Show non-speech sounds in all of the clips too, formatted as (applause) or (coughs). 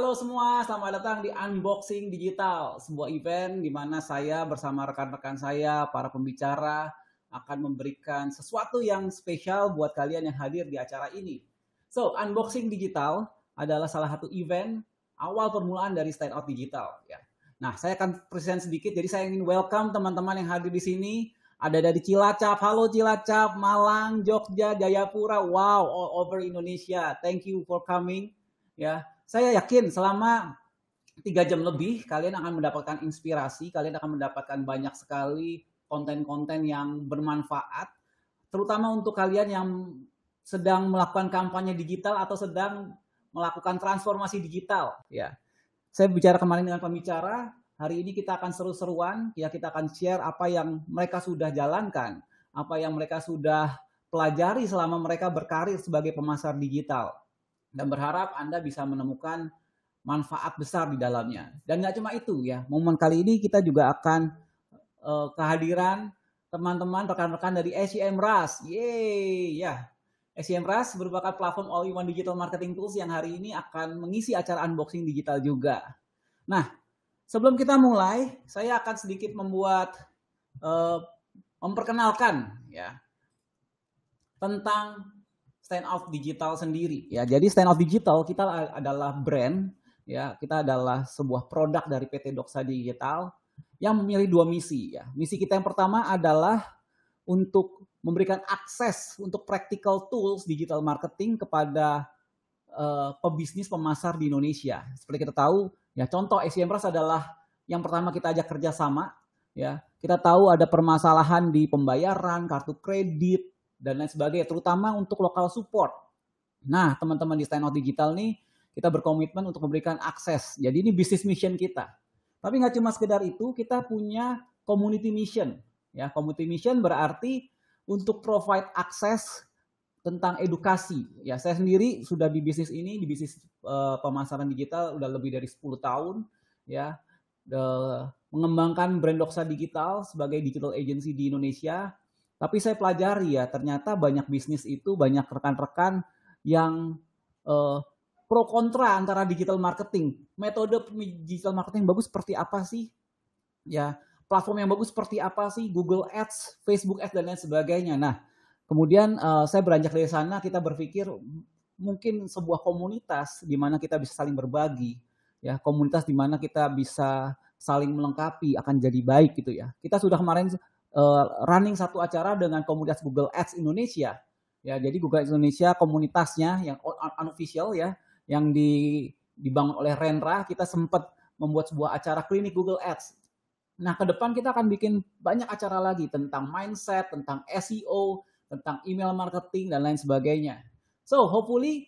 Halo semua, selamat datang di Unboxing Digital, sebuah event di mana saya bersama rekan-rekan saya, para pembicara akan memberikan sesuatu yang spesial buat kalian yang hadir di acara ini. So, Unboxing Digital adalah salah satu event awal permulaan dari Stand Out Digital. Ya. Nah, saya akan present sedikit, jadi saya ingin welcome teman-teman yang hadir di sini. Ada dari Cilacap, halo Cilacap, Malang, Jogja, Jayapura, wow, all over Indonesia. Thank you for coming. Ya, saya yakin selama tiga jam lebih kalian akan mendapatkan inspirasi, kalian akan mendapatkan banyak sekali konten-konten yang bermanfaat, terutama untuk kalian yang sedang melakukan kampanye digital atau sedang melakukan transformasi digital. Ya, saya bicara kemarin dengan pembicara, hari ini kita akan seru-seruan, ya kita akan share apa yang mereka sudah jalankan, apa yang mereka sudah pelajari selama mereka berkarir sebagai pemasar digital dan berharap Anda bisa menemukan manfaat besar di dalamnya. Dan nggak cuma itu ya, momen kali ini kita juga akan uh, kehadiran teman-teman rekan-rekan dari SEM RAS. Yeay, ya. SEM RAS merupakan platform all-in-one digital marketing tools yang hari ini akan mengisi acara unboxing digital juga. Nah, sebelum kita mulai, saya akan sedikit membuat uh, memperkenalkan ya tentang stand out digital sendiri ya. Jadi stand out digital kita adalah brand ya, kita adalah sebuah produk dari PT Doksa Digital yang memilih dua misi ya. Misi kita yang pertama adalah untuk memberikan akses untuk practical tools digital marketing kepada uh, pebisnis pemasar di Indonesia. Seperti kita tahu ya contoh SCM e Press adalah yang pertama kita ajak kerjasama ya. Kita tahu ada permasalahan di pembayaran, kartu kredit, dan lain sebagainya, terutama untuk lokal support. Nah, teman-teman di Out Digital nih, kita berkomitmen untuk memberikan akses. Jadi ini bisnis mission kita. Tapi nggak cuma sekedar itu, kita punya community mission. Ya, community mission berarti untuk provide akses tentang edukasi. Ya, saya sendiri sudah di bisnis ini, di bisnis uh, pemasaran digital udah lebih dari 10 tahun. Ya, the, mengembangkan brand doksa digital sebagai digital agency di Indonesia tapi saya pelajari ya, ternyata banyak bisnis itu banyak rekan-rekan yang eh, pro kontra antara digital marketing. Metode digital marketing bagus seperti apa sih? Ya, platform yang bagus seperti apa sih? Google Ads, Facebook Ads dan lain sebagainya. Nah, kemudian eh, saya beranjak dari sana kita berpikir mungkin sebuah komunitas di mana kita bisa saling berbagi, ya, komunitas di mana kita bisa saling melengkapi akan jadi baik gitu ya. Kita sudah kemarin Eh, running satu acara dengan komunitas Google Ads Indonesia. Ya, jadi Google Ads Indonesia komunitasnya yang unofficial ya, yang di, dibangun oleh Renra kita sempat membuat sebuah acara klinik Google Ads. Nah, ke depan kita akan bikin banyak acara lagi tentang mindset, tentang SEO, tentang email marketing dan lain sebagainya. So, hopefully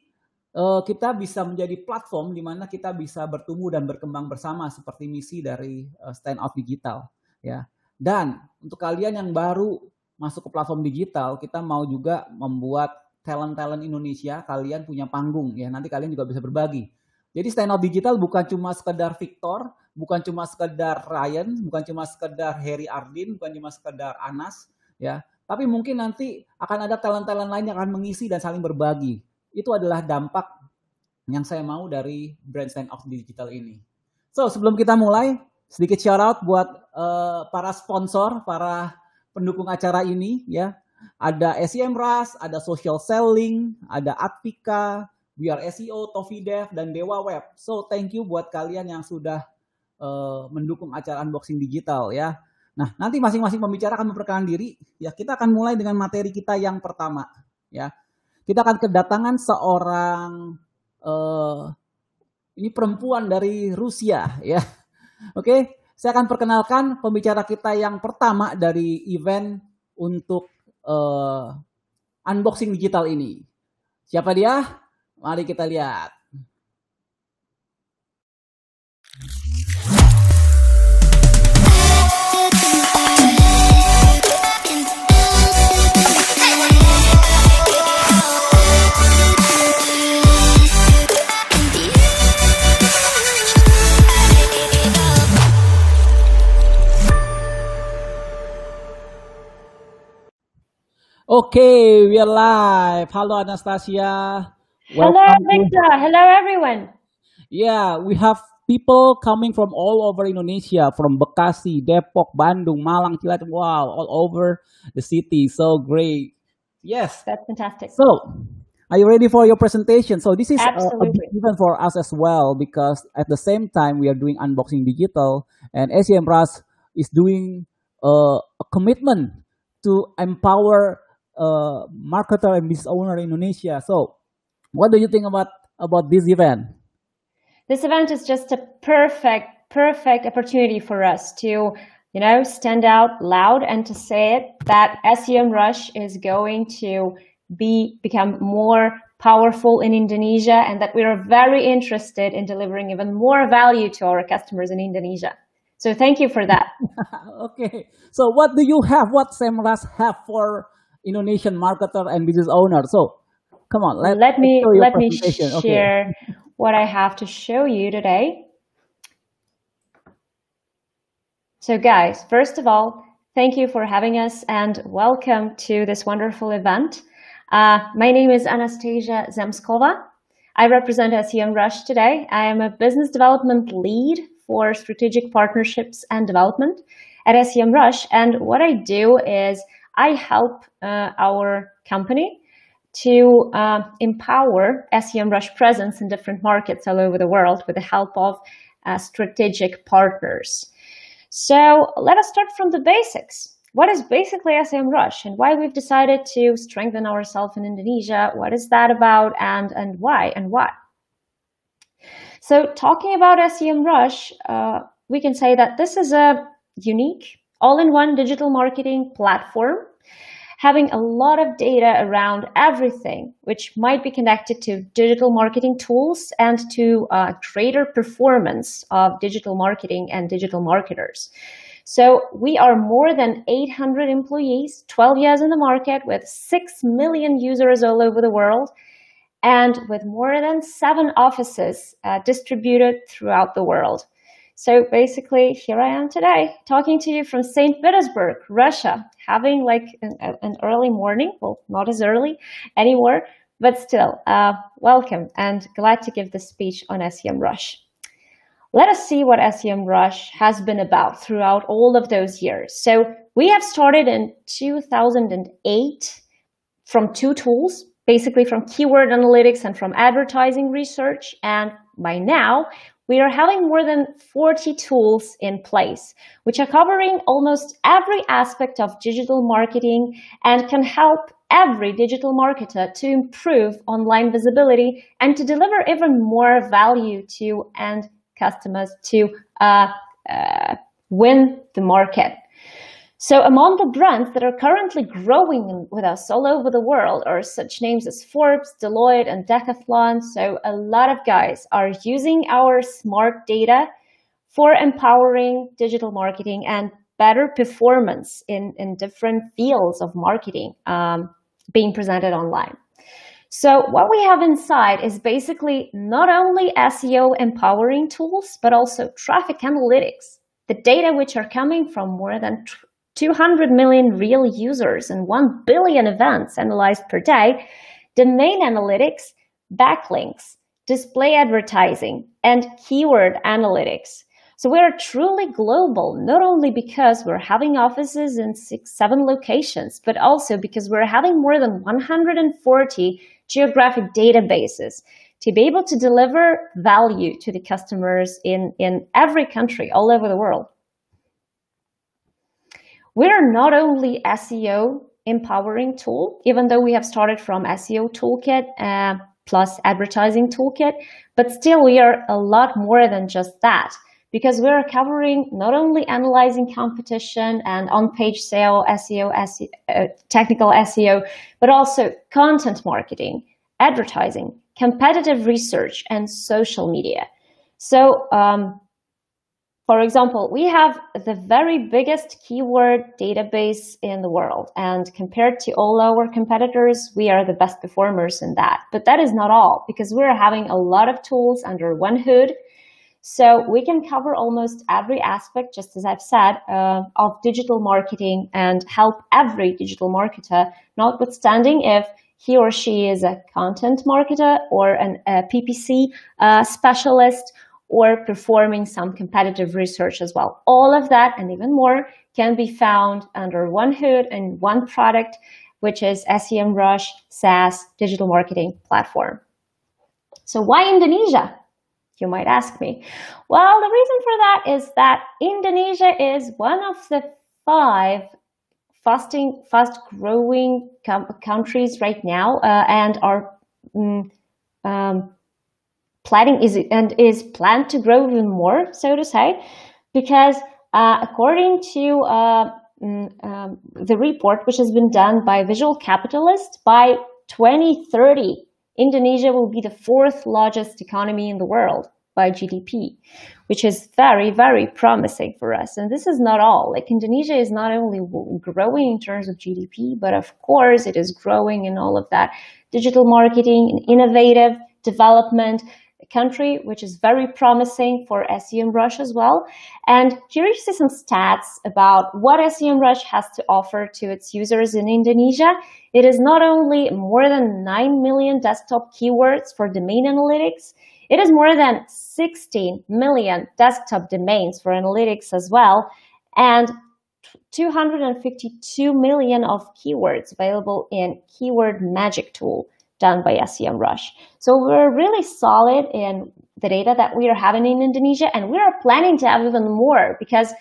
uh, kita bisa menjadi platform di mana kita bisa bertumbuh dan berkembang bersama seperti misi dari uh, Stand Out Digital, ya. Dan untuk kalian yang baru masuk ke platform digital, kita mau juga membuat talent-talent Indonesia, kalian punya panggung ya. Nanti kalian juga bisa berbagi. Jadi stand out digital bukan cuma sekedar Victor, bukan cuma sekedar Ryan, bukan cuma sekedar Harry Ardin, bukan cuma sekedar Anas ya. Tapi mungkin nanti akan ada talent-talent lain yang akan mengisi dan saling berbagi. Itu adalah dampak yang saya mau dari brand stand out digital ini. So, sebelum kita mulai, sedikit shout out buat uh, para sponsor, para pendukung acara ini ya. Ada SEM Ras, ada Social Selling, ada Advika, biar SEO, Tofidev, dan Dewa Web. So thank you buat kalian yang sudah uh, mendukung acara unboxing digital ya. Nah nanti masing-masing pembicara akan memperkenalkan diri. Ya kita akan mulai dengan materi kita yang pertama ya. Kita akan kedatangan seorang uh, ini perempuan dari Rusia ya Oke, saya akan perkenalkan pembicara kita yang pertama dari event untuk uh, unboxing digital ini. Siapa dia? Mari kita lihat. Okay, we are live. Hello, Anastasia. Welcome Hello, Victor. To... Hello, everyone. Yeah, we have people coming from all over Indonesia, from Bekasi, Depok, Bandung, Malang, Cilacap. Wow, all over the city. So great. Yes. That's fantastic. So, are you ready for your presentation? So this is a, a big event for us as well because at the same time we are doing unboxing digital and ACM Brass is doing uh, a commitment to empower a uh, marketer and business owner in Indonesia. So, what do you think about about this event? This event is just a perfect, perfect opportunity for us to, you know, stand out loud and to say it that SEM Rush is going to be become more powerful in Indonesia and that we are very interested in delivering even more value to our customers in Indonesia. So thank you for that. (laughs) okay. So what do you have? What SEMrush have for Indonesian marketer and business owner. So come on, let, let me let me share okay. what I have to show you today. So guys, first of all, thank you for having us and welcome to this wonderful event. Uh, my name is Anastasia Zemskova. I represent SEM Rush today. I am a business development lead for strategic partnerships and development at SEM Rush. And what I do is I help uh, our company to uh, empower SEM Rush presence in different markets all over the world with the help of uh, strategic partners. So let us start from the basics. What is basically SEM Rush and why we've decided to strengthen ourselves in Indonesia? What is that about and, and why and why? So talking about SEM Rush, uh, we can say that this is a unique all in one digital marketing platform, having a lot of data around everything, which might be connected to digital marketing tools and to uh, greater performance of digital marketing and digital marketers. So we are more than 800 employees, 12 years in the market with 6 million users all over the world and with more than seven offices uh, distributed throughout the world. So basically, here I am today talking to you from St. Petersburg, Russia, having like an, an early morning. Well, not as early anymore, but still, uh, welcome and glad to give this speech on SEM Rush. Let us see what SEM Rush has been about throughout all of those years. So we have started in 2008 from two tools, basically from keyword analytics and from advertising research. And by now, we are having more than 40 tools in place, which are covering almost every aspect of digital marketing and can help every digital marketer to improve online visibility and to deliver even more value to end customers to uh, uh, win the market. So among the brands that are currently growing with us all over the world are such names as Forbes, Deloitte, and Decathlon. So a lot of guys are using our smart data for empowering digital marketing and better performance in, in different fields of marketing um, being presented online. So what we have inside is basically not only SEO empowering tools, but also traffic analytics, the data which are coming from more than 200 million real users and 1 billion events analyzed per day, domain analytics, backlinks, display advertising, and keyword analytics. So we are truly global, not only because we're having offices in six, seven locations, but also because we're having more than 140 geographic databases to be able to deliver value to the customers in, in every country all over the world. We are not only SEO empowering tool, even though we have started from SEO toolkit uh, plus advertising toolkit, but still we are a lot more than just that because we are covering not only analyzing competition and on-page sale SEO, SEO uh, technical SEO, but also content marketing, advertising, competitive research, and social media. So um, for example, we have the very biggest keyword database in the world. And compared to all our competitors, we are the best performers in that. But that is not all because we're having a lot of tools under one hood. So we can cover almost every aspect, just as I've said, uh, of digital marketing and help every digital marketer, notwithstanding if he or she is a content marketer or an, a PPC uh, specialist or performing some competitive research as well. All of that and even more can be found under one hood and one product, which is SEMrush SaaS digital marketing platform. So why Indonesia? You might ask me. Well, the reason for that is that Indonesia is one of the five fasting, fast growing countries right now uh, and are mm, um, um, planning is and is planned to grow even more, so to say, because uh, according to uh, mm, um, the report which has been done by Visual Capitalist, by 2030, Indonesia will be the fourth largest economy in the world by GDP, which is very, very promising for us. And this is not all. Like Indonesia is not only growing in terms of GDP, but of course it is growing in all of that digital marketing and innovative development country, which is very promising for SEMrush as well. And here you see some stats about what SEMrush has to offer to its users in Indonesia. It is not only more than 9 million desktop keywords for domain analytics, it is more than 16 million desktop domains for analytics as well. And 252 million of keywords available in Keyword Magic Tool done by SEMrush. So we're really solid in the data that we are having in Indonesia, and we are planning to have even more because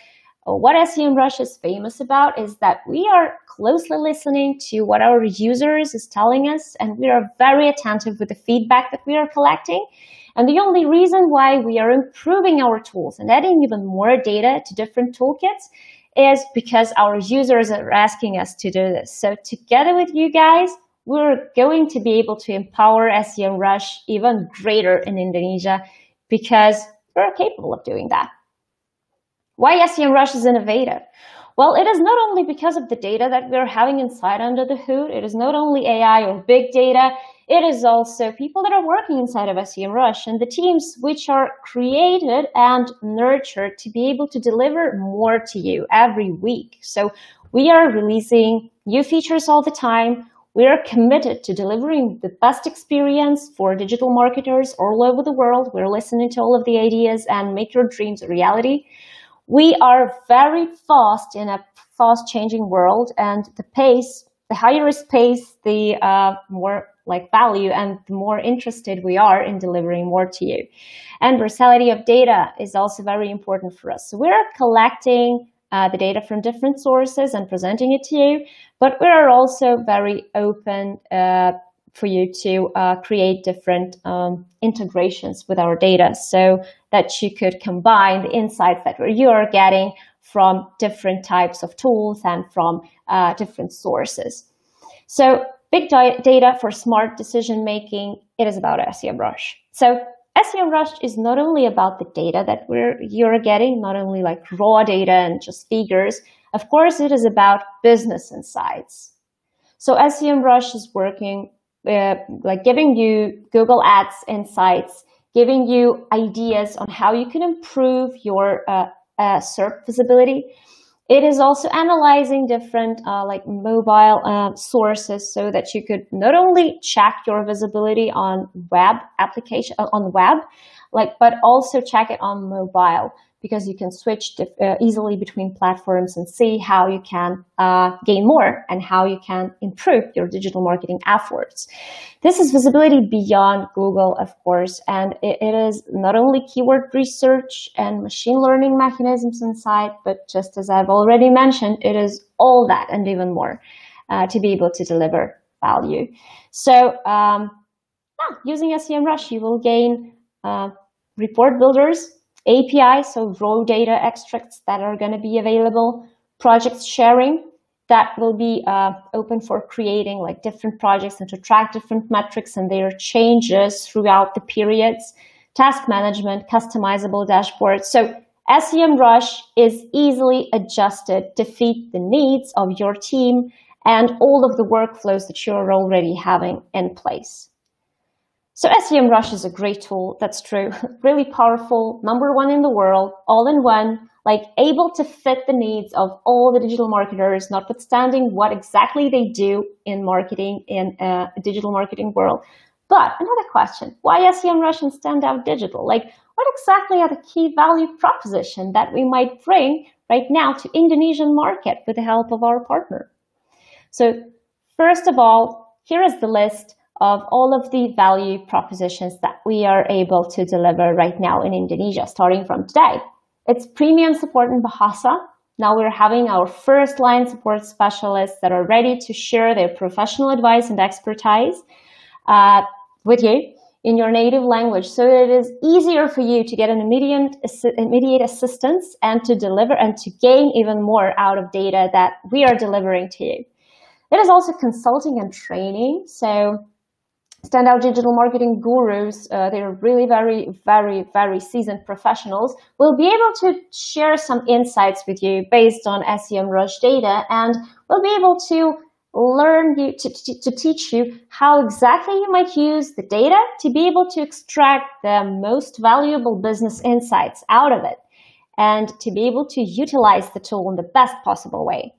what SEMrush is famous about is that we are closely listening to what our users is telling us, and we are very attentive with the feedback that we are collecting. And the only reason why we are improving our tools and adding even more data to different toolkits is because our users are asking us to do this. So together with you guys, we're going to be able to empower ASEAN Rush even greater in Indonesia because we're capable of doing that. Why ASEAN Rush is innovative? Well, it is not only because of the data that we're having inside under the hood, it is not only AI or big data, it is also people that are working inside of SEM Rush and the teams which are created and nurtured to be able to deliver more to you every week. So we are releasing new features all the time. We are committed to delivering the best experience for digital marketers all over the world. We're listening to all of the ideas and make your dreams a reality. We are very fast in a fast changing world and the pace, the higher is pace, the uh, more like value and the more interested we are in delivering more to you. And versatility of data is also very important for us. So we're collecting uh, the data from different sources and presenting it to you. But we are also very open uh, for you to uh, create different um, integrations with our data so that you could combine the insights that you are getting from different types of tools and from uh, different sources. So big data for smart decision making, it is about SEO Brush. So SEM Rush is not only about the data that we're, you're getting, not only like raw data and just figures. Of course, it is about business insights. So SEM Rush is working, uh, like giving you Google Ads insights, giving you ideas on how you can improve your uh, uh SERP visibility. It is also analyzing different uh, like mobile uh, sources so that you could not only check your visibility on web application uh, on web, like but also check it on mobile because you can switch to, uh, easily between platforms and see how you can uh, gain more and how you can improve your digital marketing efforts. This is visibility beyond Google, of course, and it, it is not only keyword research and machine learning mechanisms inside, but just as I've already mentioned, it is all that and even more uh, to be able to deliver value. So um, yeah, using SEMrush, you will gain uh, report builders APIs, so raw data extracts that are going to be available, project sharing that will be uh, open for creating like different projects and to track different metrics and their changes throughout the periods, task management, customizable dashboards. So SEM Rush is easily adjusted to fit the needs of your team and all of the workflows that you're already having in place. So SEMrush is a great tool, that's true, (laughs) really powerful, number one in the world, all in one, like able to fit the needs of all the digital marketers, notwithstanding what exactly they do in marketing in a digital marketing world. But another question, why SEMrush and Standout Digital? Like what exactly are the key value proposition that we might bring right now to Indonesian market with the help of our partner? So first of all, here is the list of all of the value propositions that we are able to deliver right now in Indonesia, starting from today. It's premium support in Bahasa. Now we're having our first line support specialists that are ready to share their professional advice and expertise uh, with you in your native language so it is easier for you to get an immediate, immediate assistance and to deliver and to gain even more out of data that we are delivering to you. It is also consulting and training. So standout digital marketing gurus, uh, they're really very, very, very seasoned professionals, will be able to share some insights with you based on SEM Rush data and will be able to learn you to, to, to teach you how exactly you might use the data to be able to extract the most valuable business insights out of it and to be able to utilize the tool in the best possible way.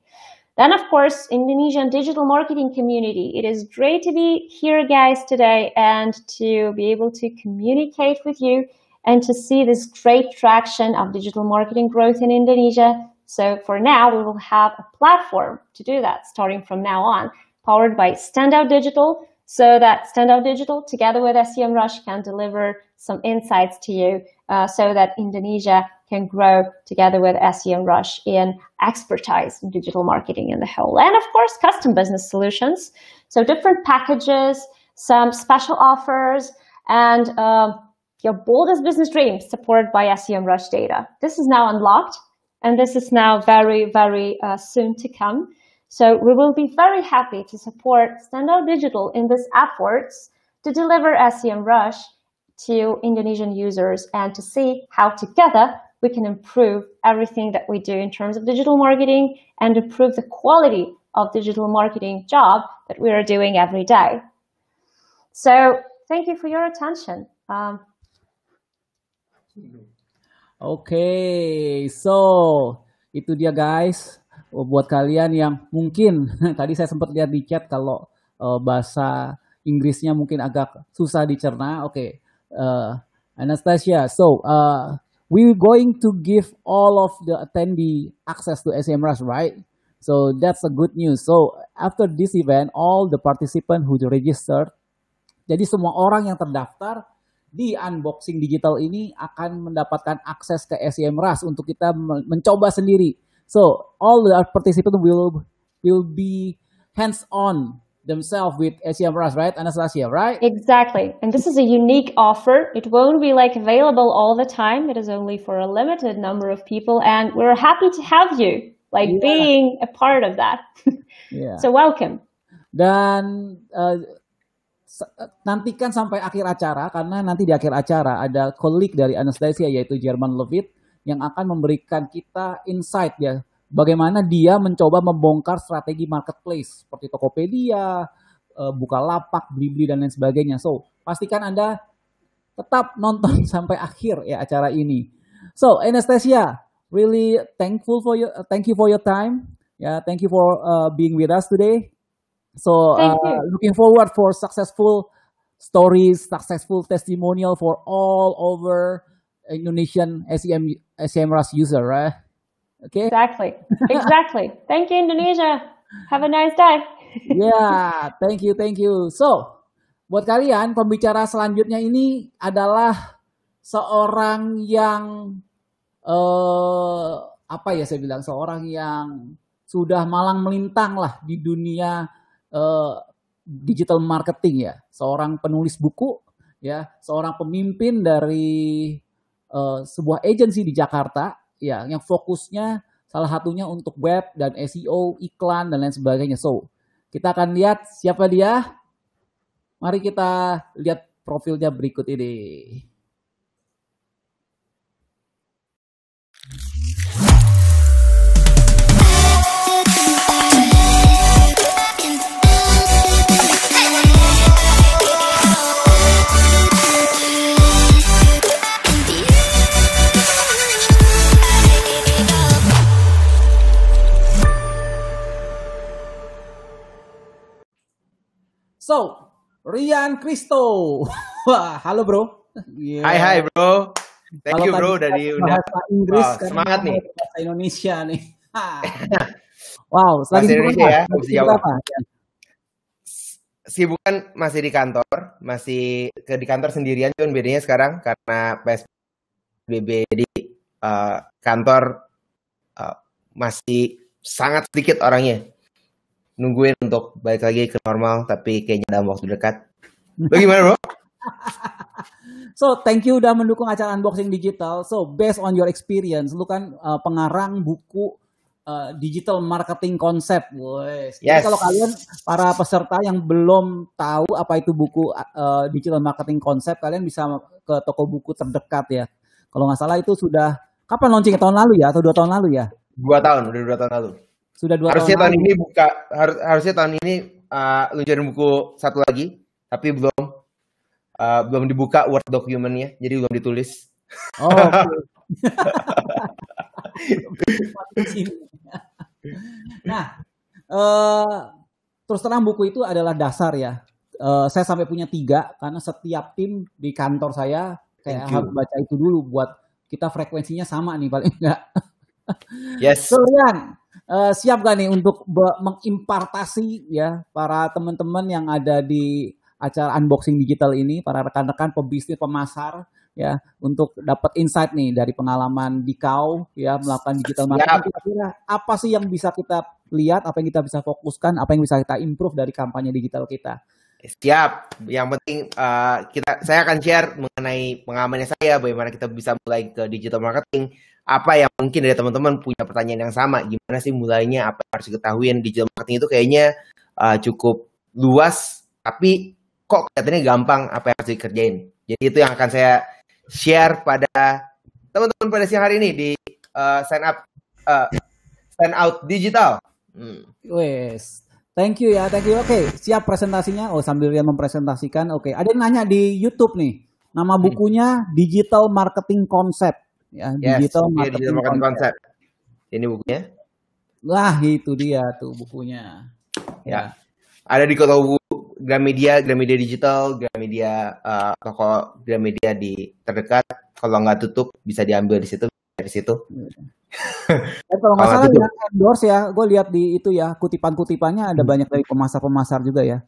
Then, of course, Indonesian digital marketing community. It is great to be here, guys, today and to be able to communicate with you and to see this great traction of digital marketing growth in Indonesia. So for now, we will have a platform to do that starting from now on, powered by Standout Digital, so that Standout Digital, together with SEM Rush, can deliver some insights to you uh, so that Indonesia can grow together with SEMrush Rush in expertise in digital marketing in the whole. And of course, custom business solutions. So different packages, some special offers, and uh, your boldest business dreams supported by SEMrush Rush data. This is now unlocked, and this is now very, very uh, soon to come. So we will be very happy to support Standout Digital in this efforts to deliver SEM Rush to Indonesian users and to see how together we can improve everything that we do in terms of digital marketing and improve the quality of digital marketing job that we are doing every day. So thank you for your attention. Um, okay, so itu dia guys. Oh, buat kalian yang mungkin (laughs) tadi saya sempat lihat di chat kalau uh, bahasa Inggrisnya mungkin agak susah dicerna. Oke, okay. uh, eh, Anastasia. So uh, we're going to give all of the attendee access to SEMrush, right? So that's a good news. So after this event, all the participant who registered, jadi semua orang yang terdaftar di unboxing digital ini akan mendapatkan akses ke SEMrush untuk kita mencoba sendiri. So all the participant will will be hands on themselves with Asia Plus, right, Anastasia, right? Exactly. And this is a unique offer. It won't be like available all the time. It is only for a limited number of people, and we're happy to have you, like yeah. being a part of that. (laughs) yeah. So welcome. Dan uh, nantikan sampai akhir acara karena nanti di akhir acara ada kolik dari Anastasia yaitu Jerman Levit yang akan memberikan kita insight ya bagaimana dia mencoba membongkar strategi marketplace seperti Tokopedia, eh, buka Bukalapak, Blibli dan lain sebagainya. So, pastikan Anda tetap nonton (laughs) sampai akhir ya acara ini. So, Anastasia, really thankful for you, thank you for your time. Yeah, thank you for uh, being with us today. So, uh, looking forward for successful stories, successful testimonial for all over Indonesian SEM SEMRAS user, right? Okay. Exactly. Exactly. thank you, Indonesia. Have a nice day. yeah. Thank you. Thank you. So, buat kalian pembicara selanjutnya ini adalah seorang yang eh, apa ya saya bilang seorang yang sudah malang melintang lah di dunia eh, digital marketing ya seorang penulis buku ya seorang pemimpin dari eh, sebuah agensi di Jakarta ya yang fokusnya salah satunya untuk web dan SEO, iklan dan lain sebagainya. So, kita akan lihat siapa dia. Mari kita lihat profilnya berikut ini. So, Rian Kristo. (laughs) halo bro. Yeah. Hai hai bro. Thank Halo, you bro dari udah Inggris oh, semangat nih. Bahasa Indonesia nih. (laughs) (laughs) wow, selagi di Indonesia ya, masih jauh. Apa? Iya. Sibukan masih di kantor, masih ke di kantor sendirian cuman bedanya sekarang karena PSBB di uh, eh, kantor uh, masih sangat sedikit orangnya nungguin untuk balik lagi ke normal tapi kayaknya dalam waktu dekat. Bagaimana bro? (laughs) so thank you udah mendukung acara unboxing digital. So based on your experience, lu kan uh, pengarang buku uh, digital marketing konsep, Yes. kalau kalian para peserta yang belum tahu apa itu buku uh, digital marketing konsep, kalian bisa ke toko buku terdekat ya. Kalau nggak salah itu sudah kapan launching tahun lalu ya atau dua tahun lalu ya? Dua tahun, udah dua tahun lalu. Sudah dua harusnya tahun, tahun ini buka har, harusnya tahun ini uh, luncurin buku satu lagi, tapi belum uh, belum dibuka word documentnya, jadi belum ditulis. Oh. Okay. (laughs) nah, uh, terus terang buku itu adalah dasar ya. Uh, saya sampai punya tiga karena setiap tim di kantor saya kayak harus baca itu dulu buat kita frekuensinya sama nih paling enggak. Yes. So, Rian, uh, siap gak nih untuk mengimpartasi ya para teman-teman yang ada di acara unboxing digital ini, para rekan-rekan pebisnis pemasar ya untuk dapat insight nih dari pengalaman di kau ya melakukan digital marketing kira-kira apa sih yang bisa kita lihat apa yang kita bisa fokuskan apa yang bisa kita improve dari kampanye digital kita siap yang penting uh, kita saya akan share mengenai pengalaman saya bagaimana kita bisa mulai ke digital marketing apa yang mungkin dari teman-teman punya pertanyaan yang sama gimana sih mulainya apa yang harus diketahui yang digital marketing itu kayaknya uh, cukup luas tapi kok kelihatannya gampang apa yang harus dikerjain jadi itu yang akan saya share pada teman-teman pada siang hari ini di uh, sign up uh, eh, stand out digital hmm. Wes. Thank you ya, thank you. Oke, okay, siap presentasinya. Oh, sambil dia mempresentasikan. Oke, okay. ada yang nanya di YouTube nih. Nama hmm. bukunya Digital Marketing Concept ya yes, digital marketing, digital marketing concept. concept. Ini bukunya. Lah itu dia tuh bukunya. Ya. ya. Ada di kota Gramedia, Gramedia Digital, Gramedia uh, toko Gramedia di terdekat. Kalau nggak tutup bisa diambil di situ dari situ. eh, kalau nggak salah yang endorse ya, gue lihat di itu ya kutipan-kutipannya ada banyak dari pemasar-pemasar juga ya.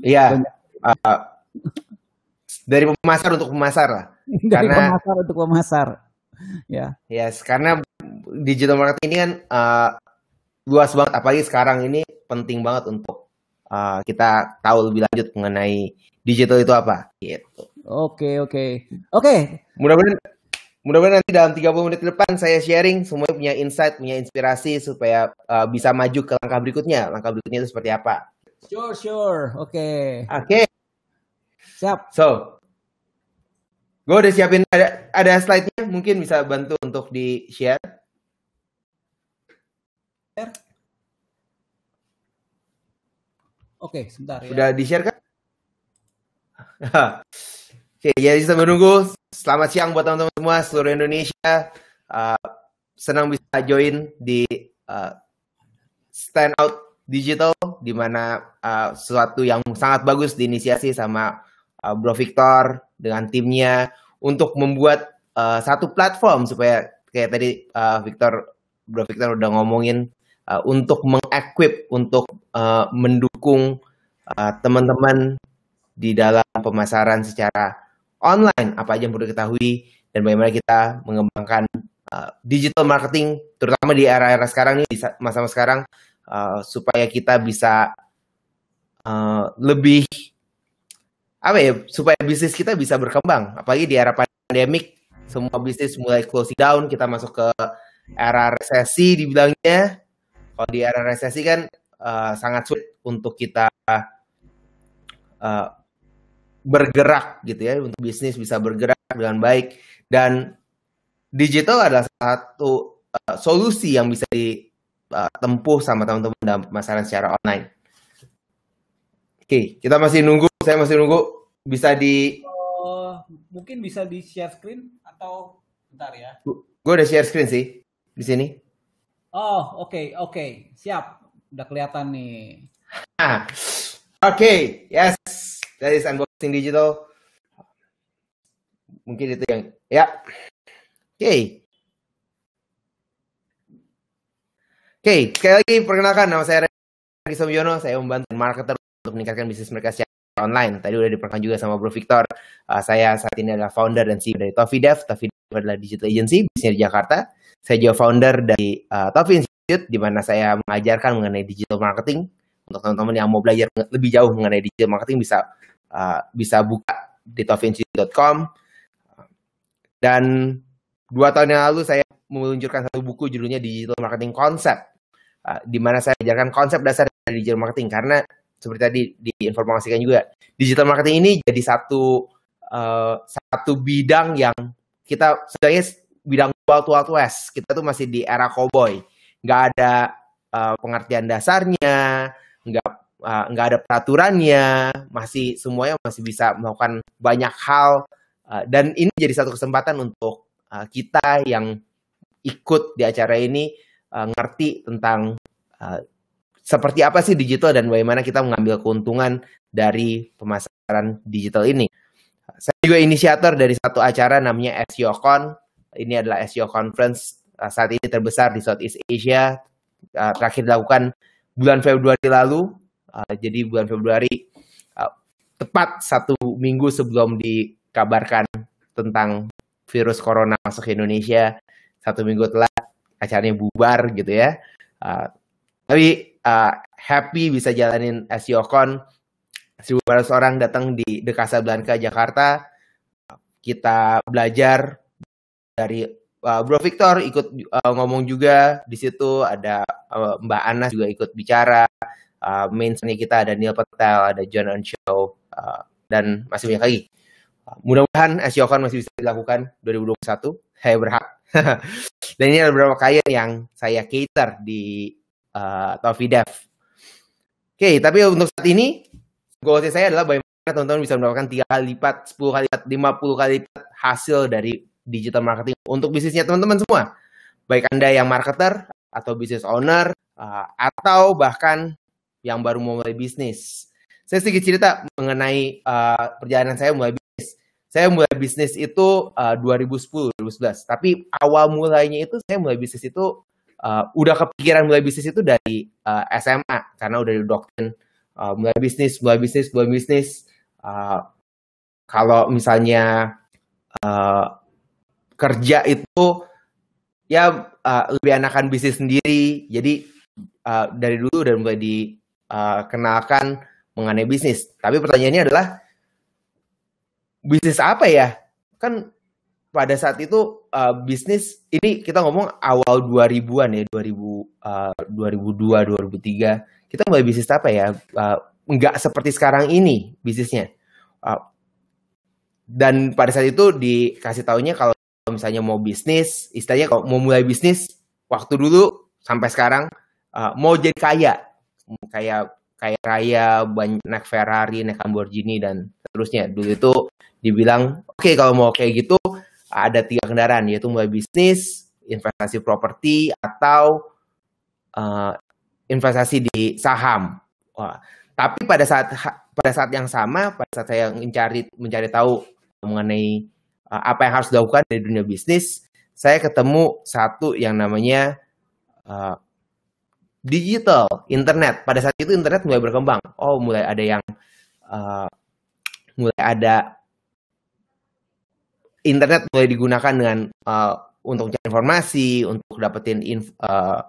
Iya. Uh, dari pemasar untuk pemasar lah. (laughs) dari karena, pemasar untuk pemasar. Ya. Yes, karena digital marketing ini kan uh, luas banget apalagi sekarang ini penting banget untuk uh, kita tahu lebih lanjut mengenai digital itu apa gitu. Oke, oke. Oke. Mudah-mudahan mudah-mudahan nanti dalam 30 menit ke depan saya sharing semuanya punya insight, punya inspirasi supaya uh, bisa maju ke langkah berikutnya. Langkah berikutnya itu seperti apa? Sure, sure. Oke. Okay. Oke. Okay. Siap. So, Gue udah siapin ada ada slide-nya mungkin bisa bantu untuk di share. Oke, sebentar ya. Udah di-share kan? (laughs) Oke, jadi sambil menunggu. Selamat siang buat teman-teman semua seluruh Indonesia. Uh, senang bisa join di uh, Stand Out Digital, di mana uh, sesuatu yang sangat bagus diinisiasi sama uh, Bro Victor, dengan timnya untuk membuat uh, satu platform supaya kayak tadi uh, Victor Bro Victor udah ngomongin uh, untuk mengequip untuk uh, mendukung teman teman-teman di dalam pemasaran secara online apa aja yang perlu diketahui dan bagaimana kita mengembangkan uh, digital marketing terutama di era-era sekarang ini masa-masa sekarang uh, supaya kita bisa uh, lebih apa ya supaya bisnis kita bisa berkembang apalagi di era pandemik semua bisnis mulai closing down kita masuk ke era resesi dibilangnya kalau di era resesi kan uh, sangat sulit untuk kita uh, bergerak gitu ya untuk bisnis bisa bergerak dengan baik dan digital adalah satu uh, solusi yang bisa ditempuh sama teman-teman dalam masalah secara online Oke, kita masih nunggu. Saya masih nunggu. Bisa di uh, mungkin bisa di share screen atau bentar ya. Gue udah share screen sih di sini. Oh, oke, okay, oke. Okay. Siap. Udah kelihatan nih. Nah, oke, okay, yes. That is unboxing digital. Mungkin itu yang ya. Oke. Okay. Oke, okay, sekali lagi perkenalkan nama saya Rizky Somjono, saya membantu marketer untuk meningkatkan bisnis mereka secara online. Tadi udah diperkenalkan juga sama Bro Victor. Uh, saya saat ini adalah founder dan CEO dari Tofidev. Dev adalah digital agency bisnisnya di Jakarta. Saya juga founder dari uh, Tofi Institute, di mana saya mengajarkan mengenai digital marketing. Untuk teman-teman yang mau belajar lebih jauh mengenai digital marketing bisa uh, bisa buka di tofinstitute.com. Dan dua tahun yang lalu saya meluncurkan satu buku judulnya Digital Marketing Concept, uh, di mana saya ajarkan konsep dasar dari digital marketing karena seperti tadi diinformasikan juga digital marketing ini jadi satu uh, satu bidang yang kita sebenarnya bidang wild wild west kita tuh masih di era cowboy nggak ada uh, pengertian dasarnya nggak uh, nggak ada peraturannya masih semuanya masih bisa melakukan banyak hal uh, dan ini jadi satu kesempatan untuk uh, kita yang ikut di acara ini uh, ngerti tentang uh, seperti apa sih digital dan bagaimana kita mengambil keuntungan dari pemasaran digital ini. Saya juga inisiator dari satu acara namanya SEOCon. Ini adalah SEO Conference eh, saat ini terbesar di Southeast Asia. Eh, terakhir dilakukan bulan Februari lalu. Eh, jadi bulan Februari tepat satu minggu sebelum dikabarkan tentang virus corona masuk ke Indonesia. Satu minggu telah acaranya bubar gitu ya. Tapi uh, happy bisa jalanin SEOCon 1200 orang datang di The Casablanca Jakarta kita belajar dari uh, Bro Victor ikut uh, ngomong juga di situ ada uh, Mbak Anas juga ikut bicara uh, mainnya kita ada Neil Patel ada John on Show uh, dan masih banyak lagi mudah-mudahan SEOCon masih bisa dilakukan 2021 saya berhak (laughs) dan ini ada beberapa kaya yang saya cater di uh, Dev. Oke, okay, tapi untuk saat ini goal saya adalah bagaimana teman-teman bisa mendapatkan 3 kali lipat, 10 kali lipat, 50 kali lipat hasil dari digital marketing untuk bisnisnya teman-teman semua. Baik Anda yang marketer atau business owner uh, atau bahkan yang baru mau mulai bisnis. Saya sedikit cerita mengenai uh, perjalanan saya mulai bisnis. Saya mulai bisnis itu uh, 2010, 2011. Tapi awal mulainya itu saya mulai bisnis itu uh, udah kepikiran mulai bisnis itu dari uh, eh, SMA karena udah didoktrin uh, mulai bisnis, mulai bisnis, mulai bisnis. Uh, kalau misalnya uh, kerja itu ya uh, lebih enakan bisnis sendiri. Jadi uh, dari dulu udah mulai dikenalkan mengenai bisnis. Tapi pertanyaannya adalah bisnis apa ya? Kan pada saat itu uh, bisnis ini kita ngomong awal 2000-an ya 2000 uh, 2002 2003 kita mulai bisnis apa ya uh, nggak seperti sekarang ini bisnisnya uh, dan pada saat itu dikasih taunya kalau misalnya mau bisnis istilahnya kalau mau mulai bisnis waktu dulu sampai sekarang uh, mau jadi kaya kayak kayak raya banyak naik Ferrari naik Lamborghini dan seterusnya dulu itu dibilang oke okay, kalau mau kayak gitu ada tiga kendaraan yaitu mulai bisnis, investasi properti atau uh, investasi di saham. Wah. Tapi pada saat pada saat yang sama, pada saat saya mencari mencari tahu mengenai uh, apa yang harus dilakukan dari dunia bisnis, saya ketemu satu yang namanya uh, digital internet. Pada saat itu internet mulai berkembang. Oh, mulai ada yang uh, mulai ada internet boleh digunakan dengan uh, untuk cari informasi, untuk dapetin inf, uh,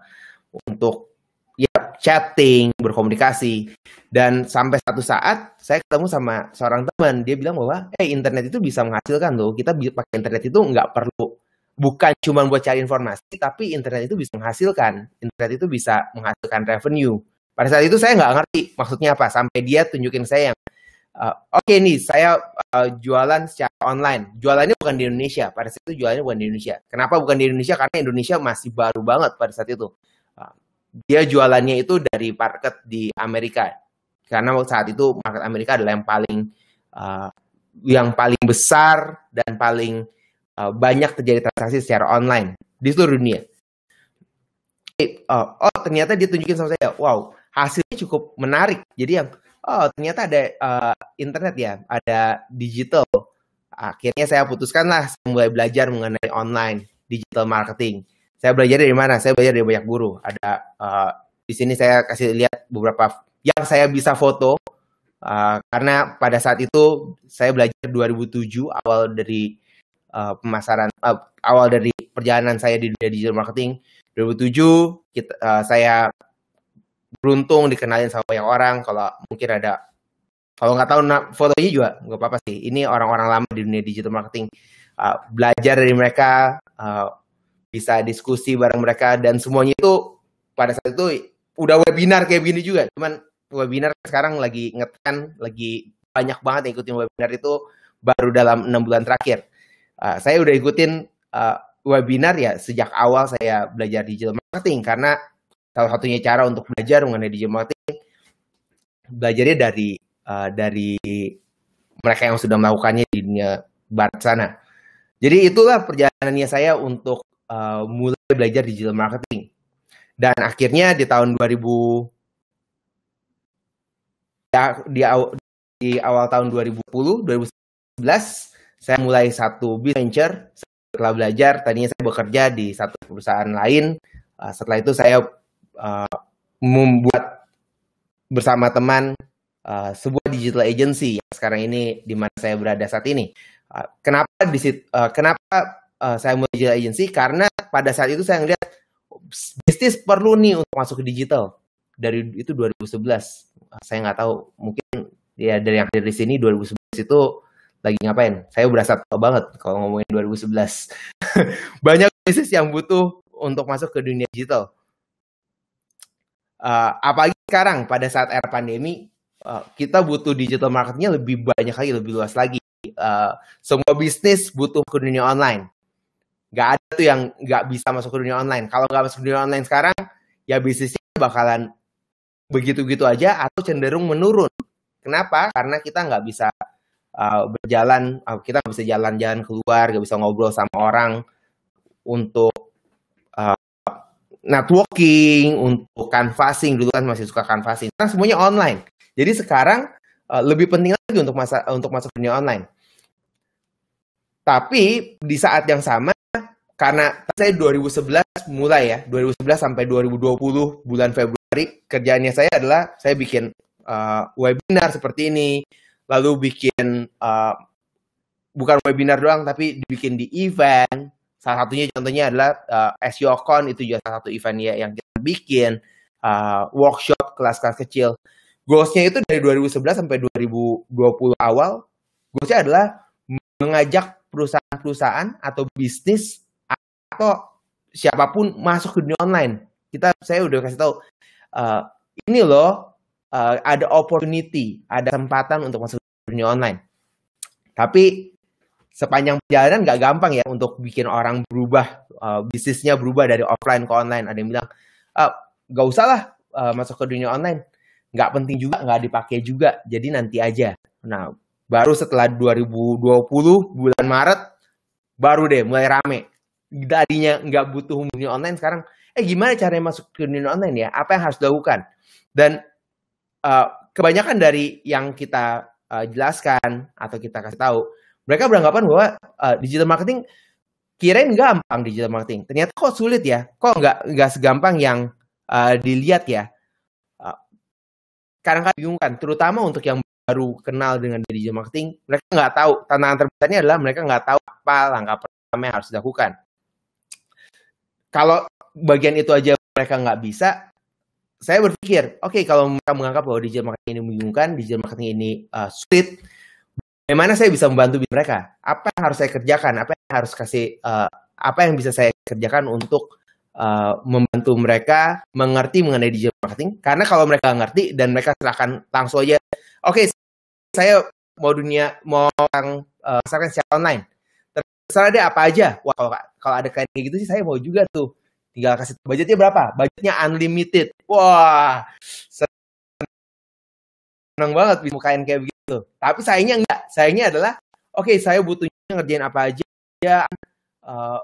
untuk ya chatting, berkomunikasi. Dan sampai satu saat saya ketemu sama seorang teman, dia bilang bahwa eh internet itu bisa menghasilkan tuh Kita pakai internet itu nggak perlu bukan cuma buat cari informasi, tapi internet itu bisa menghasilkan. Internet itu bisa menghasilkan revenue. Pada saat itu saya nggak ngerti maksudnya apa. Sampai dia tunjukin saya yang uh, oke okay nih saya uh, jualan secara online. Jualannya bukan di Indonesia. Pada saat itu jualannya bukan di Indonesia. Kenapa bukan di Indonesia? Karena Indonesia masih baru banget pada saat itu. Uh, dia jualannya itu dari market di Amerika. Karena saat itu market Amerika adalah yang paling uh, yang paling besar dan paling uh, banyak terjadi transaksi secara online di seluruh dunia. oh ternyata dia tunjukin sama saya, wow hasilnya cukup menarik. Jadi yang oh ternyata ada uh, internet ya, ada digital. Akhirnya saya putuskan lah saya mulai belajar mengenai online digital marketing. Saya belajar dari mana? Saya belajar dari banyak guru. Ada uh, di sini saya kasih lihat beberapa yang saya bisa foto uh, karena pada saat itu saya belajar 2007 awal dari uh, pemasaran uh, awal dari perjalanan saya di dunia digital marketing 2007 kita, uh, saya beruntung dikenalin sama banyak orang kalau mungkin ada kalau nggak tahu nah, fotonya juga nggak apa-apa sih ini orang-orang lama di dunia digital marketing uh, belajar dari mereka uh, bisa diskusi bareng mereka dan semuanya itu pada saat itu udah webinar kayak gini juga cuman webinar sekarang lagi ngetan lagi banyak banget yang ikutin webinar itu baru dalam enam bulan terakhir uh, saya udah ikutin uh, webinar ya sejak awal saya belajar digital marketing karena salah satunya cara untuk belajar mengenai digital marketing belajarnya dari uh, dari mereka yang sudah melakukannya di dunia barat sana. Jadi itulah perjalanannya saya untuk uh, mulai belajar digital marketing. Dan akhirnya di tahun 2000 ya, di, awal, di awal tahun 2010, 2011 saya mulai satu venture. Setelah belajar, tadinya saya bekerja di satu perusahaan lain. Uh, setelah itu saya Uh, membuat bersama teman uh, sebuah digital agency yang sekarang ini di mana saya berada saat ini. Uh, kenapa di uh, kenapa uh, saya mau digital agency? Karena pada saat itu saya melihat bisnis perlu nih untuk masuk ke digital. Dari itu 2011. Uh, saya nggak tahu mungkin ya dari yang dari sini 2011 itu lagi ngapain? Saya berasa tua banget kalau ngomongin 2011. (laughs) Banyak bisnis yang butuh untuk masuk ke dunia digital uh, apalagi sekarang pada saat era pandemi uh, kita butuh digital marketingnya lebih banyak lagi lebih luas lagi uh, semua bisnis butuh ke dunia online nggak ada tuh yang nggak bisa masuk ke dunia online kalau nggak masuk ke dunia online sekarang ya bisnisnya bakalan begitu-begitu aja atau cenderung menurun kenapa karena kita nggak bisa uh, berjalan uh, kita nggak bisa jalan-jalan keluar nggak bisa ngobrol sama orang untuk networking, untuk canvassing dulu kan masih suka canvassing. Sekarang semuanya online. Jadi sekarang uh, lebih penting lagi untuk masa untuk masuk dunia online. Tapi di saat yang sama karena saya 2011 mulai ya, 2011 sampai 2020 bulan Februari kerjaannya saya adalah saya bikin uh, webinar seperti ini, lalu bikin uh, bukan webinar doang tapi dibikin di event, Salah satunya contohnya adalah uh, eh, SEOCon itu juga salah satu event ya yang kita bikin uh, workshop kelas-kelas kecil. Goalsnya itu dari 2011 sampai 2020 awal. Goalsnya adalah mengajak perusahaan-perusahaan atau bisnis atau siapapun masuk ke dunia online. Kita saya udah kasih tahu uh, ini loh uh, ada opportunity, ada kesempatan untuk masuk ke dunia online. Tapi sepanjang perjalanan nggak gampang ya untuk bikin orang berubah uh, bisnisnya berubah dari offline ke online ada yang bilang uh, eh, gak usah lah uh, masuk ke dunia online nggak penting juga nggak dipakai juga jadi nanti aja nah baru setelah 2020 bulan Maret baru deh mulai rame tadinya nggak butuh dunia online sekarang eh gimana caranya masuk ke dunia online ya apa yang harus dilakukan dan uh, kebanyakan dari yang kita uh, jelaskan atau kita kasih tahu mereka beranggapan bahwa uh, digital marketing kirain gampang digital marketing. Ternyata kok sulit ya, kok nggak nggak segampang yang uh, dilihat ya. Karena eh, kadang-kadang bingung kan, terutama untuk yang baru kenal dengan digital marketing, mereka nggak tahu tantangan terbesarnya adalah mereka nggak tahu apa langkah pertama yang harus dilakukan. Kalau bagian itu aja mereka nggak bisa, saya berpikir, oke okay, kalau mereka menganggap bahwa digital marketing ini membingungkan, digital marketing ini uh, sulit, Bagaimana saya bisa membantu mereka? Apa yang harus saya kerjakan? Apa yang harus kasih? Uh, apa yang bisa saya kerjakan untuk uh, membantu mereka mengerti mengenai digital marketing? Karena kalau mereka ngerti dan mereka silahkan langsung aja, oke, okay, saya mau dunia mau orang uh, eh, secara online. Terserah ada apa aja. Wah kalau kalau ada kayak gitu sih saya mau juga tuh. Tinggal kasih budgetnya berapa? Budgetnya unlimited. Wah, senang banget bisa mukain kayak begitu gitu. Tapi sayangnya enggak. Sayangnya adalah oke, okay, saya butuhnya ngerjain apa aja, ya, uh, eh,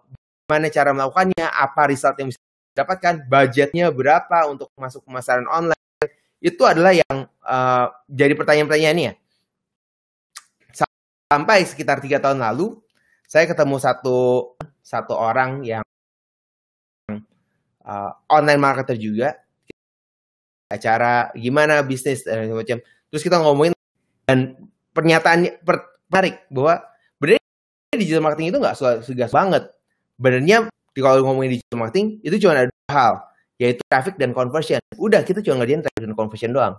gimana cara melakukannya, apa result yang bisa dapatkan, budgetnya berapa untuk masuk pemasaran online. Itu adalah yang uh, jadi pertanyaan pertanyaan ya Sampai sekitar tiga tahun lalu, saya ketemu satu satu orang yang uh, online marketer juga acara gimana bisnis dan macam terus kita ngomongin dan pernyataannya menarik bahwa benar digital marketing itu nggak segas banget. Benernya kalau ngomongin digital marketing itu cuma ada dua hal, yaitu traffic dan conversion. Udah kita cuma ngerjain traffic dan conversion doang.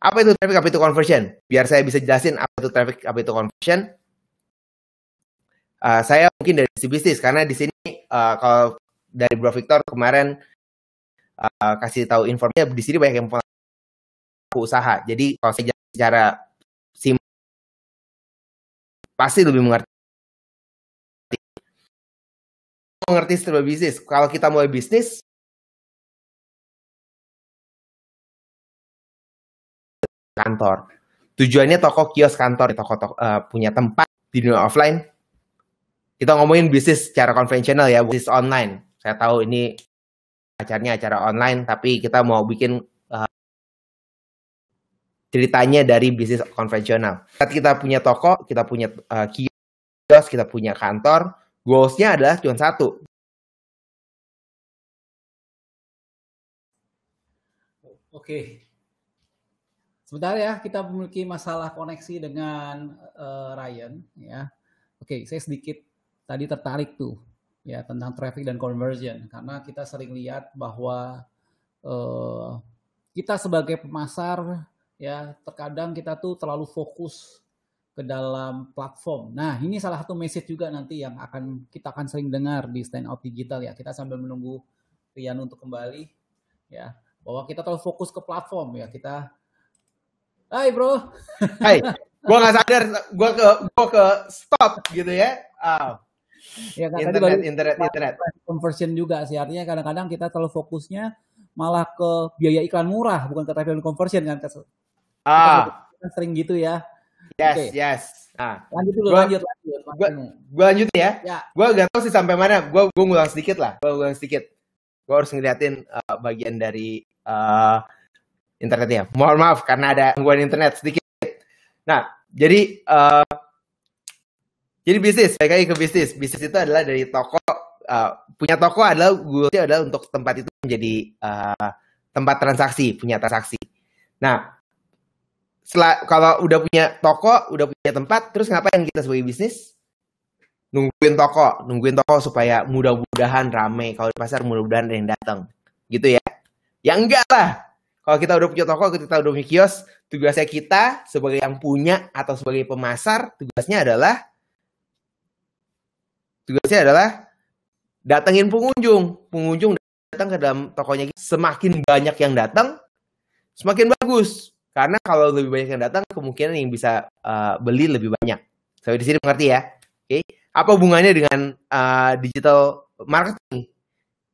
Apa itu traffic, apa itu conversion? Biar saya bisa jelasin apa itu traffic, apa itu conversion. Uh, saya mungkin dari sisi bisnis karena di sini uh, kalau dari Bro Victor kemarin uh, kasih tahu informasi di sini banyak yang pelaku usaha. Jadi kalau saya secara si pasti lebih mengerti mengerti serba bisnis. Kalau kita mulai bisnis, kantor. Tujuannya toko kios kantor, toko, toko uh, eh, punya tempat di dunia offline. Kita ngomongin bisnis secara konvensional ya, bisnis online. Saya tahu ini acaranya acara online, tapi kita mau bikin ceritanya dari bisnis konvensional. Saat kita punya toko, kita punya uh, kios, kita punya kantor, goalsnya adalah cuma satu. Oke. Sebentar ya, kita memiliki masalah koneksi dengan uh, Ryan ya. Oke, saya sedikit tadi tertarik tuh ya tentang traffic dan conversion karena kita sering lihat bahwa uh, kita sebagai pemasar ya terkadang kita tuh terlalu fokus ke dalam platform. Nah, ini salah satu message juga nanti yang akan kita akan sering dengar di stand out digital ya. Kita sambil menunggu Rian untuk kembali ya, bahwa kita terlalu fokus ke platform ya. Kita Hai, Bro. (laughs) Hai. Gua nggak sadar gua ke gua ke stop gitu ya. Oh. ya kan, internet, tadi internet, internet. Conversion juga sih artinya kadang-kadang kita terlalu fokusnya malah ke biaya iklan murah bukan ke traffic conversion kan Ah. Kita sering gitu ya. Yes, okay. yes. Nah, ah. Lanjut dulu, gua, lanjut, lanjut. gue lanjut ya. ya. Gue gak tau sih sampai mana. gue gua ngulang sedikit lah. Gue ngulang sedikit. gue harus ngeliatin uh, bagian dari uh, internetnya. Mohon maaf karena ada gangguan internet sedikit. Nah, jadi uh, jadi bisnis, Baik lagi ke bisnis. Bisnis itu adalah dari toko uh, punya toko adalah gue adalah untuk tempat itu menjadi uh, tempat transaksi, punya transaksi. Nah, setelah kalau udah punya toko, udah punya tempat, terus ngapain kita sebagai bisnis? Nungguin toko, nungguin toko supaya mudah-mudahan rame. Kalau di pasar mudah-mudahan ada yang datang. Gitu ya. Ya enggak lah. Kalau kita udah punya toko, kita udah punya kios, tugasnya kita sebagai yang punya atau sebagai pemasar, tugasnya adalah tugasnya adalah datengin pengunjung. Pengunjung datang ke dalam tokonya semakin banyak yang datang, semakin bagus karena kalau lebih banyak yang datang, kemungkinan yang bisa uh, beli lebih banyak. Sampai di sini mengerti ya? Oke. Okay. Apa hubungannya dengan uh, digital marketing?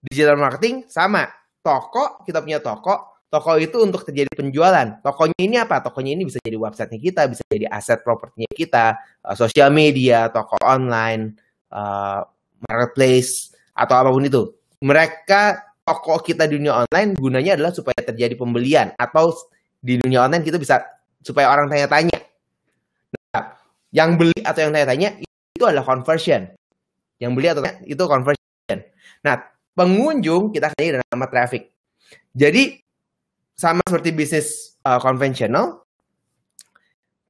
Digital marketing sama. Toko, kita punya toko. Toko itu untuk terjadi penjualan. Tokonya ini apa? Tokonya ini bisa jadi websitenya kita, bisa jadi aset propertinya kita, uh, eh, sosial media, toko online, uh, marketplace, atau apapun itu. Mereka toko kita di dunia online gunanya adalah supaya terjadi pembelian atau di dunia online kita bisa supaya orang tanya-tanya. Nah, yang beli atau yang tanya-tanya itu adalah conversion. Yang beli atau tanya, itu conversion. Nah, pengunjung kita kerjain dengan nama traffic. Jadi sama seperti bisnis uh, eh, konvensional,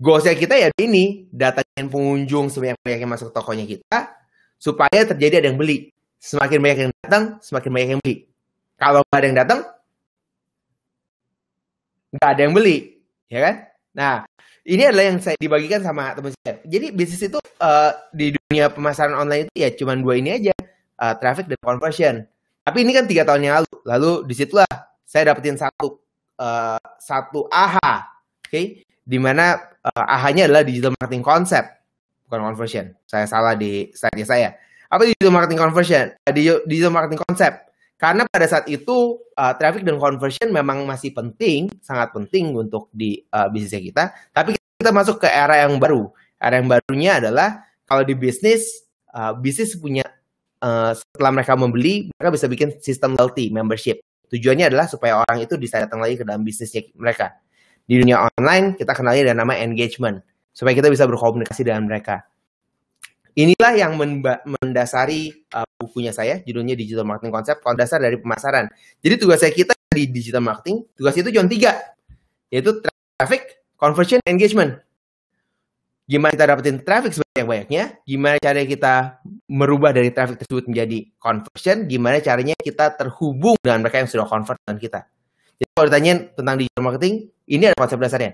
goalsnya kita ya ini datangin pengunjung sebanyak banyak yang masuk tokonya kita supaya terjadi ada yang beli. Semakin banyak yang datang, semakin banyak yang beli. Kalau nggak ada yang datang, nggak ada yang beli, ya kan? Nah, ini adalah yang saya dibagikan sama teman saya. Jadi bisnis itu uh, di dunia pemasaran online itu ya cuma dua ini aja, uh, traffic dan conversion. Tapi ini kan tiga tahun yang lalu. Lalu disitulah saya dapetin satu uh, satu aha, oke? Okay? Dimana uh, aha-nya adalah digital marketing concept, bukan conversion. Saya salah di slide saya. Apa digital marketing conversion? Digital marketing concept. Karena pada saat itu uh, traffic dan conversion memang masih penting, sangat penting untuk di uh, bisnisnya kita. Tapi kita masuk ke era yang baru. Era yang barunya adalah kalau di bisnis, uh, bisnis punya uh, setelah mereka membeli, mereka bisa bikin sistem loyalty membership. Tujuannya adalah supaya orang itu bisa datang lagi ke dalam bisnisnya mereka. Di dunia online kita kenali dengan nama engagement, supaya kita bisa berkomunikasi dengan mereka. Inilah yang mendasari uh, bukunya saya judulnya Digital Marketing Concept Dasar dari Pemasaran. Jadi tugas saya kita di digital marketing, tugas itu cuma tiga, yaitu traffic, conversion, engagement. Gimana kita dapetin traffic sebanyak-banyaknya, gimana cara kita merubah dari traffic tersebut menjadi conversion, gimana caranya kita terhubung dengan mereka yang sudah convert dengan kita. Jadi kalau ditanyain tentang digital marketing, ini ada konsep dasarnya.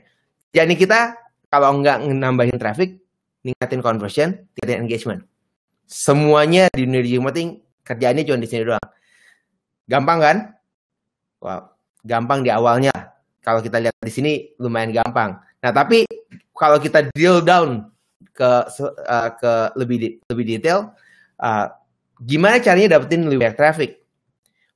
Jadi kita kalau nggak nambahin traffic, ningkatin conversion, tingkatin engagement semuanya di dunia digital marketing kerjaannya cuma di sini doang. Gampang kan? Wow, gampang di awalnya. Kalau kita lihat di sini lumayan gampang. Nah, tapi kalau kita drill down ke uh, ke lebih lebih detail uh, gimana caranya dapetin lebih banyak traffic.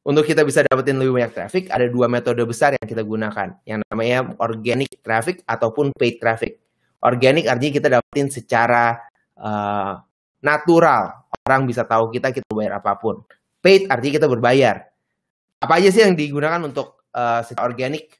Untuk kita bisa dapetin lebih banyak traffic, ada dua metode besar yang kita gunakan. Yang namanya organic traffic ataupun paid traffic. Organic artinya kita dapetin secara uh, natural. Orang bisa tahu kita kita bayar apapun. Paid artinya kita berbayar. Apa aja sih yang digunakan untuk uh, secara organik?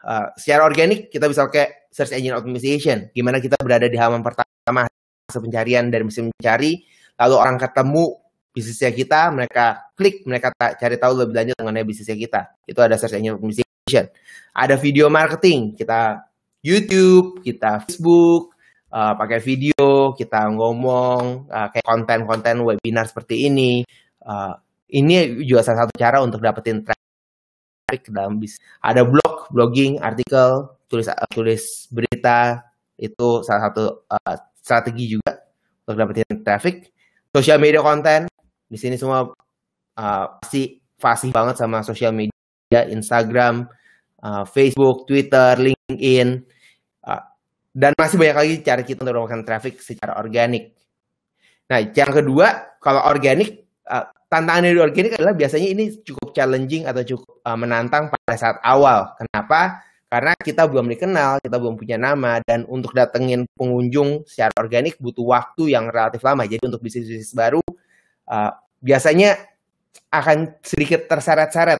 Uh, secara organik kita bisa pakai search engine optimization. Gimana kita berada di halaman pertama hasil pencarian dari mesin mencari, lalu orang ketemu bisnisnya kita, mereka klik, mereka cari tahu lebih lanjut mengenai bisnisnya kita. Itu ada search engine optimization. Ada video marketing, kita YouTube, kita Facebook, uh, pakai video, kita ngomong uh, kayak konten-konten webinar seperti ini. Uh, ini juga salah satu cara untuk dapetin traffic ke dalam bisnis. Ada blog, blogging, artikel, tulis uh, tulis berita itu salah satu uh, strategi juga untuk dapetin traffic. Social media konten di sini semua uh, pasti fasih banget sama social media, Instagram, uh, Facebook, Twitter, LinkedIn. Dan masih banyak lagi cara kita untuk mendapatkan traffic secara organik. Nah, yang kedua, kalau organik, uh, tantangan dari organik adalah biasanya ini cukup challenging atau cukup eh, menantang pada saat awal. Kenapa? Karena kita belum dikenal, kita belum punya nama, dan untuk datengin pengunjung secara organik butuh waktu yang relatif lama. Jadi untuk bisnis-bisnis baru, eh, biasanya akan sedikit terseret-seret,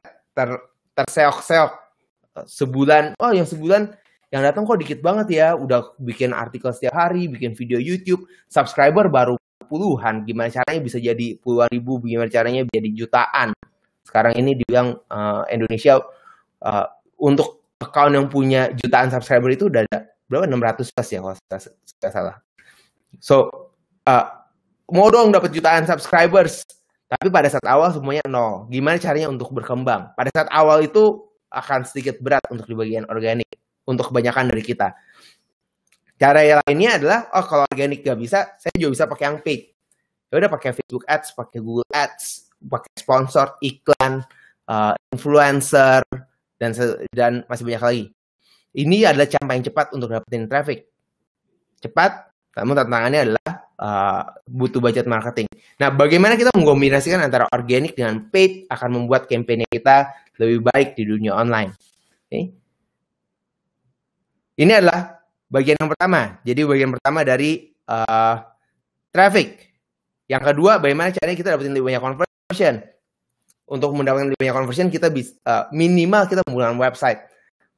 terseok-seok. Sebulan, oh yang sebulan yang datang kok dikit banget ya udah bikin artikel setiap hari bikin video YouTube subscriber baru puluhan gimana caranya bisa jadi puluhan ribu gimana caranya jadi jutaan sekarang ini dibilang uh, Indonesia uh, untuk account yang punya jutaan subscriber itu udah ada berapa 600 plus ya kalau saya salah so uh, mau dong dapat jutaan subscribers tapi pada saat awal semuanya nol gimana caranya untuk berkembang pada saat awal itu akan sedikit berat untuk di bagian organik untuk kebanyakan dari kita. Cara yang lainnya adalah, oh kalau organik gak bisa, saya juga bisa pakai yang paid. Ya udah pakai Facebook Ads, pakai Google Ads, pakai sponsor, iklan, uh, influencer, dan dan masih banyak lagi. Ini adalah cara yang cepat untuk dapetin traffic. Cepat, namun tantangannya adalah uh, butuh budget marketing. Nah, bagaimana kita mengkombinasikan antara organik dengan paid akan membuat kampanye kita lebih baik di dunia online. Okay. Ini adalah bagian yang pertama. Jadi bagian pertama dari uh, traffic. Yang kedua, bagaimana caranya kita dapetin lebih banyak conversion. Untuk mendapatkan lebih banyak conversion, kita bisa, uh, eh, minimal kita menggunakan website.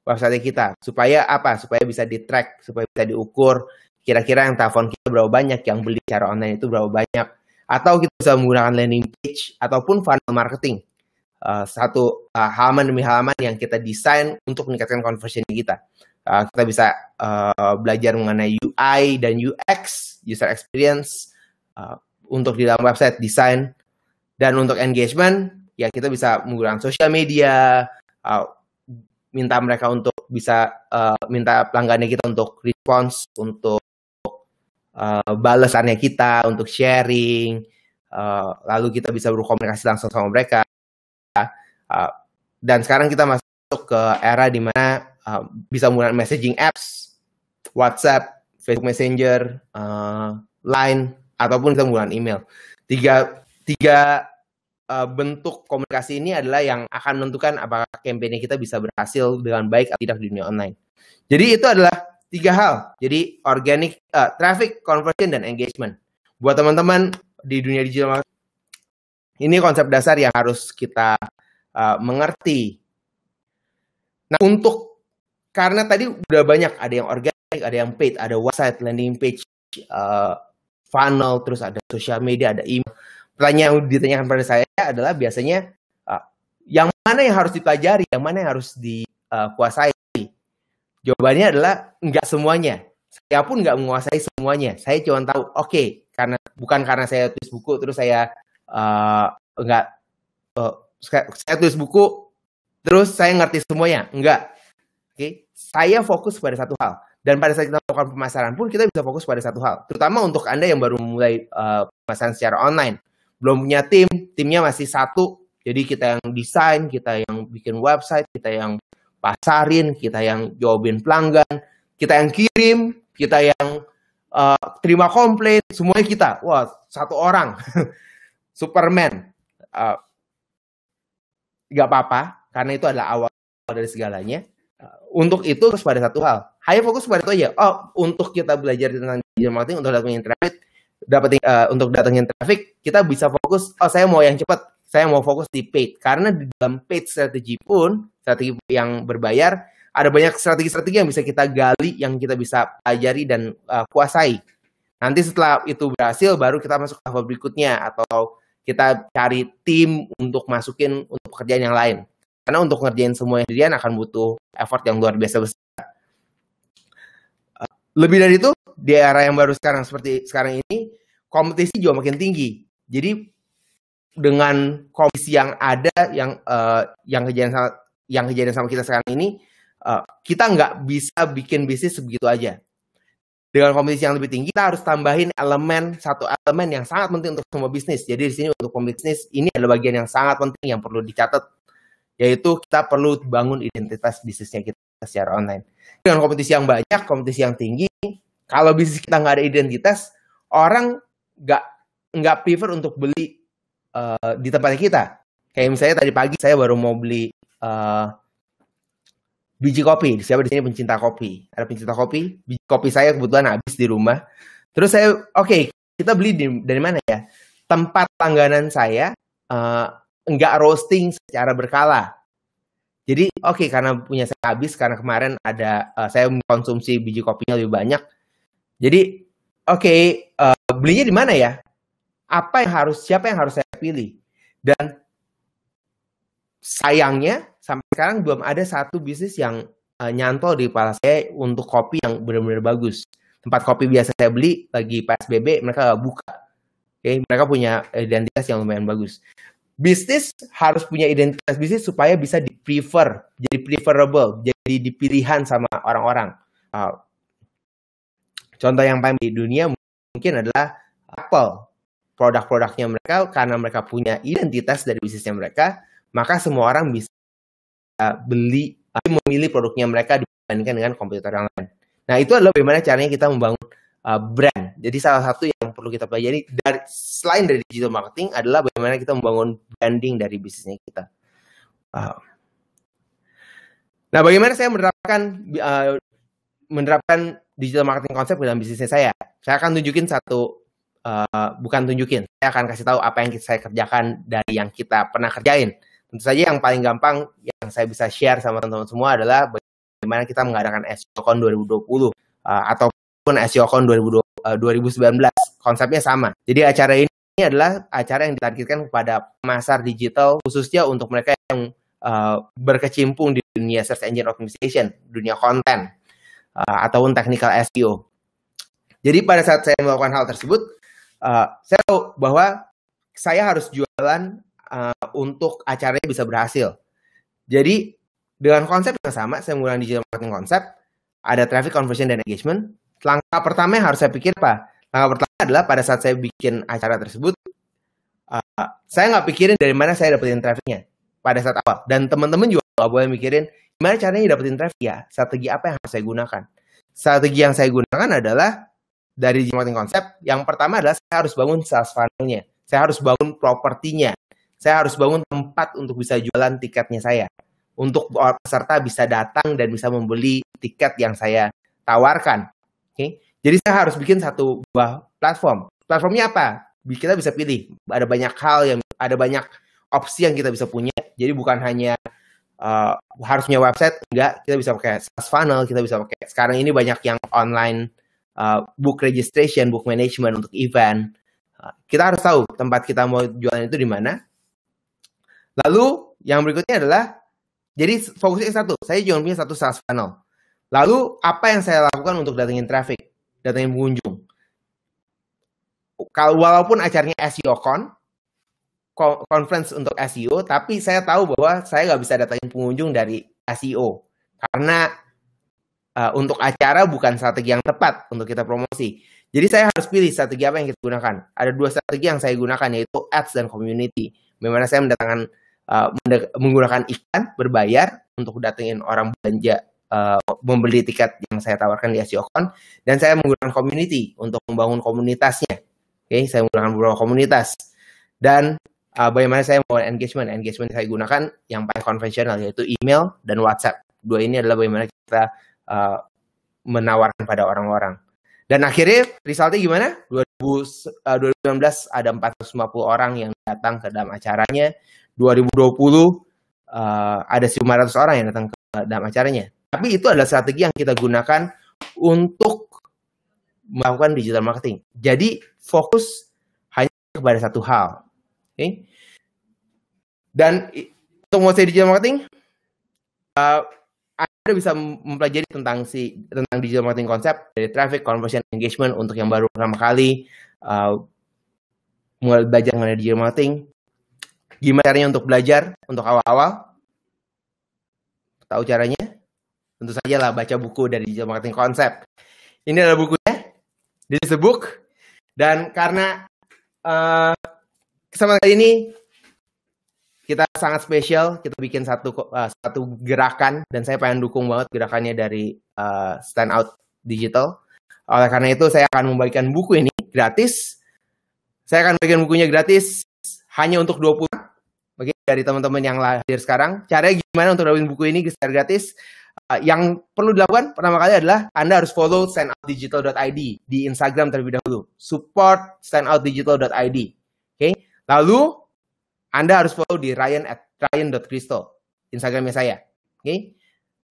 Website kita. Supaya apa? Supaya bisa di-track, supaya bisa diukur. Kira-kira yang telepon kita berapa banyak, yang beli secara online itu berapa banyak. Atau kita bisa menggunakan landing page, ataupun funnel marketing. Uh, satu uh, halaman demi halaman yang kita desain untuk meningkatkan conversion kita. Uh, kita bisa uh, belajar mengenai UI dan UX, user experience, uh, untuk di dalam website desain. Dan untuk engagement, ya kita bisa menggunakan sosial media, uh, minta mereka untuk bisa uh, minta pelanggannya kita untuk respons, untuk uh, balasannya kita, untuk sharing. Uh, lalu kita bisa berkomunikasi langsung sama mereka. Uh, dan sekarang kita masuk ke era dimana uh, bisa menggunakan messaging apps, WhatsApp, Facebook Messenger, uh, Line, ataupun bisa menggunakan email. Tiga, tiga uh, bentuk komunikasi ini adalah yang akan menentukan apakah kampanye kita bisa berhasil dengan baik atau tidak di dunia online. Jadi itu adalah tiga hal. Jadi organic, uh, traffic, conversion, dan engagement. Buat teman-teman di dunia digital marketing, ini konsep dasar yang harus kita uh, mengerti. Nah, untuk karena tadi udah banyak ada yang organik, ada yang paid, ada website, landing page, uh, funnel, terus ada sosial media, ada email. Pertanyaan yang ditanyakan pada saya adalah biasanya uh, yang mana yang harus dipelajari, yang mana yang harus dikuasai. Jawabannya adalah nggak semuanya. Saya pun enggak menguasai semuanya. Saya cuma tahu, oke, okay, karena bukan karena saya tulis buku terus saya uh, eh, enggak uh, saya, saya tulis buku terus saya ngerti semuanya. Enggak Oke, saya fokus pada satu hal. Dan pada saat kita melakukan pemasaran pun kita bisa fokus pada satu hal. Terutama untuk Anda yang baru memulai uh, eh, pemasaran secara online. Belum punya tim, timnya masih satu. Jadi kita yang desain, kita yang bikin website, kita yang pasarin, kita yang jawabin pelanggan, kita yang kirim, kita yang uh, terima komplain, semuanya kita. Wah, satu orang. (laughs) Superman. Uh, eh, gak apa-apa, karena itu adalah awal dari segalanya untuk itu fokus pada satu hal. Hanya fokus pada itu aja. Oh, untuk kita belajar tentang digital marketing, untuk datangin traffic, dapat uh, eh, untuk datangin traffic, kita bisa fokus. Oh, saya mau yang cepat. Saya mau fokus di paid. Karena di dalam paid strategi pun, strategi yang berbayar, ada banyak strategi-strategi yang bisa kita gali, yang kita bisa pelajari dan uh, kuasai. Nanti setelah itu berhasil, baru kita masuk ke level berikutnya atau kita cari tim untuk masukin untuk pekerjaan yang lain. Karena untuk ngerjain semuanya sendirian akan butuh effort yang luar biasa besar. Lebih dari itu, di era yang baru sekarang seperti sekarang ini, kompetisi juga makin tinggi. Jadi dengan kompetisi yang ada yang uh, yang kejadian sama, yang kejadian sama kita sekarang ini, uh, kita nggak bisa bikin bisnis begitu aja. Dengan kompetisi yang lebih tinggi, kita harus tambahin elemen satu elemen yang sangat penting untuk semua bisnis. Jadi di sini untuk pembisnis ini adalah bagian yang sangat penting yang perlu dicatat yaitu kita perlu bangun identitas bisnisnya kita secara online. Dengan kompetisi yang banyak, kompetisi yang tinggi, kalau bisnis kita nggak ada identitas, orang nggak nggak prefer untuk beli uh, di tempat kita. Kayak misalnya tadi pagi saya baru mau beli uh, biji kopi. Siapa di sini pencinta kopi? Ada pencinta kopi? Biji kopi saya kebetulan habis di rumah. Terus saya, oke, okay, kita beli di, dari mana ya? Tempat tangganan saya uh, enggak roasting secara berkala. Jadi oke okay, karena punya saya habis karena kemarin ada uh, saya mengkonsumsi biji kopinya lebih banyak. Jadi oke okay, uh, eh, belinya di mana ya? Apa yang harus siapa yang harus saya pilih? Dan sayangnya sampai sekarang belum ada satu bisnis yang uh, nyantol di kepala saya untuk kopi yang benar-benar bagus. Tempat kopi biasa saya beli lagi PSBB mereka buka. Oke, okay, mereka punya identitas yang lumayan bagus bisnis harus punya identitas bisnis supaya bisa di prefer, jadi preferable, jadi dipilihan sama orang-orang. Uh, contoh yang paling di dunia mungkin adalah Apple. Produk-produknya mereka karena mereka punya identitas dari bisnisnya mereka, maka semua orang bisa uh, beli uh, memilih produknya mereka dibandingkan dengan kompetitor yang lain. Nah, itu adalah bagaimana caranya kita membangun uh, brand jadi salah satu yang perlu kita pelajari dari selain dari digital marketing adalah bagaimana kita membangun branding dari bisnisnya kita. Wow. Nah, bagaimana saya menerapkan uh, menerapkan digital marketing konsep dalam bisnisnya saya? Saya akan tunjukin satu uh, bukan tunjukin, saya akan kasih tahu apa yang saya kerjakan dari yang kita pernah kerjain. Tentu saja yang paling gampang yang saya bisa share sama teman-teman semua adalah bagaimana kita mengadakan SEOCon 2020 uh, ataupun SEOCon 2020 2019. Eh, Konsepnya sama. Jadi acara ini adalah acara yang ditargetkan kepada pasar digital khususnya untuk mereka yang uh, berkecimpung di dunia search engine optimization, dunia konten uh, ataupun technical SEO. Jadi pada saat saya melakukan hal tersebut, uh, saya tahu bahwa saya harus jualan uh, untuk acaranya bisa berhasil. Jadi dengan konsep yang sama, saya menggunakan digital marketing konsep, ada traffic conversion dan engagement langkah pertama yang harus saya pikir pak langkah pertama adalah pada saat saya bikin acara tersebut uh, saya nggak pikirin dari mana saya dapetin trafficnya pada saat awal dan teman-teman juga nggak boleh mikirin gimana caranya dapetin traffic ya strategi apa yang harus saya gunakan strategi yang saya gunakan adalah dari marketing konsep yang pertama adalah saya harus bangun sales funnel-nya. saya harus bangun propertinya saya harus bangun tempat untuk bisa jualan tiketnya saya untuk peserta bisa datang dan bisa membeli tiket yang saya tawarkan okay? jadi saya harus bikin satu buah platform platformnya apa kita bisa pilih ada banyak hal yang ada banyak opsi yang kita bisa punya jadi bukan hanya uh, harus website enggak kita bisa pakai SaaS funnel kita bisa pakai sekarang ini banyak yang online uh, book registration book management untuk event uh, kita harus tahu tempat kita mau jualan itu di mana lalu yang berikutnya adalah jadi fokusnya satu saya jangan punya satu SaaS funnel Lalu apa yang saya lakukan untuk datengin traffic, datengin pengunjung? Kalau walaupun acaranya SEO Con, conference untuk SEO, tapi saya tahu bahwa saya nggak bisa datengin pengunjung dari SEO karena uh, untuk acara bukan strategi yang tepat untuk kita promosi. Jadi saya harus pilih strategi apa yang kita gunakan. Ada dua strategi yang saya gunakan yaitu ads dan community. Bagaimana saya mendatangkan uh, menggunakan iklan berbayar untuk datengin orang belanja uh, membeli tiket yang saya tawarkan di SEOCon dan saya menggunakan community untuk membangun komunitasnya. Oke, okay, saya menggunakan beberapa komunitas dan uh, bagaimana saya mau engagement. Engagement saya gunakan yang paling konvensional yaitu email dan WhatsApp. Dua ini adalah bagaimana kita uh, menawarkan pada orang-orang. Dan akhirnya resultnya gimana? 2019 ada 450 orang yang datang ke dalam acaranya. 2020 uh, ada 500 orang yang datang ke dalam acaranya. Tapi itu adalah strategi yang kita gunakan untuk melakukan digital marketing. Jadi fokus hanya kepada satu hal. Oke. Okay? Dan untuk menguasai digital marketing, uh, Anda bisa mempelajari tentang si tentang digital marketing konsep dari traffic, conversion, engagement untuk yang baru pertama kali uh, mulai belajar mengenai digital marketing. Gimana caranya untuk belajar untuk awal-awal? Tahu caranya? tentu saja lah baca buku dari digital marketing konsep. Ini adalah bukunya, this is the book. Dan karena uh, kesempatan kali ini kita sangat spesial, kita bikin satu uh, satu gerakan dan saya pengen dukung banget gerakannya dari uh, Stand Out Digital. Oleh karena itu saya akan membagikan buku ini gratis. Saya akan bagikan bukunya gratis hanya untuk 20 Oke, dari teman-teman yang lahir sekarang. Caranya gimana untuk dapetin buku ini secara gratis? Ah, yang perlu dilakukan pertama kali adalah Anda harus follow standoutdigital.id di Instagram terlebih dahulu. Support standoutdigital.id. Oke. Okay? Lalu Anda harus follow di Ryan at Ryan. ryan.crystal Instagramnya saya. Oke. Okay?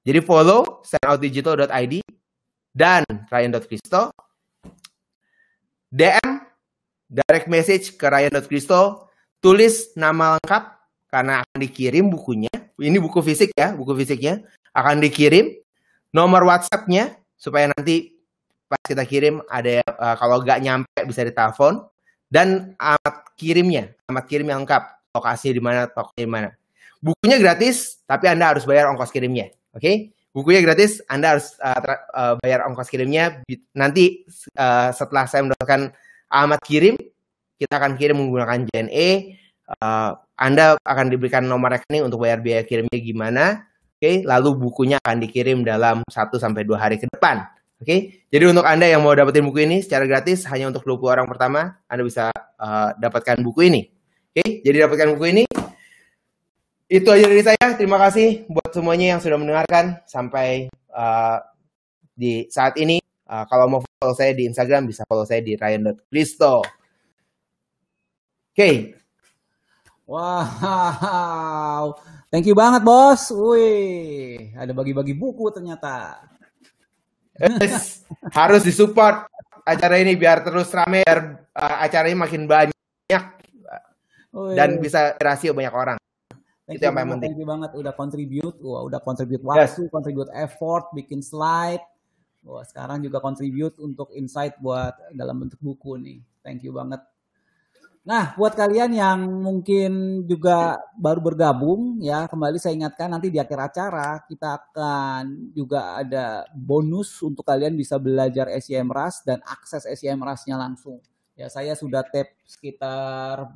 Jadi follow standoutdigital.id dan Ryan. ryan.crystal DM direct message ke Ryan. ryan.crystal tulis nama lengkap karena akan dikirim bukunya. Ini buku fisik ya, buku fisiknya akan dikirim nomor WhatsApp-nya supaya nanti pas kita kirim ada uh, kalau nggak nyampe bisa ditelepon dan amat kirimnya, amat kirim yang lengkap, lokasi di mana, toko di mana. Bukunya gratis, tapi Anda harus bayar ongkos kirimnya, oke? Okay? Bukunya gratis, Anda harus uh, uh, bayar ongkos kirimnya. Nanti uh, setelah saya mendapatkan amat kirim, kita akan kirim menggunakan JNE. Uh, anda akan diberikan nomor rekening untuk bayar biaya kirimnya gimana Oke, okay? lalu bukunya akan dikirim dalam 1 sampai 2 hari ke depan. Oke. Okay? Jadi untuk Anda yang mau dapetin buku ini secara gratis hanya untuk 20 orang pertama, Anda bisa uh, dapatkan buku ini. Oke, okay? jadi dapatkan buku ini. Itu aja dari saya. Terima kasih buat semuanya yang sudah mendengarkan sampai uh, di saat ini. Uh, kalau mau follow saya di Instagram bisa follow saya di ryan.listo. Oke. Okay. Wow. Thank you banget, Bos. Wih, ada bagi-bagi buku ternyata. Yes, harus disupport acara ini biar terus rame, biar uh, eh, acaranya makin banyak Ui. dan bisa rasio banyak orang. Thank itu yang penting. Thank you banget udah contribute, wah udah contribute waktu, yes. contribute effort, bikin slide. Wah, sekarang juga contribute untuk insight buat dalam bentuk buku nih. Thank you banget. Nah, buat kalian yang mungkin juga baru bergabung ya, kembali saya ingatkan nanti di akhir acara kita akan juga ada bonus untuk kalian bisa belajar SEM RAS dan akses SEM RAS-nya langsung. Ya, saya sudah tap sekitar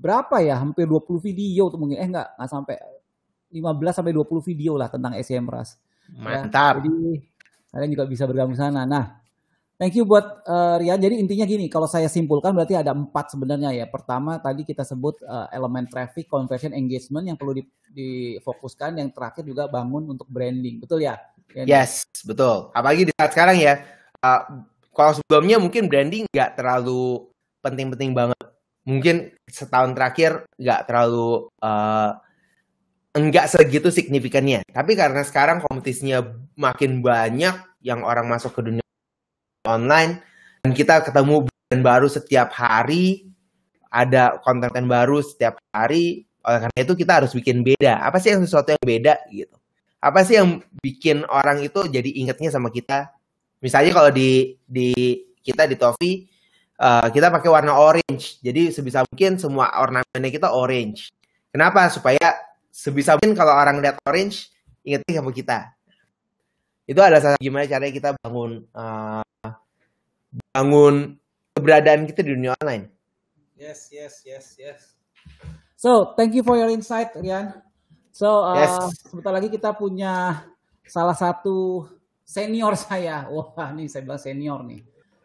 berapa ya? Hampir 20 video untuk mungkin eh enggak, enggak sampai 15 sampai 20 video lah tentang SEM RAS. Ya, Mantap. Ya, jadi kalian juga bisa bergabung sana. Nah, Thank you buat uh, Rian. Jadi intinya gini, kalau saya simpulkan berarti ada empat sebenarnya ya. Pertama tadi kita sebut uh, elemen traffic, conversion, engagement yang perlu difokuskan. Yang terakhir juga bangun untuk branding, betul ya? Rian? Yes, betul. Apalagi di saat sekarang ya. Uh, kalau sebelumnya mungkin branding nggak terlalu penting-penting banget. Mungkin setahun terakhir nggak terlalu uh, enggak segitu signifikannya. Tapi karena sekarang kompetisinya makin banyak yang orang masuk ke dunia online dan kita ketemu brand baru setiap hari ada konten baru setiap hari oleh karena itu kita harus bikin beda apa sih yang sesuatu yang beda gitu apa sih yang bikin orang itu jadi ingetnya sama kita misalnya kalau di di kita di Tofi uh, eh, kita pakai warna orange jadi sebisa mungkin semua ornamennya kita orange kenapa supaya sebisa mungkin kalau orang lihat orange ingetnya sama kita itu adalah gimana caranya kita bangun uh, bangun keberadaan kita di dunia online. Yes, yes, yes, yes. So, thank you for your insight, Rian. So, uh, yes. sebentar lagi kita punya salah satu senior (laughs) saya. Wah, nih saya bilang senior nih.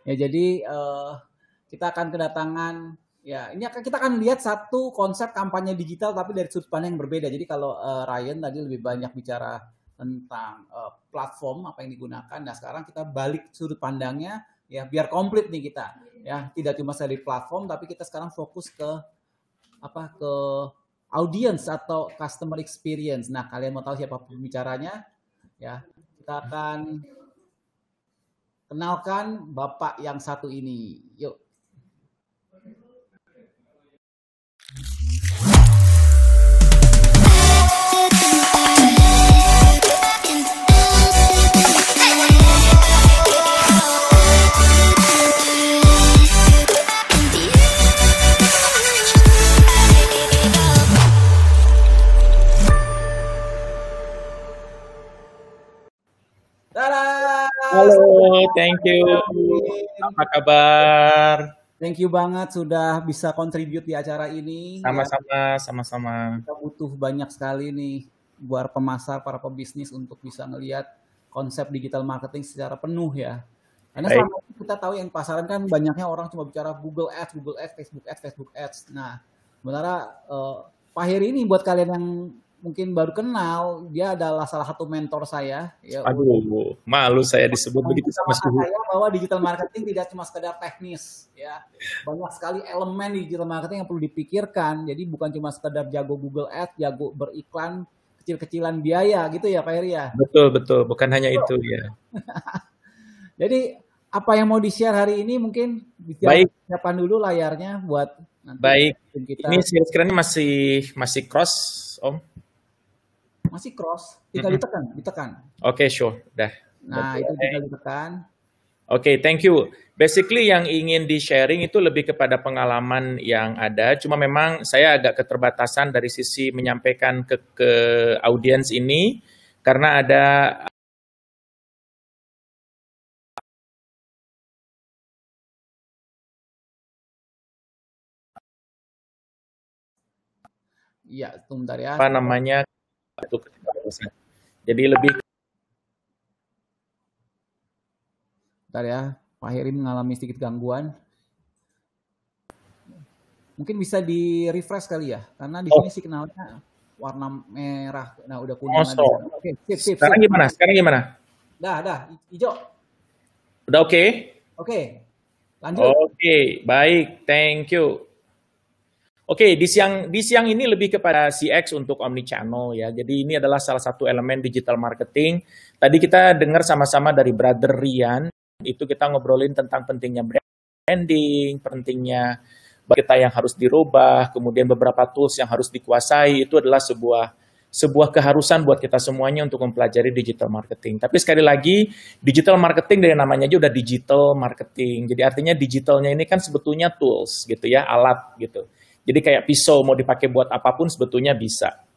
Ya, jadi uh, kita akan kedatangan ya ini akan, kita akan lihat satu konsep kampanye digital tapi dari sudut pandang yang berbeda. Jadi kalau uh, Ryan tadi lebih banyak bicara tentang uh, platform apa yang digunakan. Nah sekarang kita balik sudut pandangnya ya biar komplit nih kita ya tidak cuma dari platform tapi kita sekarang fokus ke apa ke audience atau customer experience. Nah kalian mau tahu siapa pembicaranya ya kita akan kenalkan bapak yang satu ini. Yuk thank you. Apa kabar? Thank you banget sudah bisa kontribut di acara ini. Sama-sama, sama-sama. kita butuh banyak sekali nih buat pemasar, para pebisnis untuk bisa ngelihat konsep digital marketing secara penuh ya. Karena selama ini kita tahu yang pasaran kan banyaknya orang cuma bicara Google Ads, Google Ads, Facebook Ads, Facebook Ads. Nah, sementara uh, eh, Pak Heri ini buat kalian yang mungkin baru kenal, dia adalah salah satu mentor saya. Ya, Aduh, malu saya disebut begitu sama saya bahwa digital marketing tidak cuma sekedar teknis, ya. Banyak sekali elemen di digital marketing yang perlu dipikirkan. Jadi bukan cuma sekedar jago Google Ads, jago beriklan, kecil-kecilan biaya gitu ya Pak Heri ya. Betul, betul. Bukan betul. hanya itu ya. (laughs) Jadi apa yang mau di-share hari ini mungkin bisa Baik. siapkan dulu layarnya buat nanti Baik. Kita. Ini screen masih masih cross, Om masih cross, tinggal ditekan, ditekan. Oke, okay, sure. Dah. Nah, okay. itu tinggal ditekan. Oke, okay, thank you. Basically yang ingin di-sharing itu lebih kepada pengalaman yang ada. Cuma memang saya agak keterbatasan dari sisi menyampaikan ke, ke audiens ini karena ada Ya, sebentar ya. Apa namanya? itu Jadi lebih Bentar ya, Pak Heri mengalami sedikit gangguan. Mungkin bisa di refresh kali ya, karena di sini oh. signalnya warna merah. Nah, udah kuning oh, Oke, sip, sip, Sekarang sip. gimana? Sekarang gimana? Dah, dah, hijau. Udah oke? Okay? Oke. Okay. Lanjut. Oke, okay, baik. Thank you. Oke, okay, di siang di siang ini lebih kepada CX untuk omni channel ya. Jadi ini adalah salah satu elemen digital marketing. Tadi kita dengar sama-sama dari Brother Rian, itu kita ngobrolin tentang pentingnya branding, pentingnya kita yang harus dirubah, kemudian beberapa tools yang harus dikuasai. Itu adalah sebuah sebuah keharusan buat kita semuanya untuk mempelajari digital marketing. Tapi sekali lagi, digital marketing dari namanya aja udah digital marketing. Jadi artinya digitalnya ini kan sebetulnya tools gitu ya, alat gitu. Jadi kayak pisau mau dipakai buat apapun sebetulnya bisa.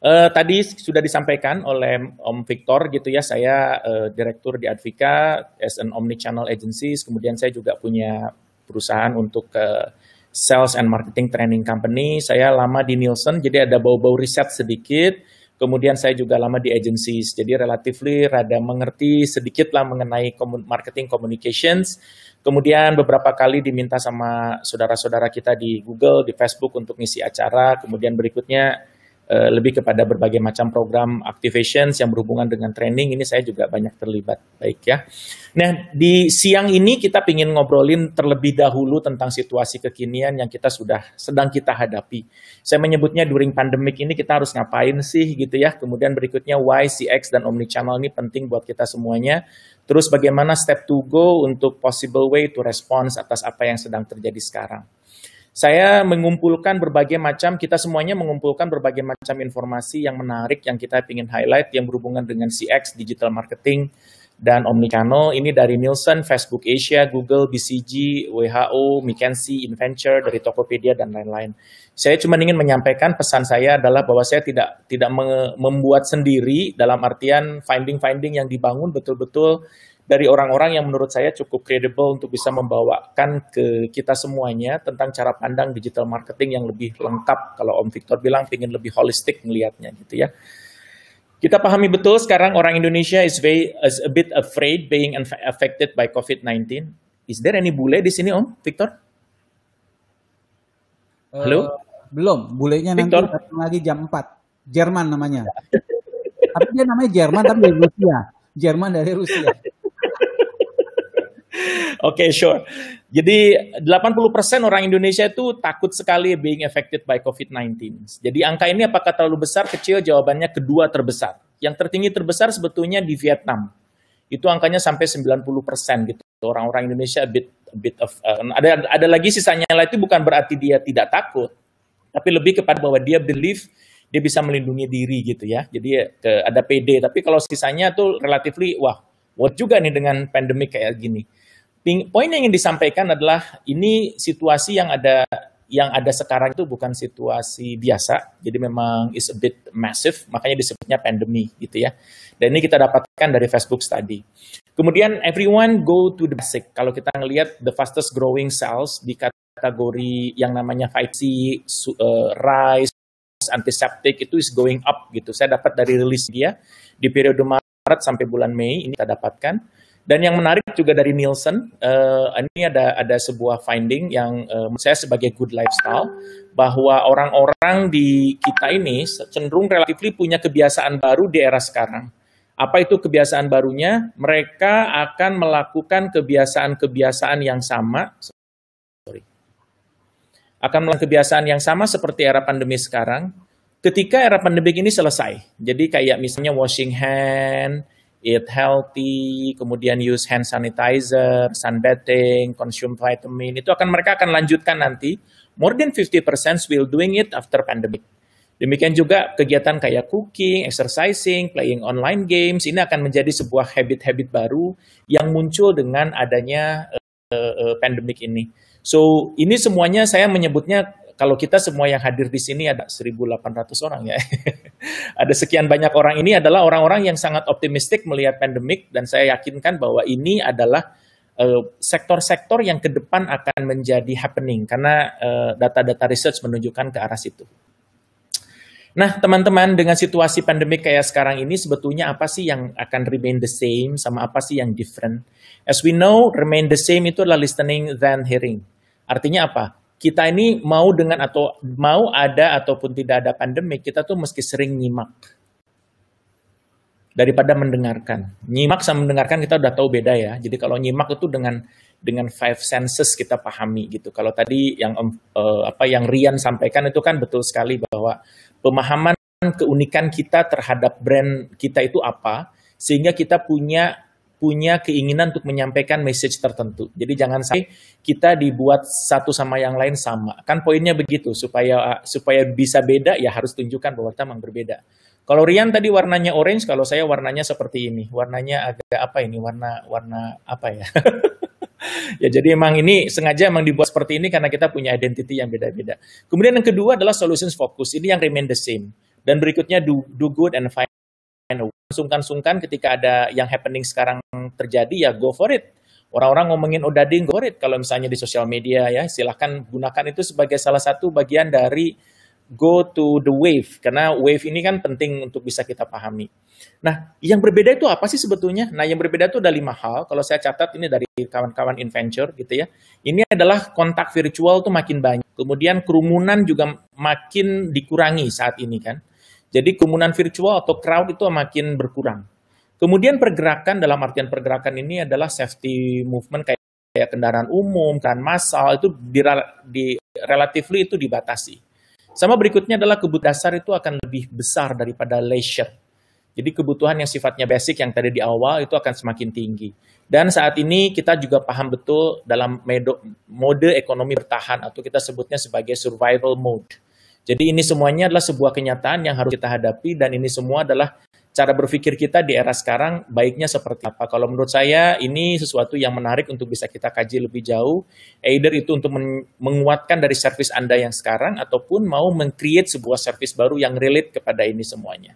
Uh, tadi sudah disampaikan oleh Om Victor gitu ya, saya uh, direktur di Advika as an omnichannel agencies, kemudian saya juga punya perusahaan untuk uh, sales and marketing training company. Saya lama di Nielsen, jadi ada bau-bau riset sedikit. Kemudian saya juga lama di agencies, jadi relatively rada mengerti sedikit lah mengenai marketing communications. Kemudian beberapa kali diminta sama saudara-saudara kita di Google, di Facebook untuk ngisi acara. Kemudian berikutnya Eh, lebih kepada berbagai macam program activations yang berhubungan dengan training ini saya juga banyak terlibat baik ya. Nah di siang ini kita ingin ngobrolin terlebih dahulu tentang situasi kekinian yang kita sudah sedang kita hadapi. Saya menyebutnya during pandemic ini kita harus ngapain sih gitu ya. Kemudian berikutnya why CX dan omnichannel ini penting buat kita semuanya. Terus bagaimana step to go untuk possible way to response atas apa yang sedang terjadi sekarang saya mengumpulkan berbagai macam, kita semuanya mengumpulkan berbagai macam informasi yang menarik yang kita ingin highlight yang berhubungan dengan CX, digital marketing, dan Omnichannel. Ini dari Nielsen, Facebook Asia, Google, BCG, WHO, McKinsey, Inventure, dari Tokopedia, dan lain-lain. Saya cuma ingin menyampaikan pesan saya adalah bahwa saya tidak tidak membuat sendiri dalam artian finding-finding yang dibangun betul-betul dari orang-orang yang menurut saya cukup kredibel untuk bisa membawakan ke kita semuanya tentang cara pandang digital marketing yang lebih lengkap. Kalau Om Victor bilang ingin lebih holistik melihatnya gitu ya. Kita pahami betul sekarang orang Indonesia is, very, is a bit afraid being affected by COVID-19. Is there any bule di sini Om Victor? Eh, Halo? Uh, belum, bulenya Victor? nanti datang lagi jam 4. Jerman namanya. tapi dia namanya Jerman tapi dari Rusia. Jerman dari Rusia. (laughs) Oke, okay, sure. Jadi 80% orang Indonesia itu takut sekali being affected by COVID-19. Jadi angka ini apakah terlalu besar, kecil? Jawabannya kedua terbesar. Yang tertinggi terbesar sebetulnya di Vietnam. Itu angkanya sampai 90% gitu. Orang-orang Indonesia a bit, a bit of, uh, ada ada lagi sisanya lah itu bukan berarti dia tidak takut, tapi lebih kepada bahwa dia believe dia bisa melindungi diri gitu ya. Jadi eh, ke, ada PD, tapi kalau sisanya tuh relatively wah, what juga nih dengan pandemi kayak gini poin yang ingin disampaikan adalah ini situasi yang ada yang ada sekarang itu bukan situasi biasa, jadi memang is a bit massive, makanya disebutnya pandemi gitu ya. Dan ini kita dapatkan dari Facebook study. Kemudian everyone go to the basic. Kalau kita ngelihat the fastest growing sales di kategori yang namanya 5C, uh, eh, rice, antiseptik itu is going up gitu. Saya dapat dari rilis dia di periode Maret sampai bulan Mei ini kita dapatkan. Dan yang menarik juga dari Nielsen, uh, ini ada ada sebuah finding yang uh, saya sebagai good lifestyle bahwa orang-orang di kita ini cenderung relatif punya kebiasaan baru di era sekarang. Apa itu kebiasaan barunya? Mereka akan melakukan kebiasaan-kebiasaan yang sama. Sorry. Akan melakukan kebiasaan yang sama seperti era pandemi sekarang. Ketika era pandemi ini selesai, jadi kayak misalnya washing hand, eat healthy, kemudian use hand sanitizer, sunbathing, consume vitamin, itu akan mereka akan lanjutkan nanti. More than 50% will doing it after pandemic. Demikian juga kegiatan kayak cooking, exercising, playing online games, ini akan menjadi sebuah habit-habit baru yang muncul dengan adanya uh, uh, pandemic ini. So ini semuanya saya menyebutnya kalau kita semua yang hadir di sini ada 1.800 orang ya. (laughs) ada sekian banyak orang ini adalah orang-orang yang sangat optimistik melihat pandemik dan saya yakinkan bahwa ini adalah eh, sektor-sektor uh, yang ke depan akan menjadi happening karena eh, data-data uh, research menunjukkan ke arah situ. Nah, teman-teman, dengan situasi pandemi kayak sekarang ini, sebetulnya apa sih yang akan remain the same sama apa sih yang different? As we know, remain the same itu adalah listening than hearing. Artinya apa? kita ini mau dengan atau mau ada ataupun tidak ada pandemi, kita tuh meski sering nyimak daripada mendengarkan. Nyimak sama mendengarkan kita udah tahu beda ya. Jadi kalau nyimak itu dengan dengan five senses kita pahami gitu. Kalau tadi yang uh, apa yang Rian sampaikan itu kan betul sekali bahwa pemahaman keunikan kita terhadap brand kita itu apa sehingga kita punya punya keinginan untuk menyampaikan message tertentu. Jadi jangan sampai kita dibuat satu sama yang lain sama. Kan poinnya begitu supaya supaya bisa beda ya harus tunjukkan bahwa kita memang berbeda. Kalau Rian tadi warnanya orange, kalau saya warnanya seperti ini. Warnanya agak apa ini? Warna warna apa ya? (laughs) ya jadi emang ini sengaja emang dibuat seperti ini karena kita punya identity yang beda-beda. Kemudian yang kedua adalah solutions focus. Ini yang remain the same. Dan berikutnya do, do good and find sungkan-sungkan ketika ada yang happening sekarang terjadi ya go for it. Orang-orang ngomongin odading oh, go for it kalau misalnya di sosial media ya silahkan gunakan itu sebagai salah satu bagian dari go to the wave karena wave ini kan penting untuk bisa kita pahami. Nah, yang berbeda itu apa sih sebetulnya? Nah, yang berbeda itu ada lima hal. Kalau saya catat ini dari kawan-kawan adventure gitu ya. Ini adalah kontak virtual tuh makin banyak. Kemudian kerumunan juga makin dikurangi saat ini kan. Jadi kerumunan virtual atau crowd itu makin berkurang. Kemudian pergerakan dalam artian pergerakan ini adalah safety movement kayak, kayak kendaraan umum, kendaraan massal itu di, di relatively itu dibatasi. Sama berikutnya adalah kebutuhan dasar itu akan lebih besar daripada leisure. Jadi kebutuhan yang sifatnya basic yang tadi di awal itu akan semakin tinggi. Dan saat ini kita juga paham betul dalam mode ekonomi bertahan atau kita sebutnya sebagai survival mode jadi ini semuanya adalah sebuah kenyataan yang harus kita hadapi dan ini semua adalah cara berpikir kita di era sekarang baiknya seperti apa. Kalau menurut saya ini sesuatu yang menarik untuk bisa kita kaji lebih jauh. Either itu untuk menguatkan dari servis Anda yang sekarang ataupun mau meng-create sebuah servis baru yang relate kepada ini semuanya.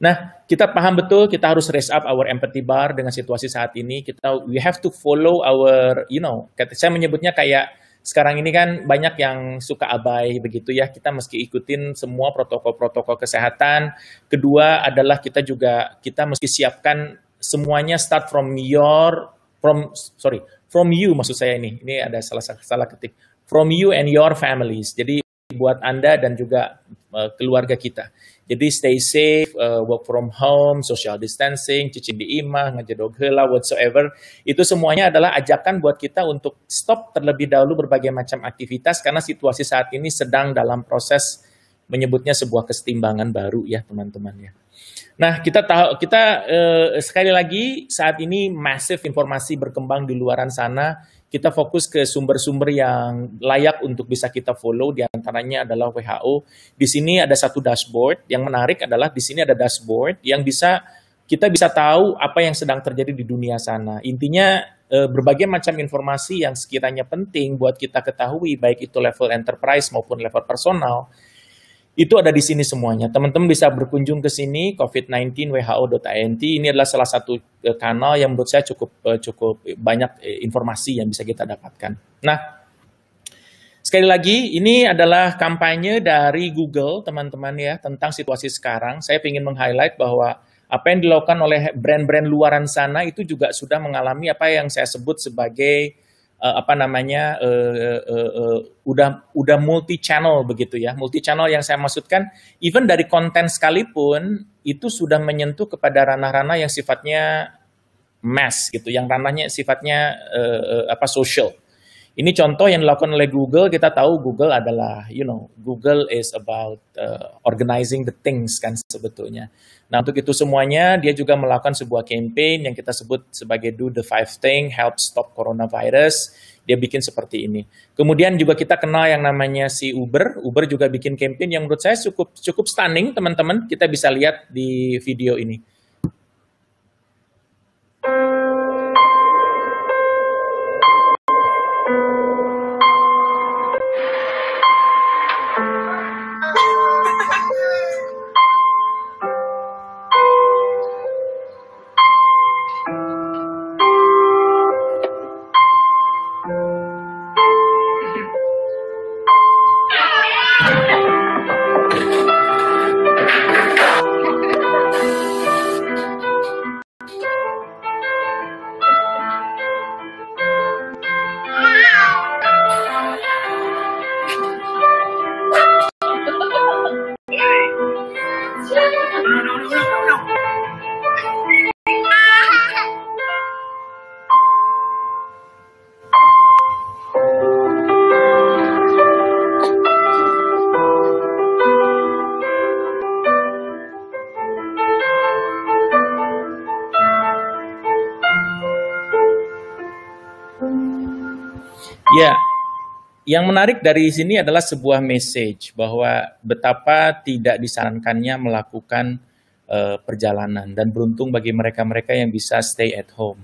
Nah, kita paham betul kita harus raise up our empathy bar dengan situasi saat ini. Kita we have to follow our you know, saya menyebutnya kayak sekarang ini kan banyak yang suka abai begitu ya kita meski ikutin semua protokol-protokol kesehatan kedua adalah kita juga kita meski siapkan semuanya start from your from sorry from you maksud saya ini ini ada salah salah ketik from you and your families jadi buat anda dan juga eh, keluarga kita jadi stay safe, uh, work from home, social distancing, cuci di imah, ngejedog hela, whatsoever. Itu semuanya adalah ajakan buat kita untuk stop terlebih dahulu berbagai macam aktivitas karena situasi saat ini sedang dalam proses menyebutnya sebuah kesetimbangan baru ya teman-teman ya. Nah, kita tahu kita uh, sekali lagi saat ini masif informasi berkembang di luaran sana kita fokus ke sumber-sumber yang layak untuk bisa kita follow, Di antaranya adalah WHO. Di sini ada satu dashboard, yang menarik adalah di sini ada dashboard yang bisa kita bisa tahu apa yang sedang terjadi di dunia sana. Intinya eh, berbagai macam informasi yang sekiranya penting buat kita ketahui, baik itu level enterprise maupun level personal, itu ada di sini semuanya. Teman-teman bisa berkunjung ke sini covid19 who.int. Ini adalah salah satu eh, kanal yang menurut saya cukup eh, cukup banyak eh, informasi yang bisa kita dapatkan. Nah, sekali lagi ini adalah kampanye dari Google teman-teman ya tentang situasi sekarang. Saya ingin meng-highlight bahwa apa yang dilakukan oleh brand-brand luaran sana itu juga sudah mengalami apa yang saya sebut sebagai uh, apa namanya uh, uh, uh, udah udah multi channel begitu ya multi channel yang saya maksudkan even dari konten sekalipun itu sudah menyentuh kepada ranah-ranah yang sifatnya mass gitu yang ranahnya sifatnya uh, uh, apa social ini contoh yang dilakukan oleh Google. Kita tahu Google adalah, you know, Google is about uh, organizing the things kan sebetulnya. Nah untuk itu semuanya dia juga melakukan sebuah campaign yang kita sebut sebagai Do the Five Thing, Help Stop Coronavirus. Dia bikin seperti ini. Kemudian juga kita kenal yang namanya si Uber. Uber juga bikin campaign yang menurut saya cukup cukup stunning teman-teman. Kita bisa lihat di video ini. yang menarik dari sini adalah sebuah message bahwa betapa tidak disarankannya melakukan uh, perjalanan dan beruntung bagi mereka-mereka yang bisa stay at home.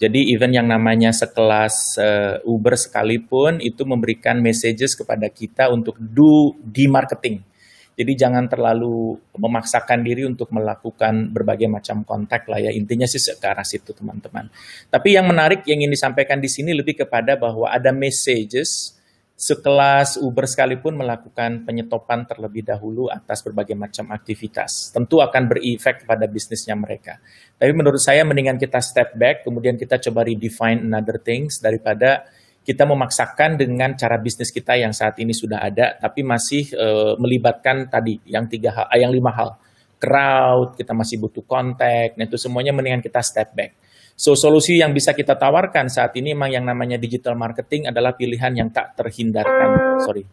Jadi event yang namanya sekelas uh, Uber sekalipun itu memberikan messages kepada kita untuk do di marketing. Jadi jangan terlalu memaksakan diri untuk melakukan berbagai macam kontak lah ya. Intinya sih sekarang situ teman-teman. Tapi yang menarik yang ingin disampaikan di sini lebih kepada bahwa ada messages sekelas Uber sekalipun melakukan penyetopan terlebih dahulu atas berbagai macam aktivitas. Tentu akan berefek pada bisnisnya mereka. Tapi menurut saya mendingan kita step back, kemudian kita coba redefine another things daripada kita memaksakan dengan cara bisnis kita yang saat ini sudah ada, tapi masih uh, melibatkan tadi yang tiga hal, eh, yang lima hal, crowd, kita masih butuh kontak, nah itu semuanya mendingan kita step back So solusi yang bisa kita tawarkan saat ini memang yang namanya digital marketing adalah pilihan yang tak terhindarkan. Sorry.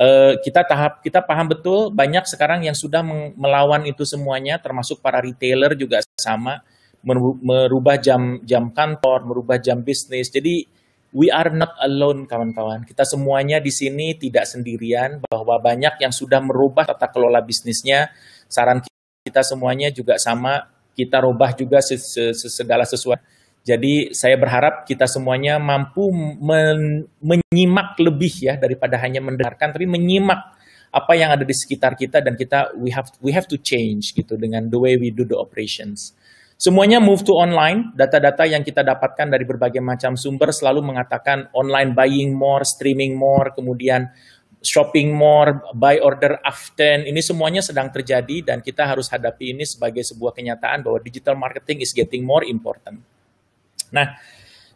Uh, kita tahap kita paham betul banyak sekarang yang sudah melawan itu semuanya termasuk para retailer juga sama merubah jam jam kantor, merubah jam bisnis. Jadi we are not alone kawan-kawan. Kita semuanya di sini tidak sendirian bahwa banyak yang sudah merubah tata kelola bisnisnya. Saran kita semuanya juga sama kita rubah juga segala sesuatu. Jadi saya berharap kita semuanya mampu men menyimak lebih ya daripada hanya mendengarkan, tapi menyimak apa yang ada di sekitar kita dan kita we have we have to change gitu dengan the way we do the operations. Semuanya move to online. Data-data yang kita dapatkan dari berbagai macam sumber selalu mengatakan online buying more, streaming more, kemudian shopping more, buy order after, ini semuanya sedang terjadi dan kita harus hadapi ini sebagai sebuah kenyataan bahwa digital marketing is getting more important. Nah,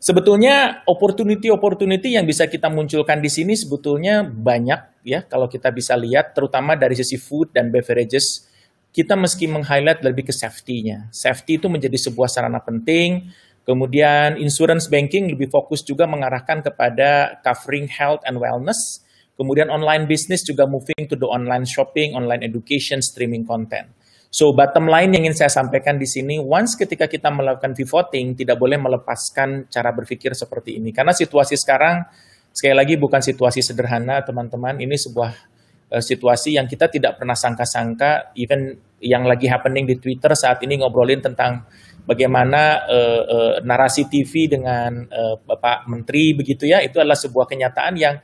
sebetulnya opportunity-opportunity yang bisa kita munculkan di sini sebetulnya banyak ya kalau kita bisa lihat terutama dari sisi food dan beverages kita meski meng-highlight lebih ke safety-nya. Safety itu menjadi sebuah sarana penting, kemudian insurance banking lebih fokus juga mengarahkan kepada covering health and wellness, Kemudian online bisnis juga moving to the online shopping, online education, streaming content. So bottom line yang ingin saya sampaikan di sini, once ketika kita melakukan pivoting, tidak boleh melepaskan cara berpikir seperti ini. Karena situasi sekarang, sekali lagi bukan situasi sederhana teman-teman, ini sebuah uh, situasi yang kita tidak pernah sangka-sangka, even yang lagi happening di Twitter saat ini ngobrolin tentang bagaimana uh, uh, narasi TV dengan uh, Bapak Menteri begitu ya, itu adalah sebuah kenyataan yang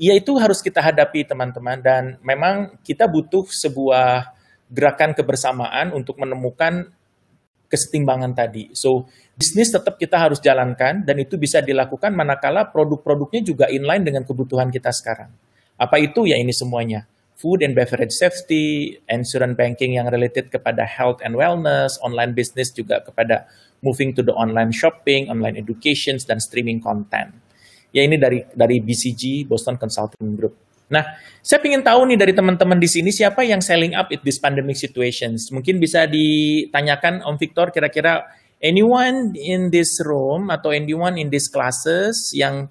ya itu harus kita hadapi teman-teman dan memang kita butuh sebuah gerakan kebersamaan untuk menemukan kesetimbangan tadi. So, bisnis tetap kita harus jalankan dan itu bisa dilakukan manakala produk-produknya juga inline dengan kebutuhan kita sekarang. Apa itu? Ya ini semuanya. Food and beverage safety, insurance banking yang related kepada health and wellness, online business juga kepada moving to the online shopping, online educations, dan streaming content. Ya ini dari dari BCG Boston Consulting Group. Nah, saya ingin tahu nih dari teman-teman di sini siapa yang selling up in this pandemic situations. Mungkin bisa ditanyakan Om Victor kira-kira anyone in this room atau anyone in this classes yang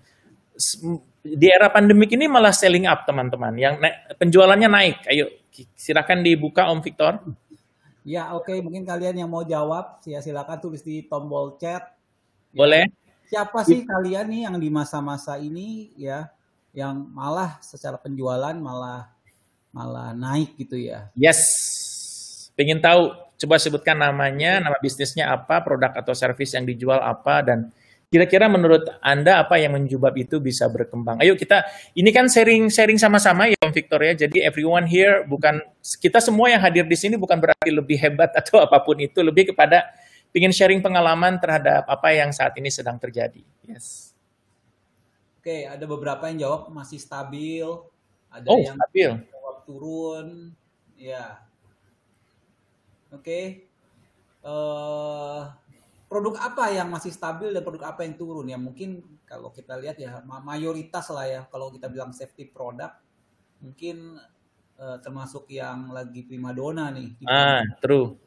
di era pandemik ini malah selling up teman-teman yang naik, penjualannya naik ayo silakan dibuka Om Victor ya oke okay. mungkin kalian yang mau jawab ya silakan tulis di tombol chat boleh siapa sih kalian nih yang di masa-masa ini ya yang malah secara penjualan malah malah naik gitu ya? Yes. Pengen tahu coba sebutkan namanya, nama bisnisnya apa, produk atau servis yang dijual apa dan kira-kira menurut Anda apa yang menjubab itu bisa berkembang? Ayo kita ini kan sharing-sharing sama-sama ya Om Victor ya. Jadi everyone here bukan kita semua yang hadir di sini bukan berarti lebih hebat atau apapun itu, lebih kepada ingin sharing pengalaman terhadap apa yang saat ini sedang terjadi. Yes. Oke, ada beberapa yang jawab masih stabil, ada oh, yang stabil. jawab turun, ya. Oke. Uh, produk apa yang masih stabil dan produk apa yang turun ya? Mungkin kalau kita lihat ya mayoritas lah ya kalau kita bilang safety product mungkin uh, termasuk yang lagi prima dona nih. Ah, true.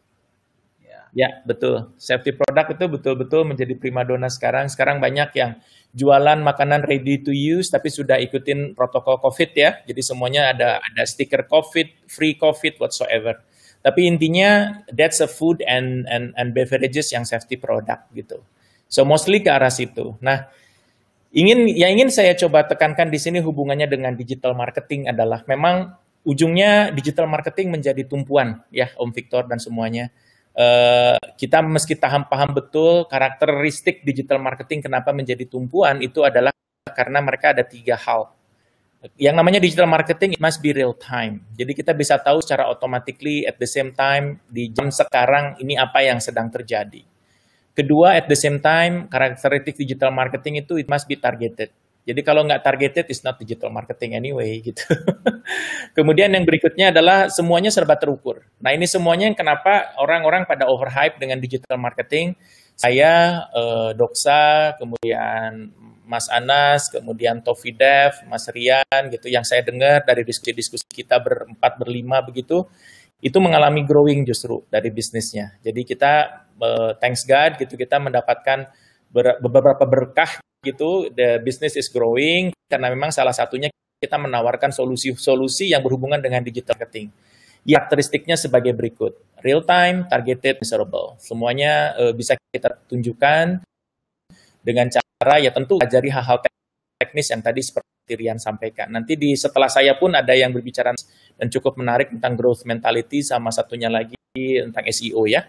Ya, betul. Safety product itu betul-betul menjadi primadona sekarang. Sekarang banyak yang jualan makanan ready to use tapi sudah ikutin protokol COVID ya. Jadi semuanya ada ada stiker COVID, free COVID whatsoever. Tapi intinya that's a food and and and beverages yang safety product gitu. So mostly ke arah situ. Nah, ingin yang ingin saya coba tekankan di sini hubungannya dengan digital marketing adalah memang ujungnya digital marketing menjadi tumpuan ya Om Victor dan semuanya Eh, kita meski paham-paham betul karakteristik digital marketing kenapa menjadi tumpuan itu adalah karena mereka ada tiga hal. Yang namanya digital marketing it must be real time. Jadi kita bisa tahu secara automatically at the same time di jam sekarang ini apa yang sedang terjadi. Kedua, at the same time, karakteristik digital marketing itu it must be targeted. Jadi kalau nggak targeted, it's not digital marketing anyway gitu. (laughs) Kemudian yang berikutnya adalah semuanya serba terukur. Nah ini semuanya yang kenapa orang-orang pada overhype dengan digital marketing. Saya, eh, Doksa, kemudian Mas Anas, kemudian Tofi Dev, Mas Rian gitu, yang saya dengar dari diskusi-diskusi kita berempat, berlima begitu, itu mengalami growing justru dari bisnisnya. Jadi kita, eh, thanks God gitu, kita mendapatkan beberapa berkah gitu, the business is growing karena memang salah satunya kita menawarkan solusi-solusi yang berhubungan dengan digital marketing. Karakteristiknya sebagai berikut: real time, targeted, measurable. Semuanya uh, bisa kita tunjukkan dengan cara ya tentu ajari hal-hal teknis yang tadi seperti Rian sampaikan. Nanti di setelah saya pun ada yang berbicara dan cukup menarik tentang growth mentality sama satunya lagi tentang SEO ya.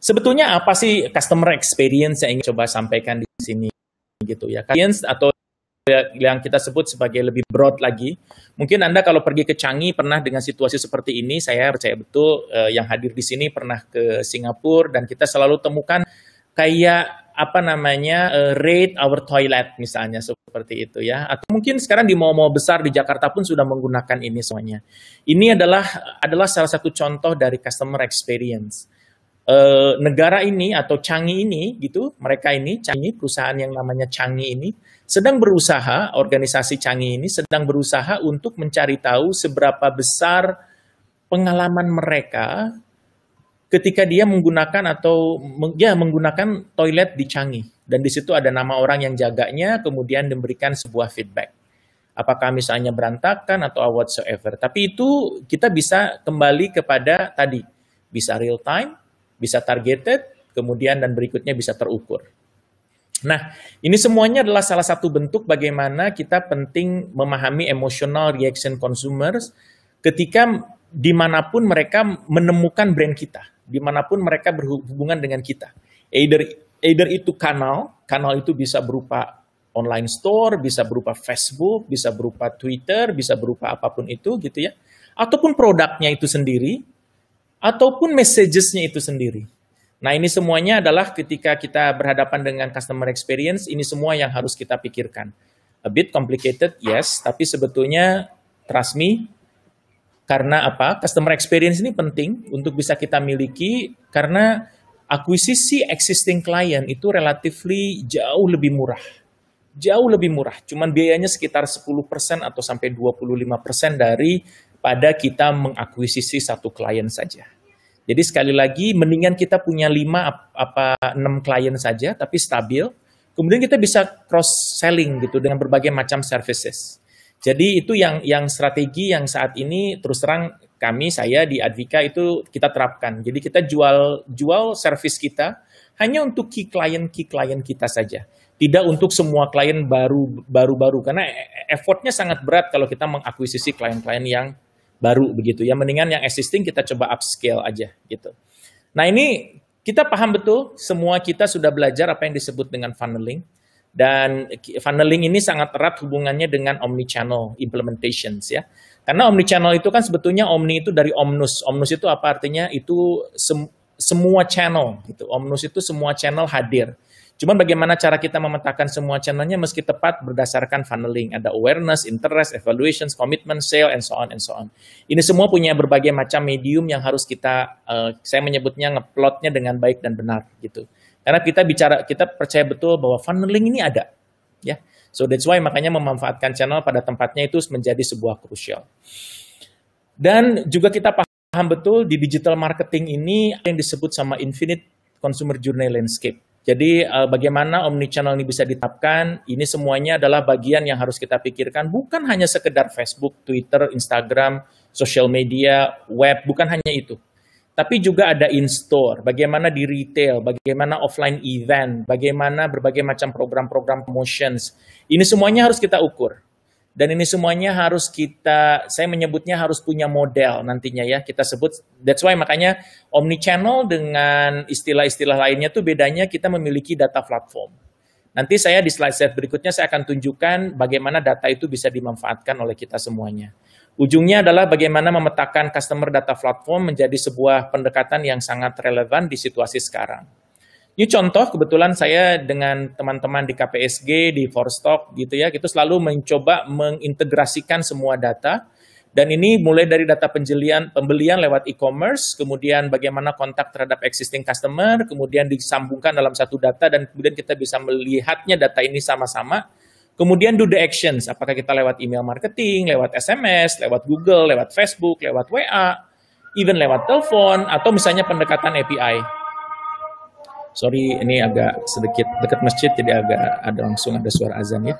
Sebetulnya apa sih customer experience yang ingin coba sampaikan di sini gitu ya? Experience atau yang kita sebut sebagai lebih broad lagi. Mungkin Anda kalau pergi ke Changi pernah dengan situasi seperti ini, saya percaya betul eh, yang hadir di sini pernah ke Singapura dan kita selalu temukan kayak apa namanya uh, eh, rate our toilet misalnya seperti itu ya atau mungkin sekarang di mall-mall besar di Jakarta pun sudah menggunakan ini semuanya ini adalah adalah salah satu contoh dari customer experience eh, negara ini atau Changi ini gitu, mereka ini Changi perusahaan yang namanya Changi ini sedang berusaha, organisasi Changi ini sedang berusaha untuk mencari tahu seberapa besar pengalaman mereka ketika dia menggunakan atau ya menggunakan toilet di Changi dan di situ ada nama orang yang jaganya kemudian diberikan sebuah feedback apakah misalnya berantakan atau whatsoever tapi itu kita bisa kembali kepada tadi bisa real time bisa targeted, kemudian dan berikutnya bisa terukur. Nah, ini semuanya adalah salah satu bentuk bagaimana kita penting memahami emotional reaction consumers ketika dimanapun mereka menemukan brand kita, dimanapun mereka berhubungan dengan kita. Either, either itu kanal, kanal itu bisa berupa online store, bisa berupa Facebook, bisa berupa Twitter, bisa berupa apapun itu gitu ya. Ataupun produknya itu sendiri, ataupun messagesnya itu sendiri. Nah ini semuanya adalah ketika kita berhadapan dengan customer experience, ini semua yang harus kita pikirkan. A bit complicated, yes, tapi sebetulnya trust me, karena apa? Customer experience ini penting untuk bisa kita miliki karena akuisisi existing client itu relatively jauh lebih murah jauh lebih murah. Cuman biayanya sekitar 10% atau sampai 25% dari pada kita mengakuisisi satu klien saja. Jadi sekali lagi mendingan kita punya 5 apa 6 klien saja tapi stabil. Kemudian kita bisa cross selling gitu dengan berbagai macam services. Jadi itu yang yang strategi yang saat ini terus terang kami saya di Advika itu kita terapkan. Jadi kita jual jual service kita hanya untuk key client key client kita saja. Tidak untuk semua klien baru baru baru karena e, e, effortnya sangat berat kalau kita mengakuisisi klien-klien yang baru begitu. Ya mendingan yang existing kita coba upscale aja gitu. Nah ini kita paham betul semua kita sudah belajar apa yang disebut dengan funneling dan funneling ini sangat erat hubungannya dengan omni channel implementations ya. Karena omni channel itu kan sebetulnya omni itu dari omnus. Omnus itu apa artinya? Itu sem semua channel gitu. Omnus itu semua channel hadir. Cuman bagaimana cara kita memetakan semua channelnya meski tepat berdasarkan funneling. Ada awareness, interest, evaluations, commitment, sale, and so on and so on. Ini semua punya berbagai macam medium yang harus kita, uh, saya menyebutnya ngeplotnya dengan baik dan benar gitu. Karena kita bicara, kita percaya betul bahwa funneling ini ada, ya. So that's why makanya memanfaatkan channel pada tempatnya itu menjadi sebuah krusial. Dan juga kita paham betul di digital marketing ini yang disebut sama infinite consumer journey landscape jadi uh, bagaimana omnichannel ini bisa ditapkan, ini semuanya adalah bagian yang harus kita pikirkan, bukan hanya sekedar Facebook, Twitter, Instagram, social media, web, bukan hanya itu. Tapi juga ada in-store, bagaimana di retail, bagaimana offline event, bagaimana berbagai macam program-program promotions. Ini semuanya harus kita ukur. Dan ini semuanya harus kita, saya menyebutnya harus punya model nantinya ya. Kita sebut, that's why makanya omni channel dengan istilah-istilah lainnya tuh bedanya kita memiliki data platform. Nanti saya di slide set berikutnya saya akan tunjukkan bagaimana data itu bisa dimanfaatkan oleh kita semuanya. Ujungnya adalah bagaimana memetakan customer data platform menjadi sebuah pendekatan yang sangat relevan di situasi sekarang. Ini contoh kebetulan saya dengan teman-teman di KPSG, di Forstock gitu ya, itu selalu mencoba mengintegrasikan semua data. Dan ini mulai dari data penjelian, pembelian lewat e-commerce, kemudian bagaimana kontak terhadap existing customer, kemudian disambungkan dalam satu data dan kemudian kita bisa melihatnya data ini sama-sama. Kemudian do the actions, apakah kita lewat email marketing, lewat SMS, lewat Google, lewat Facebook, lewat WA, even lewat telepon, atau misalnya pendekatan API. Sorry, ini agak sedikit dekat masjid, jadi agak ada langsung ada suara azan ya.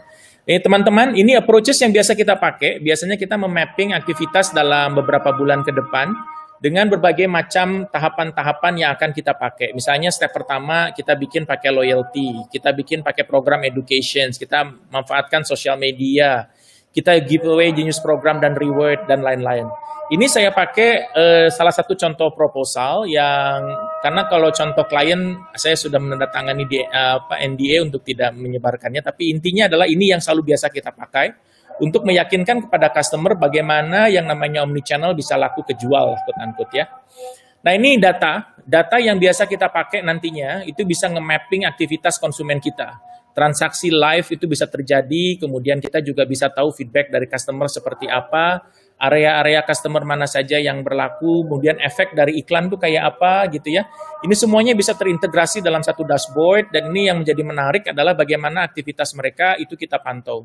Eh, teman-teman, ini approaches yang biasa kita pakai. Biasanya kita memapping aktivitas dalam beberapa bulan ke depan dengan berbagai macam tahapan-tahapan yang akan kita pakai. Misalnya step pertama kita bikin pakai loyalty, kita bikin pakai program education, kita manfaatkan sosial media, kita giveaway jenis program dan reward dan lain-lain. Ini saya pakai eh, salah satu contoh proposal yang karena kalau contoh klien saya sudah menandatangani di, apa, NDA untuk tidak menyebarkannya, tapi intinya adalah ini yang selalu biasa kita pakai untuk meyakinkan kepada customer bagaimana yang namanya omnichannel bisa laku kejual, quote ya. Nah ini data, data yang biasa kita pakai nantinya itu bisa nge-mapping aktivitas konsumen kita. Transaksi live itu bisa terjadi, kemudian kita juga bisa tahu feedback dari customer seperti apa, area-area customer mana saja yang berlaku, kemudian efek dari iklan tuh kayak apa gitu ya. Ini semuanya bisa terintegrasi dalam satu dashboard dan ini yang menjadi menarik adalah bagaimana aktivitas mereka itu kita pantau.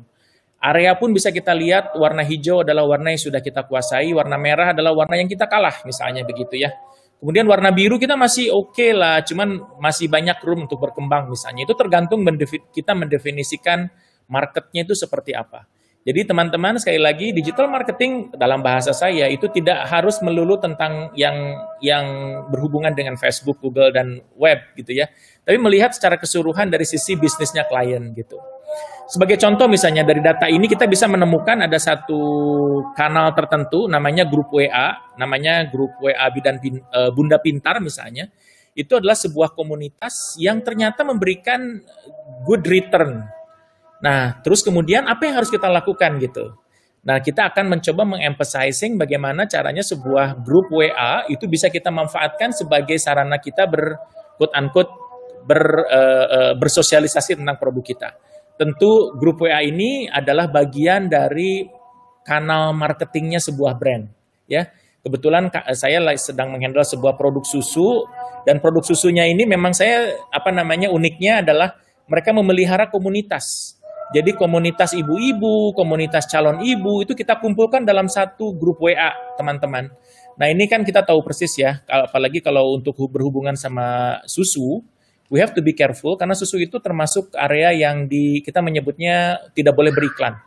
Area pun bisa kita lihat warna hijau adalah warna yang sudah kita kuasai, warna merah adalah warna yang kita kalah misalnya begitu ya. Kemudian warna biru kita masih oke okay lah, cuman masih banyak room untuk berkembang misalnya. Itu tergantung kita mendefinisikan marketnya itu seperti apa. Jadi teman-teman sekali lagi digital marketing dalam bahasa saya itu tidak harus melulu tentang yang yang berhubungan dengan Facebook, Google dan web gitu ya. Tapi melihat secara keseluruhan dari sisi bisnisnya klien gitu. Sebagai contoh misalnya dari data ini kita bisa menemukan ada satu kanal tertentu namanya grup WA, namanya grup WA Bidan e, Bunda Pintar misalnya. Itu adalah sebuah komunitas yang ternyata memberikan good return Nah, terus kemudian apa yang harus kita lakukan gitu? Nah, kita akan mencoba mengemphasizing bagaimana caranya sebuah grup WA itu bisa kita manfaatkan sebagai sarana kita ber quote unquote ber, uh, uh, bersosialisasi tentang produk kita. Tentu grup WA ini adalah bagian dari kanal marketingnya sebuah brand, ya. Kebetulan eh, saya sedang menghandle sebuah produk susu dan produk susunya ini memang saya apa namanya uniknya adalah mereka memelihara komunitas. Jadi komunitas ibu-ibu, komunitas calon ibu itu kita kumpulkan dalam satu grup WA, teman-teman. Nah, ini kan kita tahu persis ya, apalagi kalau untuk berhubungan sama susu, we have to be careful karena susu itu termasuk area yang di kita menyebutnya tidak boleh beriklan.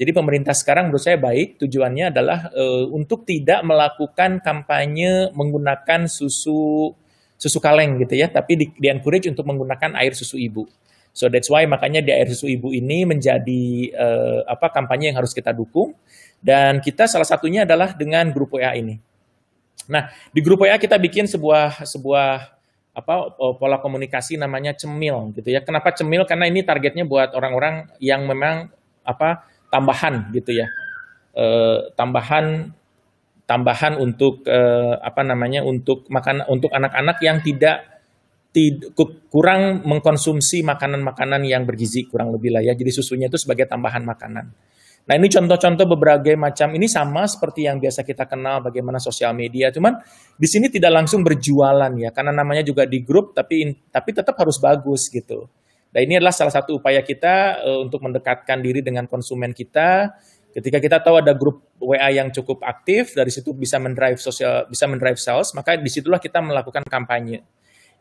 Jadi pemerintah sekarang menurut saya baik, tujuannya adalah e, untuk tidak melakukan kampanye menggunakan susu susu kaleng gitu ya, tapi di, di encourage untuk menggunakan air susu ibu. So that's why makanya di air susu ibu ini menjadi uh, apa kampanye yang harus kita dukung dan kita salah satunya adalah dengan grup WA ini. Nah, di grup WA kita bikin sebuah sebuah apa eh, pola komunikasi namanya cemil gitu ya. Kenapa cemil? Karena ini targetnya buat orang-orang yang memang apa tambahan gitu ya. E, tambahan tambahan untuk e, apa namanya untuk makan untuk anak-anak yang tidak kurang mengkonsumsi makanan-makanan yang bergizi kurang lebih lah ya. Jadi susunya itu sebagai tambahan makanan. Nah ini contoh-contoh berbagai macam ini sama seperti yang biasa kita kenal bagaimana sosial media. Cuman di sini tidak langsung berjualan ya karena namanya juga di grup tapi tapi tetap harus bagus gitu. Nah ini adalah salah satu upaya kita uh, untuk mendekatkan diri dengan konsumen kita. Ketika kita tahu ada grup WA yang cukup aktif, dari situ bisa mendrive sosial, bisa mendrive sales, maka disitulah kita melakukan kampanye.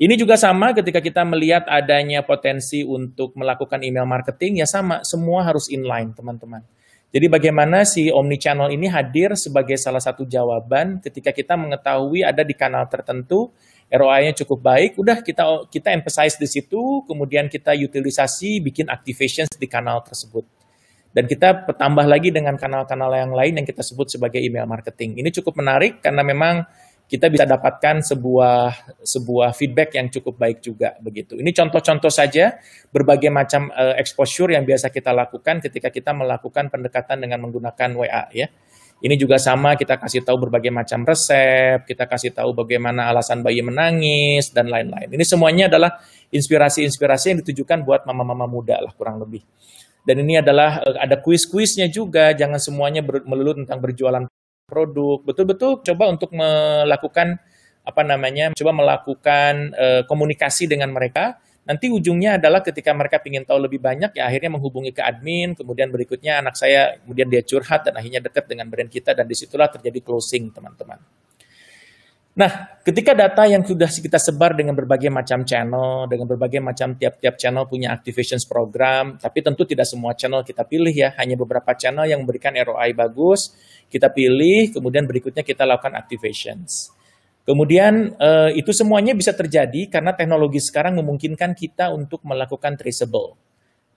Ini juga sama ketika kita melihat adanya potensi untuk melakukan email marketing, ya sama, semua harus inline teman-teman. Jadi bagaimana si omni channel ini hadir sebagai salah satu jawaban ketika kita mengetahui ada di kanal tertentu, ROI-nya cukup baik, udah kita kita emphasize di situ, kemudian kita utilisasi, bikin activations di kanal tersebut. Dan kita tambah lagi dengan kanal-kanal yang lain yang kita sebut sebagai email marketing. Ini cukup menarik karena memang kita bisa dapatkan sebuah sebuah feedback yang cukup baik juga begitu. Ini contoh-contoh saja berbagai macam uh, exposure yang biasa kita lakukan ketika kita melakukan pendekatan dengan menggunakan WA ya. Ini juga sama kita kasih tahu berbagai macam resep, kita kasih tahu bagaimana alasan bayi menangis dan lain-lain. Ini semuanya adalah inspirasi-inspirasi yang ditujukan buat mama-mama muda lah kurang lebih. Dan ini adalah eh, ada kuis-kuisnya juga, jangan semuanya melulu tentang berjualan produk, betul-betul coba untuk melakukan apa namanya, coba melakukan e, komunikasi dengan mereka. Nanti ujungnya adalah ketika mereka ingin tahu lebih banyak, ya akhirnya menghubungi ke admin, kemudian berikutnya anak saya, kemudian dia curhat dan akhirnya dekat dengan brand kita dan disitulah terjadi closing teman-teman. Nah, ketika data yang sudah kita sebar dengan berbagai macam channel, dengan berbagai macam tiap-tiap channel punya activations program, tapi tentu tidak semua channel kita pilih ya, hanya beberapa channel yang memberikan ROI bagus, kita pilih, kemudian berikutnya kita lakukan activations. Kemudian eh, itu semuanya bisa terjadi karena teknologi sekarang memungkinkan kita untuk melakukan traceable.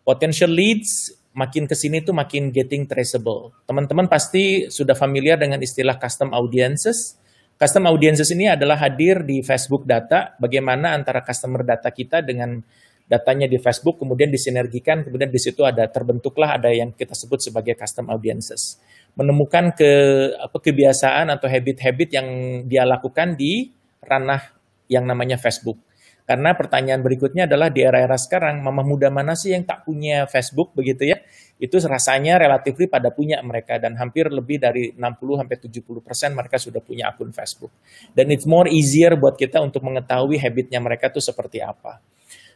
Potential leads makin ke sini tuh makin getting traceable. Teman-teman pasti sudah familiar dengan istilah custom audiences Custom audiences ini adalah hadir di Facebook data, bagaimana antara customer data kita dengan datanya di Facebook, kemudian disinergikan, kemudian di situ ada terbentuklah ada yang kita sebut sebagai custom audiences. Menemukan ke apa kebiasaan atau habit-habit yang dia lakukan di ranah yang namanya Facebook. Karena pertanyaan berikutnya adalah di era-era sekarang, mama muda mana sih yang tak punya Facebook begitu ya? itu rasanya relatif pada punya mereka dan hampir lebih dari 60 sampai 70 persen mereka sudah punya akun Facebook. Dan it's more easier buat kita untuk mengetahui habitnya mereka itu seperti apa.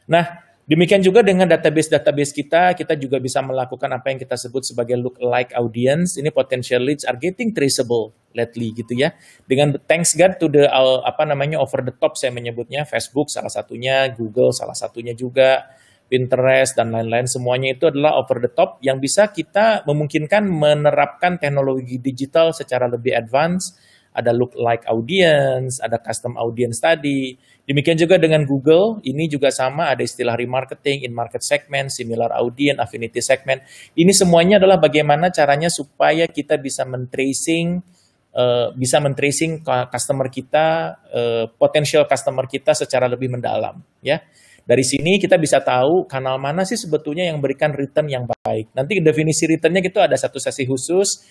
Nah, Demikian juga dengan database-database kita, kita juga bisa melakukan apa yang kita sebut sebagai look like audience. Ini potential leads are getting traceable lately gitu ya. Dengan thanks God to the uh, apa namanya over the top saya menyebutnya, Facebook salah satunya, Google salah satunya juga, Pinterest dan lain-lain semuanya itu adalah over the top yang bisa kita memungkinkan menerapkan teknologi digital secara lebih advance ada look like audience, ada custom audience tadi. Demikian juga dengan Google, ini juga sama ada istilah remarketing, in market segment, similar audience, affinity segment. Ini semuanya adalah bagaimana caranya supaya kita bisa men-tracing uh, bisa men-tracing customer kita, uh, eh, potensial customer kita secara lebih mendalam, ya. Dari sini kita bisa tahu kanal mana sih sebetulnya yang berikan return yang baik. Nanti definisi returnnya itu ada satu sesi khusus.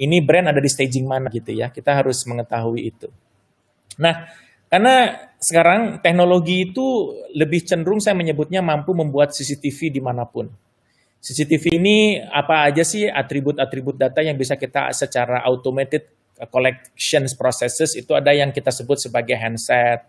Ini brand ada di staging mana gitu ya. Kita harus mengetahui itu. Nah, karena sekarang teknologi itu lebih cenderung saya menyebutnya mampu membuat CCTV dimanapun. CCTV ini apa aja sih atribut-atribut data yang bisa kita secara automated collections processes itu ada yang kita sebut sebagai handset,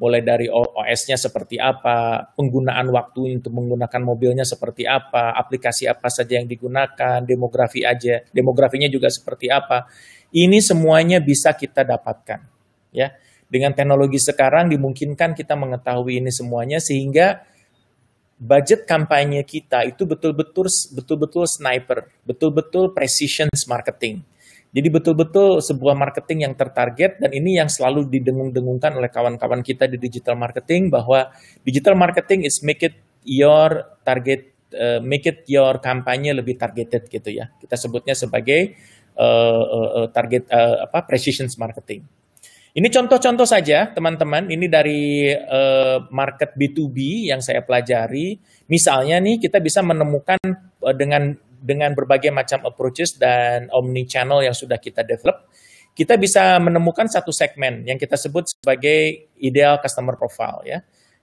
mulai dari OS-nya seperti apa, penggunaan waktu untuk menggunakan mobilnya seperti apa, aplikasi apa saja yang digunakan, demografi aja, demografinya juga seperti apa. Ini semuanya bisa kita dapatkan, ya. Dengan teknologi sekarang dimungkinkan kita mengetahui ini semuanya sehingga budget kampanye kita itu betul-betul betul-betul sniper, betul-betul precision marketing jadi betul-betul sebuah marketing yang tertarget dan ini yang selalu didengung-dengungkan oleh kawan-kawan kita di digital marketing bahwa digital marketing is make it your target uh, make it your kampanye lebih targeted gitu ya. Kita sebutnya sebagai uh, uh, target uh, apa precision marketing. Ini contoh-contoh saja, teman-teman. Ini dari uh, market B2B yang saya pelajari. Misalnya nih, kita bisa menemukan uh, dengan dengan berbagai macam approaches dan omni channel yang sudah kita develop, kita bisa menemukan satu segmen yang kita sebut sebagai ideal customer profile ya.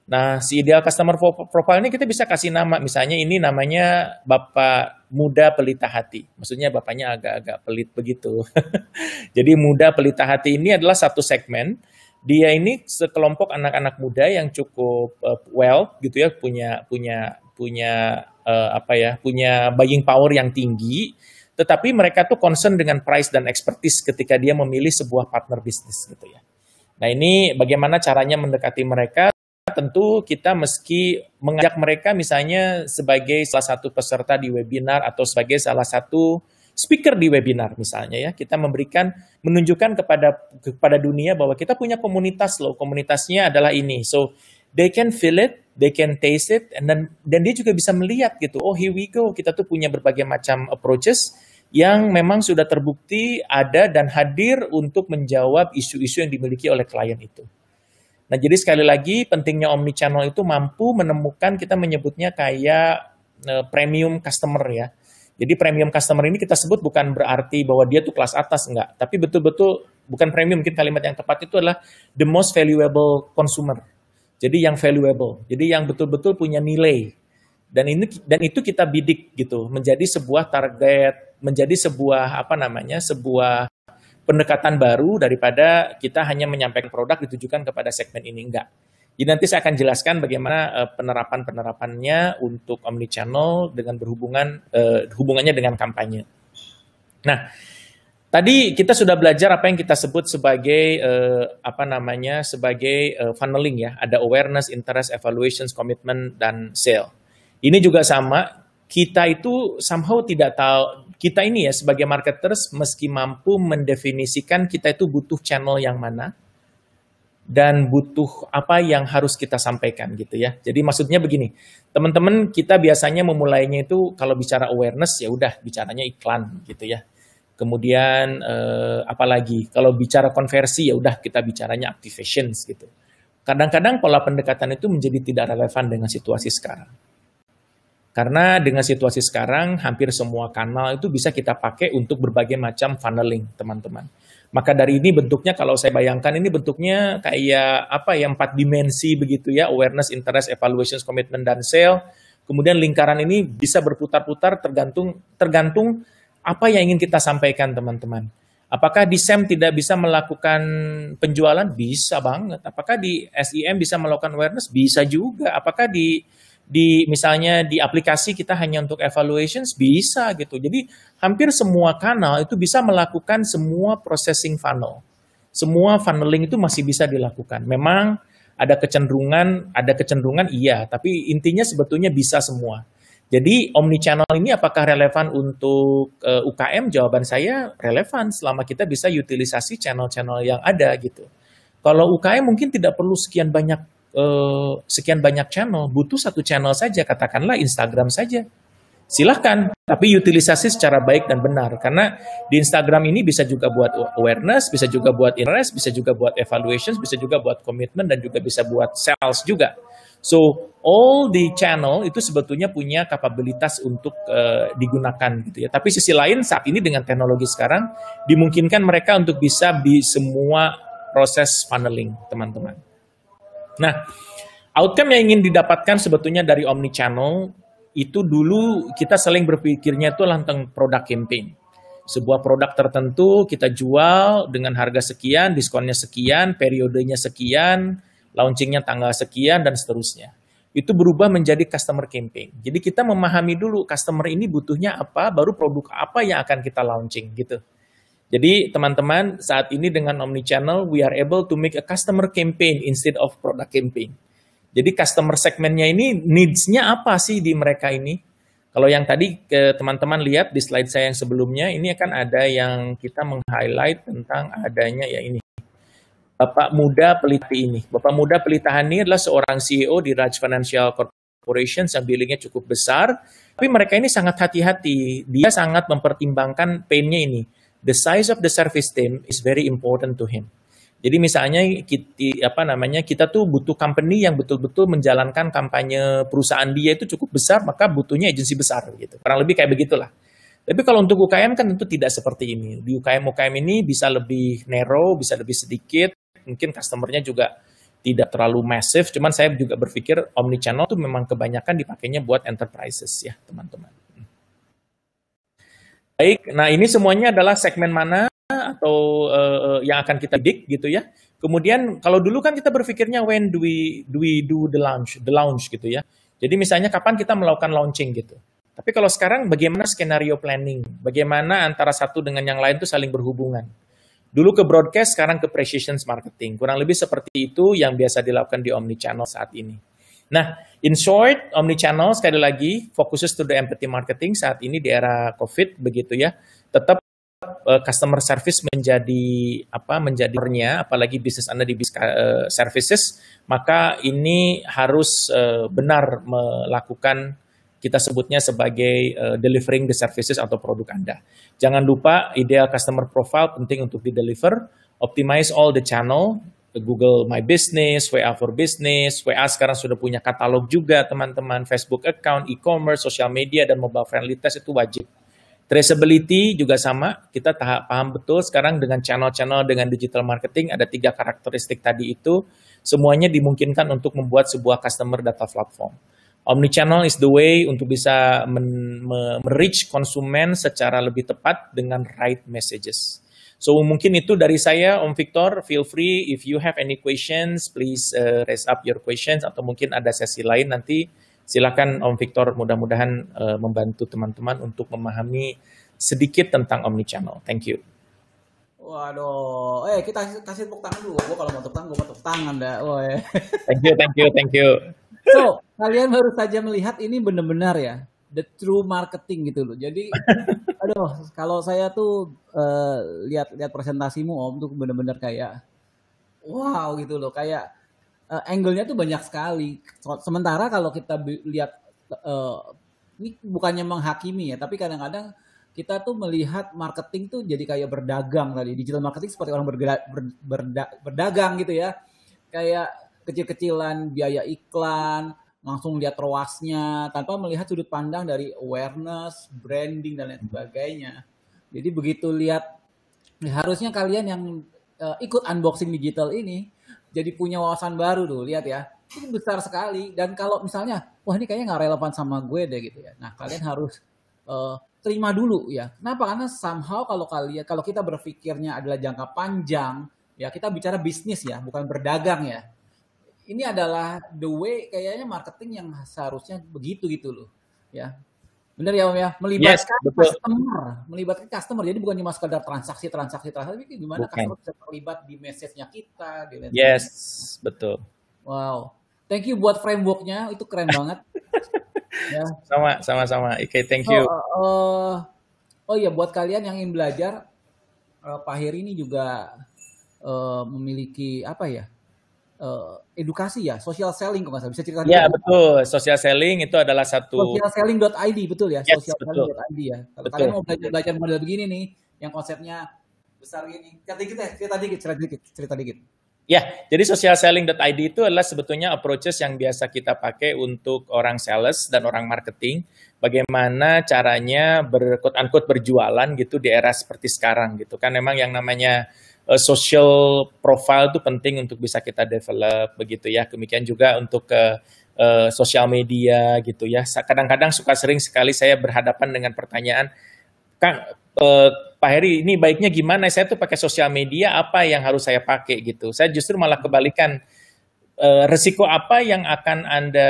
Nah, si ideal customer profile ini kita bisa kasih nama. Misalnya ini namanya Bapak Muda Pelita Hati. Maksudnya bapaknya agak-agak pelit begitu. (laughs) Jadi Muda Pelita Hati ini adalah satu segmen. Dia ini sekelompok anak-anak muda yang cukup uh, well gitu ya, punya punya punya uh, apa ya punya buying power yang tinggi tetapi mereka tuh concern dengan price dan expertise ketika dia memilih sebuah partner bisnis gitu ya. Nah ini bagaimana caranya mendekati mereka? Tentu kita meski mengajak mereka misalnya sebagai salah satu peserta di webinar atau sebagai salah satu speaker di webinar misalnya ya kita memberikan menunjukkan kepada kepada dunia bahwa kita punya komunitas loh komunitasnya adalah ini so they can feel it they can taste it and then dan dia juga bisa melihat gitu oh here we go kita tuh punya berbagai macam approaches yang memang sudah terbukti ada dan hadir untuk menjawab isu-isu yang dimiliki oleh klien itu. Nah, jadi sekali lagi pentingnya omni channel itu mampu menemukan kita menyebutnya kayak eh, premium customer ya. Jadi premium customer ini kita sebut bukan berarti bahwa dia tuh kelas atas enggak, tapi betul-betul bukan premium mungkin kalimat yang tepat itu adalah the most valuable consumer jadi yang valuable, jadi yang betul-betul punya nilai. Dan ini dan itu kita bidik gitu, menjadi sebuah target, menjadi sebuah apa namanya, sebuah pendekatan baru daripada kita hanya menyampaikan produk ditujukan kepada segmen ini enggak. Jadi nanti saya akan jelaskan bagaimana eh, penerapan-penerapannya untuk omnichannel dengan berhubungan eh, hubungannya dengan kampanye. Nah, Tadi kita sudah belajar apa yang kita sebut sebagai eh, apa namanya sebagai eh, funneling ya, ada awareness, interest, evaluations, commitment dan sale. Ini juga sama, kita itu somehow tidak tahu kita ini ya sebagai marketers meski mampu mendefinisikan kita itu butuh channel yang mana dan butuh apa yang harus kita sampaikan gitu ya. Jadi maksudnya begini, teman-teman kita biasanya memulainya itu kalau bicara awareness ya udah bicaranya iklan gitu ya Kemudian eh, apalagi kalau bicara konversi ya udah kita bicaranya activations gitu. Kadang-kadang pola pendekatan itu menjadi tidak relevan dengan situasi sekarang. Karena dengan situasi sekarang hampir semua kanal itu bisa kita pakai untuk berbagai macam funneling, teman-teman. Maka dari ini bentuknya kalau saya bayangkan ini bentuknya kayak apa ya empat dimensi begitu ya, awareness, interest, evaluations, commitment dan sale. Kemudian lingkaran ini bisa berputar-putar tergantung tergantung apa yang ingin kita sampaikan teman-teman? Apakah di SEM tidak bisa melakukan penjualan? Bisa banget. Apakah di SIM e bisa melakukan awareness? Bisa juga. Apakah di di misalnya di aplikasi kita hanya untuk evaluations bisa gitu. Jadi hampir semua kanal itu bisa melakukan semua processing funnel. Semua funneling itu masih bisa dilakukan. Memang ada kecenderungan, ada kecenderungan iya, tapi intinya sebetulnya bisa semua. Jadi omni channel ini apakah relevan untuk uh, eh, UKM? Jawaban saya relevan selama kita bisa utilisasi channel-channel yang ada gitu. Kalau UKM mungkin tidak perlu sekian banyak uh, sekian banyak channel, butuh satu channel saja katakanlah Instagram saja. Silahkan, tapi utilisasi secara baik dan benar. Karena di Instagram ini bisa juga buat awareness, bisa juga buat interest, bisa juga buat evaluations, bisa juga buat komitmen, dan juga bisa buat sales juga. So all the channel itu sebetulnya punya kapabilitas untuk uh, digunakan gitu ya. Tapi sisi lain saat ini dengan teknologi sekarang dimungkinkan mereka untuk bisa di semua proses funneling teman-teman. Nah, outcome yang ingin didapatkan sebetulnya dari omni channel itu dulu kita saling berpikirnya itu tentang produk campaign sebuah produk tertentu kita jual dengan harga sekian, diskonnya sekian, periodenya sekian, launchingnya tanggal sekian, dan seterusnya. Itu berubah menjadi customer campaign. Jadi kita memahami dulu customer ini butuhnya apa, baru produk apa yang akan kita launching gitu. Jadi teman-teman saat ini dengan omnichannel we are able to make a customer campaign instead of product campaign. Jadi customer segmennya ini needs-nya apa sih di mereka ini? Kalau yang tadi ke teman-teman lihat di slide saya yang sebelumnya ini akan ada yang kita meng-highlight tentang adanya ya ini. Bapak Muda Pelita ini. Bapak Muda Pelita ini adalah seorang CEO di Raj Financial Corporation yang billingnya cukup besar. Tapi mereka ini sangat hati-hati. Dia sangat mempertimbangkan painnya ini. The size of the service team is very important to him. Jadi misalnya kita, apa namanya kita tuh butuh company yang betul-betul menjalankan kampanye perusahaan dia itu cukup besar, maka butuhnya agensi besar gitu. Kurang lebih kayak begitulah. Tapi kalau untuk UKM kan tentu tidak seperti ini. Di UKM UKM ini bisa lebih narrow, bisa lebih sedikit, mungkin customernya juga tidak terlalu massive, cuman saya juga berpikir omni channel tuh memang kebanyakan dipakainya buat enterprises ya teman-teman. Baik, nah ini semuanya adalah segmen mana atau uh, yang akan kita dik gitu ya. Kemudian kalau dulu kan kita berpikirnya when do we do we do the launch, the launch gitu ya. Jadi misalnya kapan kita melakukan launching gitu. Tapi kalau sekarang bagaimana skenario planning? Bagaimana antara satu dengan yang lain itu saling berhubungan? Dulu ke broadcast, sekarang ke precision marketing. Kurang lebih seperti itu yang biasa dilakukan di omnichannel saat ini. Nah, in short, omnichannel sekali lagi fokusnya to the empathy marketing saat ini di era COVID begitu ya. Tetap eh, customer service menjadi apa menjadi menjadinya apalagi bisnis Anda di uh, services, maka ini harus uh, benar melakukan kita sebutnya sebagai uh, delivering the services atau produk Anda. Jangan lupa ideal customer profile penting untuk di deliver, optimize all the channel, eh, Google My Business, WA for Business, WA sekarang sudah punya katalog juga teman-teman, Facebook account, e-commerce, social media dan mobile friendly test itu wajib. Traceability juga sama, kita tahap paham betul sekarang dengan channel-channel dengan digital marketing ada tiga karakteristik tadi itu semuanya dimungkinkan untuk membuat sebuah customer data platform. Omni channel is the way untuk bisa merich me, konsumen secara lebih tepat dengan right messages. So mungkin itu dari saya Om Victor, feel free if you have any questions, please uh, raise up your questions atau mungkin ada sesi lain nanti silakan Om Victor mudah-mudahan uh, membantu teman-teman untuk memahami sedikit tentang omni channel. Thank you. Waduh, eh kita kasih, kasih tepuk tangan dulu. Gue kalau mau tepuk tangan, gue mau tepuk tangan dah. Oh, Woy. Thank you, thank you, thank you. So, kalian baru saja melihat ini benar-benar ya the true marketing gitu loh. Jadi (laughs) aduh kalau saya tuh uh, eh, lihat-lihat presentasimu Om tuh benar-benar kayak wow gitu loh, kayak uh, angle-nya tuh banyak sekali. Sementara kalau kita lihat uh, ini bukannya menghakimi ya, tapi kadang-kadang kita tuh melihat marketing tuh jadi kayak berdagang tadi. Digital marketing seperti orang berda, ber, berda, berdagang gitu ya. Kayak kecil-kecilan biaya iklan, langsung lihat ruasnya tanpa melihat sudut pandang dari awareness, branding dan lain hmm. sebagainya. Jadi begitu lihat ya harusnya kalian yang uh, ikut unboxing digital ini jadi punya wawasan baru tuh lihat ya Ini besar sekali dan kalau misalnya wah ini kayaknya nggak relevan sama gue deh gitu ya nah kalian harus uh, terima dulu ya kenapa karena somehow kalau kalian kalau kita berpikirnya adalah jangka panjang ya kita bicara bisnis ya bukan berdagang ya ini adalah the way kayaknya marketing yang seharusnya begitu gitu loh ya benar ya om ya melibatkan yes, customer melibatkan customer jadi bukan cuma sekedar transaksi transaksi transaksi tapi gimana bukan. customer bisa terlibat di message-nya kita di yes betul wow thank you buat frameworknya itu keren banget (laughs) ya. sama sama sama Oke, okay, thank oh, you oh, uh, uh, oh iya buat kalian yang ingin belajar uh, Pak Heri ini juga uh, memiliki apa ya uh, edukasi ya, social selling kok nggak bisa cerita. Iya betul, social selling itu adalah satu. social Socialselling.id betul ya, yes, socialselling.id ya. Kalau kalian mau belajar belajar model begini nih, yang konsepnya besar gini, cerita dikit ya, cerita dikit, cerita dikit, cerita dikit. Ya, jadi social socialselling.id itu adalah sebetulnya approaches yang biasa kita pakai untuk orang sales dan orang marketing. Bagaimana caranya berkut-angkut berjualan gitu di era seperti sekarang gitu kan. Memang yang namanya uh, social profile itu penting untuk bisa kita develop begitu ya. Demikian juga untuk ke uh, eh, sosial media gitu ya. Kadang-kadang suka sering sekali saya berhadapan dengan pertanyaan, Kang, uh, Pak Heri ini baiknya gimana? Saya tuh pakai sosial media apa yang harus saya pakai gitu? Saya justru malah kebalikan resiko apa yang akan Anda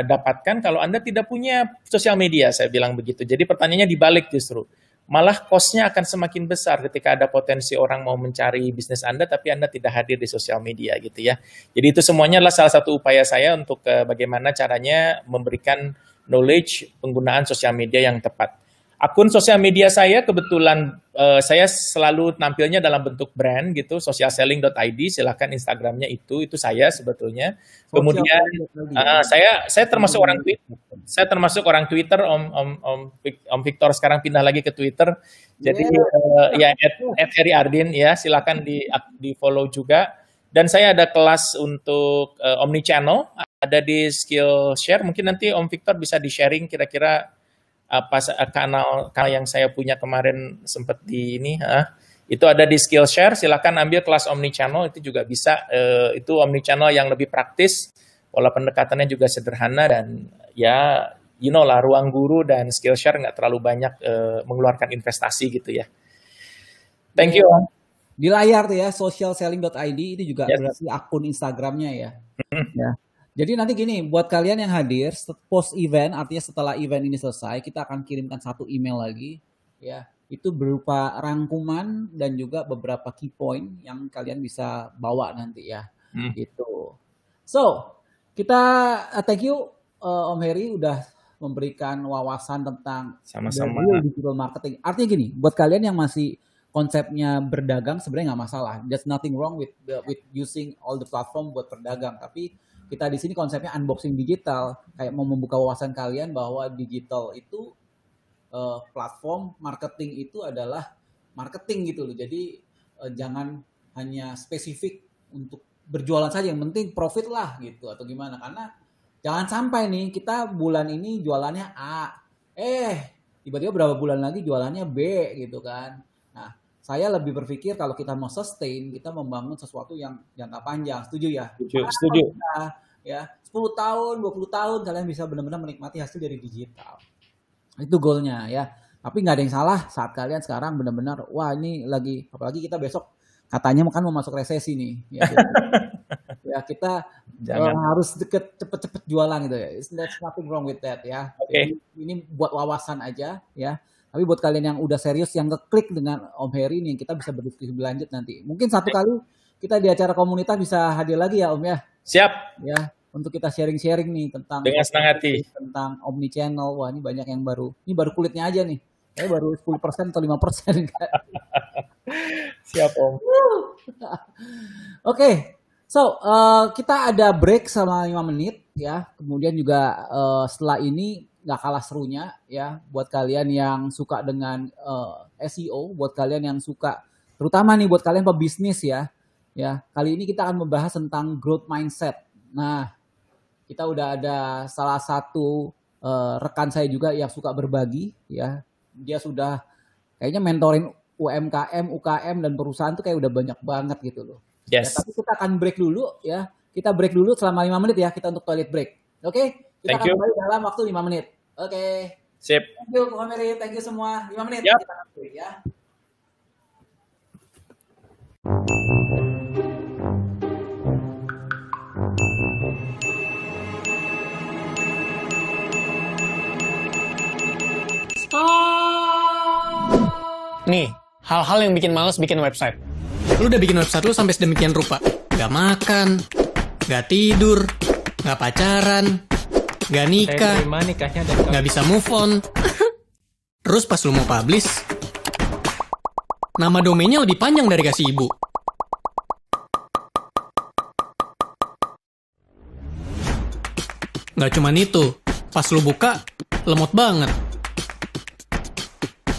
dapatkan kalau Anda tidak punya sosial media, saya bilang begitu. Jadi pertanyaannya dibalik justru malah cost-nya akan semakin besar ketika ada potensi orang mau mencari bisnis Anda tapi Anda tidak hadir di sosial media gitu ya. Jadi itu semuanya adalah salah satu upaya saya untuk eh, bagaimana caranya memberikan knowledge penggunaan sosial media yang tepat. Akun sosial media saya kebetulan uh, saya selalu tampilnya dalam bentuk brand gitu, socialselling.id. Silahkan Instagramnya itu, itu saya sebetulnya. Kemudian uh, saya saya termasuk orang Twitter, saya termasuk orang Twitter. Om Om Om, Om Victor sekarang pindah lagi ke Twitter. Jadi yeah. Iya. uh, ya at, at Harry Ardin ya, silahkan di di follow juga. Dan saya ada kelas untuk uh, eh, omni channel ada di Skill Share Mungkin nanti Om Victor bisa di sharing kira-kira apa kanal kanal yang saya punya kemarin sempat di ini ha, itu ada di Skillshare silakan ambil kelas omni channel itu juga bisa eh, itu omni channel yang lebih praktis pola pendekatannya juga sederhana dan ya you know lah ruang guru dan Skillshare nggak terlalu banyak eh, mengeluarkan investasi gitu ya thank you di layar tuh ya socialselling.id itu juga yes. berarti akun Instagramnya ya mm -hmm. ya jadi nanti gini, buat kalian yang hadir post event, artinya setelah event ini selesai, kita akan kirimkan satu email lagi, ya. Itu berupa rangkuman dan juga beberapa key point yang kalian bisa bawa nanti ya, hmm. gitu. So, kita uh, thank you uh, Om Heri udah memberikan wawasan tentang sama-sama digital marketing. Artinya gini, buat kalian yang masih konsepnya berdagang sebenarnya nggak masalah. There's nothing wrong with the, with using all the platform buat berdagang, tapi kita di sini konsepnya unboxing digital, kayak mau membuka wawasan kalian bahwa digital itu uh, platform marketing itu adalah marketing gitu loh. Jadi uh, jangan hanya spesifik untuk berjualan saja yang penting profit lah gitu atau gimana karena jangan sampai nih kita bulan ini jualannya A eh tiba-tiba berapa bulan lagi jualannya B gitu kan nah saya lebih berpikir kalau kita mau sustain, kita membangun sesuatu yang jangka panjang. Setuju ya? Setuju. Karena setuju. Kita, ya, 10 tahun, 20 tahun kalian bisa benar-benar menikmati hasil dari digital. Itu goalnya ya. Tapi nggak ada yang salah saat kalian sekarang benar-benar, wah ini lagi, apalagi kita besok katanya kan mau masuk resesi nih. Ya, gitu. (laughs) ya kita Jangan. Eh, harus deket cepet-cepet jualan gitu ya. There's nothing wrong with that ya. Okay. Ini, ini buat wawasan aja ya tapi buat kalian yang udah serius yang ngeklik dengan Om Heri ini kita bisa berdiskusi lebih lanjut nanti. Mungkin satu kali kita di acara komunitas bisa hadir lagi ya Om ya. Siap. Ya, untuk kita sharing-sharing nih tentang dengan senang hati tentang omni channel. Wah, ini banyak yang baru. Ini baru kulitnya aja nih. Ini baru 10% atau 5% (laughs) kan? Siap Om. (laughs) Oke. Okay. So, uh, kita ada break selama 5 menit ya. Kemudian juga uh, setelah ini nggak kalah serunya ya buat kalian yang suka dengan uh, eh, SEO, buat kalian yang suka terutama nih buat kalian pebisnis ya. Ya, kali ini kita akan membahas tentang growth mindset. Nah, kita udah ada salah satu uh, rekan saya juga yang suka berbagi ya. Dia sudah kayaknya mentorin UMKM, UKM dan perusahaan tuh kayak udah banyak banget gitu loh. Ya, yes. Ya, tapi kita akan break dulu ya. Kita break dulu selama lima menit ya kita untuk toilet break. Oke? Okay? Kita Thank akan you. kembali dalam waktu 5 menit. Oke. Okay. Sip. Thank you Bung Amiri, thank you semua. 5 menit yep. kita nanti ya. Nih, hal-hal yang bikin males bikin website. Lu udah bikin website lu sampai sedemikian rupa. Gak makan, gak tidur, gak pacaran, Gak nikah. Gak bisa move on. Terus pas lu mau publish, nama domainnya lebih panjang dari kasih ibu. Gak cuman itu, pas lu buka, lemot banget.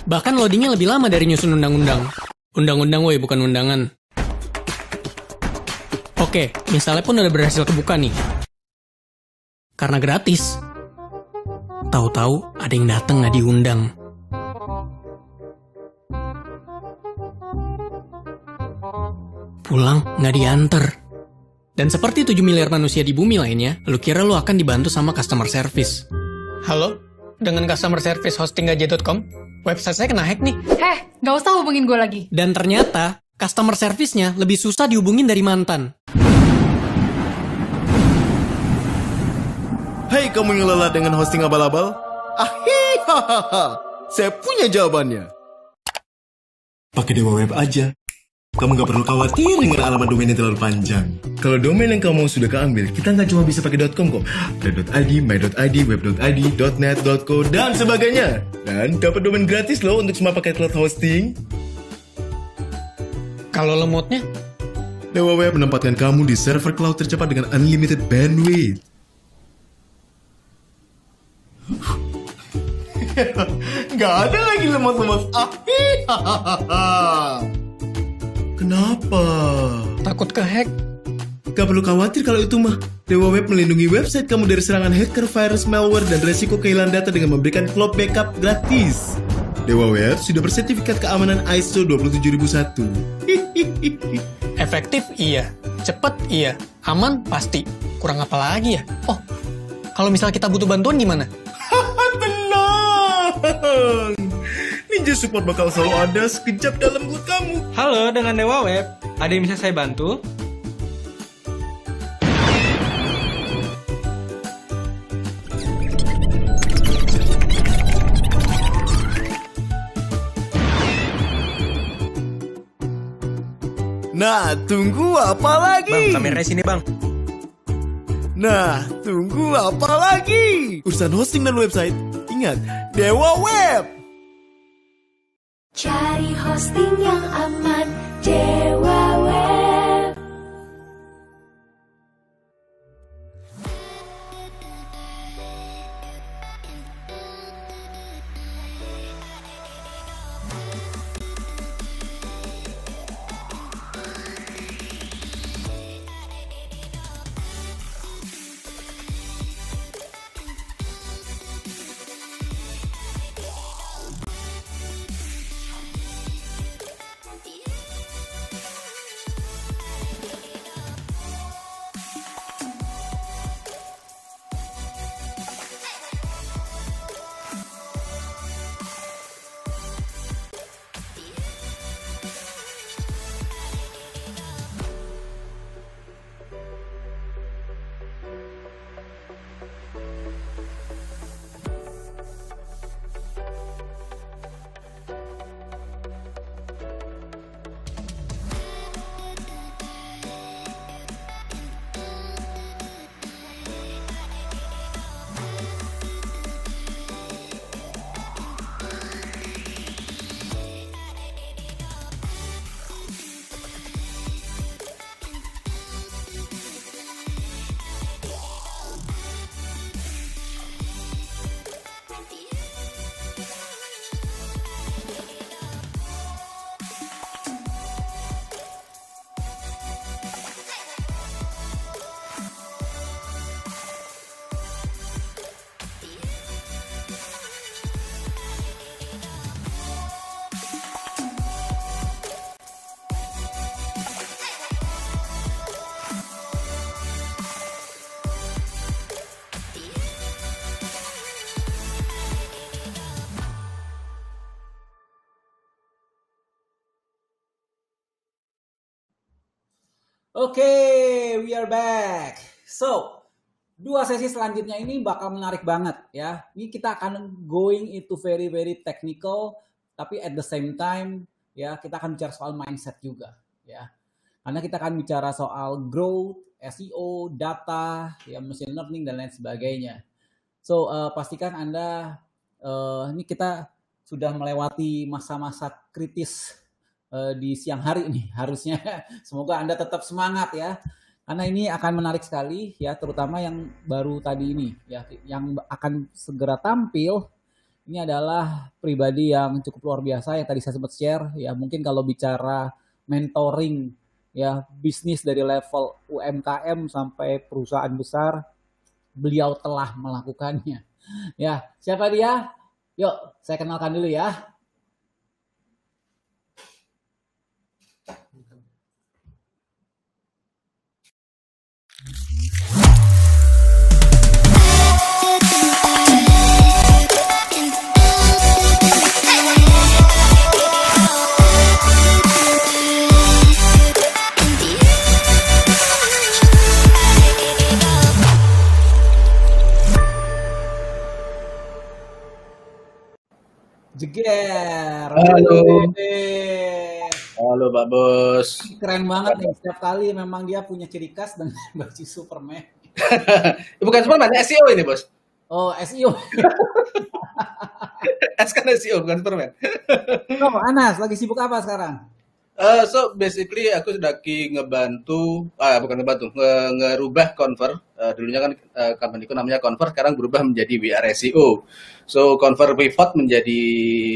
Bahkan loadingnya lebih lama dari nyusun undang-undang. Undang-undang woi, bukan undangan. Oke, misalnya pun udah berhasil kebuka nih karena gratis. Tahu-tahu ada yang datang nggak diundang. Pulang nggak diantar. Dan seperti 7 miliar manusia di bumi lainnya, lu kira lu akan dibantu sama customer service. Halo, dengan customer service hosting gaji.com, website saya kena hack nih. Heh, nggak usah hubungin gue lagi. Dan ternyata, customer service-nya lebih susah dihubungin dari mantan. Hei kamu yang lelah dengan hosting abal-abal? ahi hahaha, saya punya jawabannya. Pakai Dewa Web aja. Kamu gak perlu khawatir dengan alamat domain yang terlalu panjang. Kalau domain yang kamu sudah keambil, kita nggak cuma bisa pakai .com kok. .id, my.id, web.id, .net, .co, dan sebagainya. Dan dapat domain gratis loh untuk semua paket cloud hosting. Kalau lemotnya? Dewa Web menempatkan kamu di server cloud tercepat dengan unlimited bandwidth. (laughs) Gak ada lagi lemas-lemas. Ah, (laughs) Kenapa? Takut ke hack? Gak perlu khawatir kalau itu mah. Dewa Web melindungi website kamu dari serangan hacker, virus, malware, dan resiko kehilangan data dengan memberikan cloud backup gratis. Dewa Web sudah bersertifikat keamanan ISO 27001. (laughs) Efektif iya, cepat iya, aman pasti. Kurang apa lagi ya? Oh, kalau misalnya kita butuh bantuan gimana? Bang. Ninja Support bakal selalu ada sekejap dalam mulut kamu. Halo, dengan Dewa Web. Ada yang bisa saya bantu? Nah, tunggu apa lagi? Bang, kameranya sini, Bang. Nah, tunggu apa lagi? Urusan hosting dan website, ingat Dewa Web. Cari hosting yang aman, Dewa Oke, okay, we are back. So, dua sesi selanjutnya ini bakal menarik banget ya. Ini kita akan going into very very technical, tapi at the same time ya kita akan bicara soal mindset juga ya. Karena kita akan bicara soal growth, SEO, data, ya machine learning dan lain sebagainya. So, uh, pastikan Anda uh, ini kita sudah melewati masa-masa kritis Eh, di siang hari ini (laughs) harusnya. Semoga Anda tetap semangat ya. Karena ini akan menarik sekali ya, terutama yang baru tadi ini ya, yang akan segera tampil. Ini adalah pribadi yang cukup luar biasa yang tadi saya sempat share ya. Mungkin kalau bicara mentoring ya bisnis dari level UMKM sampai perusahaan besar beliau telah melakukannya. (laughs) Ya, siapa dia? Yuk, saya kenalkan dulu ya. Jeger. Halo. Halo Pak Bos. Keren banget Halo. nih setiap kali memang dia punya ciri khas dengan (laughs) baju Superman. (laughs) Bukan Superman, SEO ini Bos. Oh, SEO. (laughs) S kan SEO bukan Superman. Oh, Anas lagi sibuk apa sekarang? Uh, so basically aku sudah sedaki ngebantu, ah bukan ngebantu, nge ngerubah convert, Uh, dulunya kan uh, company namanya convert, sekarang berubah menjadi WR SEO. So Conver pivot menjadi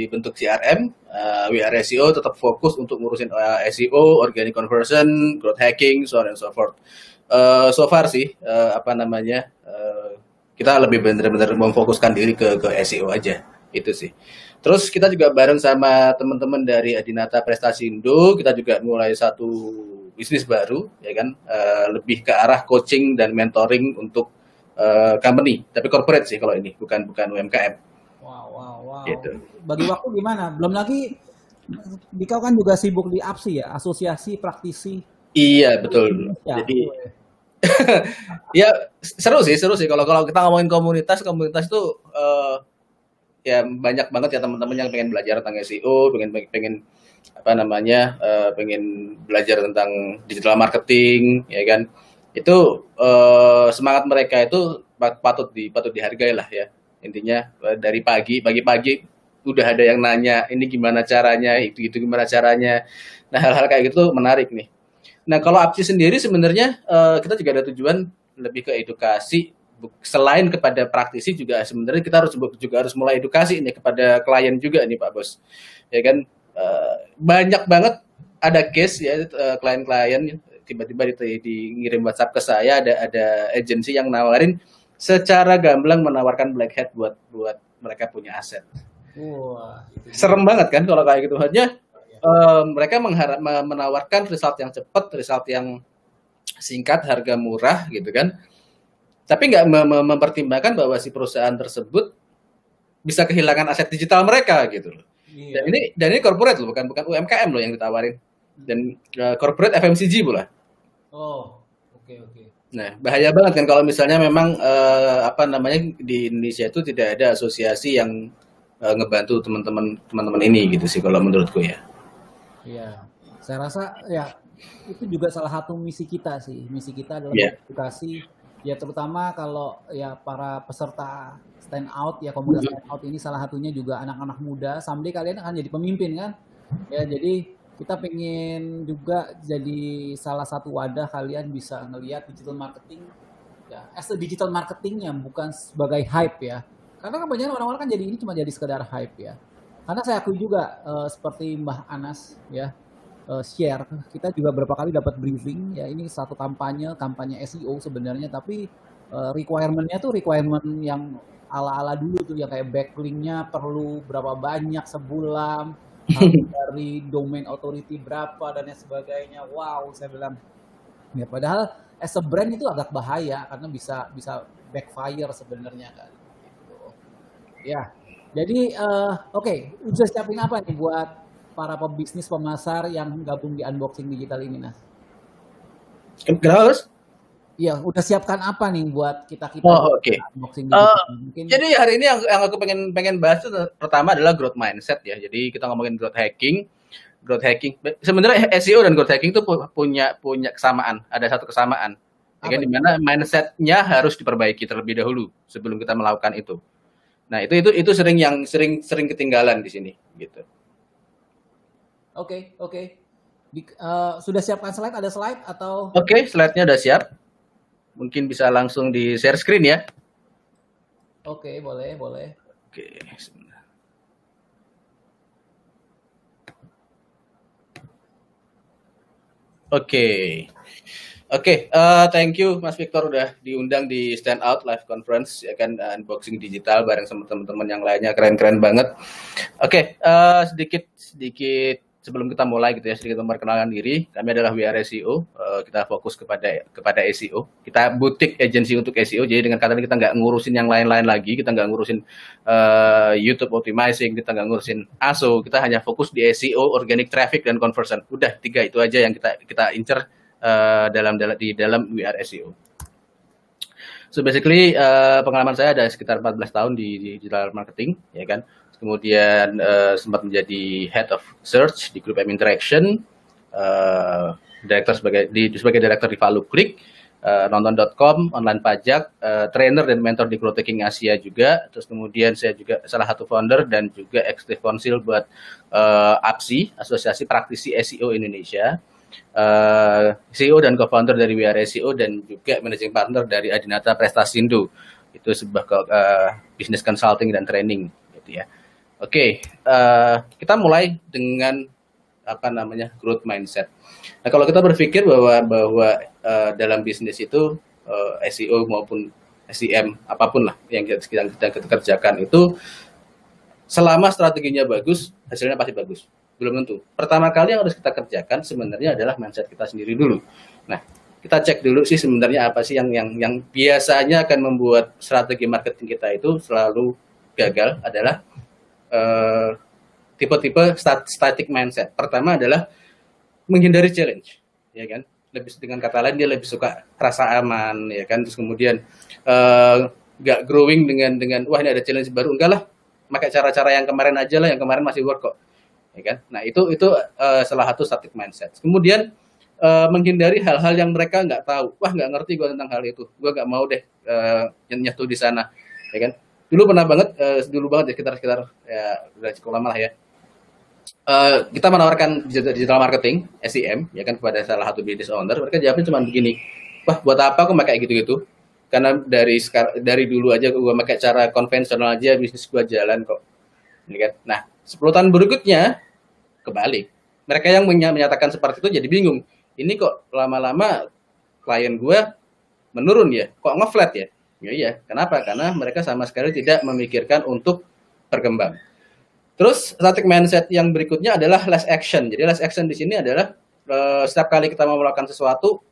bentuk CRM, uh, WR SEO tetap fokus untuk ngurusin uh, SEO, organic conversion, growth hacking, so on and so forth. Uh, so far sih uh, apa namanya uh, kita lebih benar-benar memfokuskan diri ke ke SEO aja itu sih. Terus kita juga bareng sama teman-teman dari Adinata Prestasi Indo, kita juga mulai satu bisnis baru, ya kan, uh, lebih ke arah coaching dan mentoring untuk uh, company, tapi corporate sih kalau ini, bukan bukan UMKM. Wow, wow, wow. Gitu. Bagi waktu gimana? Belum lagi Dikau kan juga sibuk di APSI ya, Asosiasi Praktisi. Iya betul. Ya, Jadi (laughs) ya seru sih, seru sih. Kalau kalau kita ngomongin komunitas, komunitas itu uh, ya banyak banget ya teman-teman yang pengen belajar tentang SEO, pengen pengen apa namanya, uh, pengen belajar tentang digital marketing, ya kan? Itu uh, semangat mereka itu patut di patut dihargai lah ya. Intinya eh, dari pagi, pagi-pagi udah ada yang nanya ini gimana caranya, itu itu gimana caranya. Nah hal-hal kayak gitu menarik nih. Nah kalau Apsi sendiri sebenarnya uh, kita juga ada tujuan lebih ke edukasi selain kepada praktisi juga sebenarnya kita harus juga harus mulai edukasi ini kepada klien juga nih Pak Bos. Ya kan eh, banyak banget ada case ya eh, klien-klien tiba-tiba di, ngirim WhatsApp ke saya ada ada agensi yang nawarin secara gamblang menawarkan black hat buat buat mereka punya aset. Wah, serem serem banget kan kalau kayak gitu hanya uh, iya. eh, mereka mengharap menawarkan result yang cepat, result yang singkat, harga murah gitu kan tapi nggak mem mempertimbangkan bahwa si perusahaan tersebut bisa kehilangan aset digital mereka gitu loh. Iya. Dan ini dan ini corporate loh, bukan bukan UMKM loh yang ditawarin. Dan uh, corporate FMCG pula. Oh, oke okay, oke. Okay. Nah, bahaya banget kan kalau misalnya memang uh, apa namanya di Indonesia itu tidak ada asosiasi yang uh, ngebantu teman-teman teman-teman ini gitu sih kalau menurutku ya. Iya. Saya rasa ya itu juga salah satu misi kita sih. Misi kita adalah yeah. Iya. edukasi Ya terutama kalau ya para peserta stand out ya komunitas iya. stand out ini salah satunya juga anak-anak muda. sambil kalian akan jadi pemimpin kan? Ya jadi kita pengen juga jadi salah satu wadah kalian bisa ngelihat digital marketing ya as a digital marketing yang bukan sebagai hype ya. Karena kebanyakan kan orang-orang kan jadi ini cuma jadi sekedar hype ya. Karena saya akui juga uh, seperti Mbah Anas ya uh, share. Kita juga beberapa kali dapat briefing ya ini satu kampanye kampanye SEO sebenarnya tapi uh, requirementnya tuh requirement yang ala-ala dulu tuh yang kayak backlinknya perlu berapa banyak sebulan (laughs) dari domain authority berapa dan lain sebagainya. Wow, saya bilang. Ya padahal as a brand itu agak bahaya karena bisa bisa backfire sebenarnya kan. Gitu. Ya. Jadi uh, oke, okay. udah siapin apa nih buat para pebisnis pemasar yang gabung di unboxing digital ini Nas? Kenapa Mas? Iya, udah siapkan apa nih buat kita kita oh, okay. unboxing digital? Uh, Mungkin... Jadi hari ini yang, yang aku pengen pengen bahas itu pertama adalah growth mindset ya. Jadi kita ngomongin growth hacking, growth hacking. Sebenarnya SEO dan growth hacking itu punya punya kesamaan. Ada satu kesamaan. Ya, di mana mindsetnya harus diperbaiki terlebih dahulu sebelum kita melakukan itu. Nah itu itu itu sering yang sering sering ketinggalan di sini gitu. Oke, okay, oke. Okay. uh, eh, sudah siapkan slide? Ada slide atau? Oke, okay, slide-nya sudah siap. Mungkin bisa langsung di share screen ya. Oke, okay, boleh, boleh. Oke, okay. Oke. Okay. Oke, okay, uh, eh, thank you Mas Victor udah diundang di Stand Out Live Conference ya kan unboxing digital bareng sama teman-teman yang lainnya keren-keren banget. Oke, okay, uh, sedikit sedikit sebelum kita mulai gitu ya sedikit memperkenalkan diri. Kami adalah WR SEO. Uh, eh, kita fokus kepada kepada SEO. Kita butik agensi untuk SEO. Jadi dengan kata lain kita nggak ngurusin yang lain-lain lagi. Kita nggak ngurusin uh, YouTube optimizing. Kita nggak ngurusin ASO. Kita hanya fokus di SEO, organic traffic dan conversion. Udah tiga itu aja yang kita kita incer uh, dalam, dalam di dalam WR SEO. So basically uh, pengalaman saya ada sekitar 14 tahun di, di digital marketing, ya kan kemudian uh, sempat menjadi head of search di grup M Interaction, uh, eh, direktur sebagai di, sebagai direktur di Valu Click, uh, eh, nonton.com, online pajak, uh, trainer dan mentor di Taking Asia juga, terus kemudian saya juga salah satu founder dan juga executive council buat uh, APSI, Asosiasi Praktisi SEO Indonesia. Uh, CEO dan co-founder dari WR e dan juga managing partner dari Adinata Prestasindo itu sebuah uh, bisnis consulting dan training gitu ya. Oke, okay, uh, eh, kita mulai dengan apa namanya growth mindset. Nah, kalau kita berpikir bahwa bahwa uh, dalam bisnis itu uh, eh, SEO maupun SEM apapun lah yang kita yang kita kerjakan itu selama strateginya bagus, hasilnya pasti bagus. Belum tentu. Pertama kali yang harus kita kerjakan sebenarnya adalah mindset kita sendiri dulu. Nah, kita cek dulu sih sebenarnya apa sih yang yang yang biasanya akan membuat strategi marketing kita itu selalu gagal adalah Eh, tipe-tipe uh, static mindset. Pertama adalah menghindari challenge, ya kan? Lebih dengan kata lain dia lebih suka rasa aman, ya kan? Terus kemudian uh, growing dengan dengan wah ini ada challenge baru, enggak lah. Pakai cara-cara yang kemarin aja lah, yang kemarin masih work kok, ya kan? Nah itu itu uh, salah satu static mindset. Kemudian uh, menghindari hal-hal yang mereka nggak tahu, wah nggak ngerti gue tentang hal itu, gue nggak mau deh uh, nyentuh di sana, ya kan? dulu pernah banget uh, dulu banget ya sekitar sekitar ya udah cukup lama lah ya uh, kita menawarkan digital marketing SEM ya kan kepada salah satu business owner mereka jawabnya cuma begini wah buat apa aku pakai gitu-gitu karena dari dari dulu aja gue pakai cara konvensional aja bisnis gue jalan kok ini kan? nah 10 tahun berikutnya kebalik mereka yang menyatakan seperti itu jadi bingung ini kok lama-lama klien gue menurun ya kok ngeflat ya Ya iya, kenapa? Karena mereka sama sekali tidak memikirkan untuk berkembang. Terus static mindset yang berikutnya adalah less action. Jadi less action di sini adalah uh, setiap kali kita mau melakukan sesuatu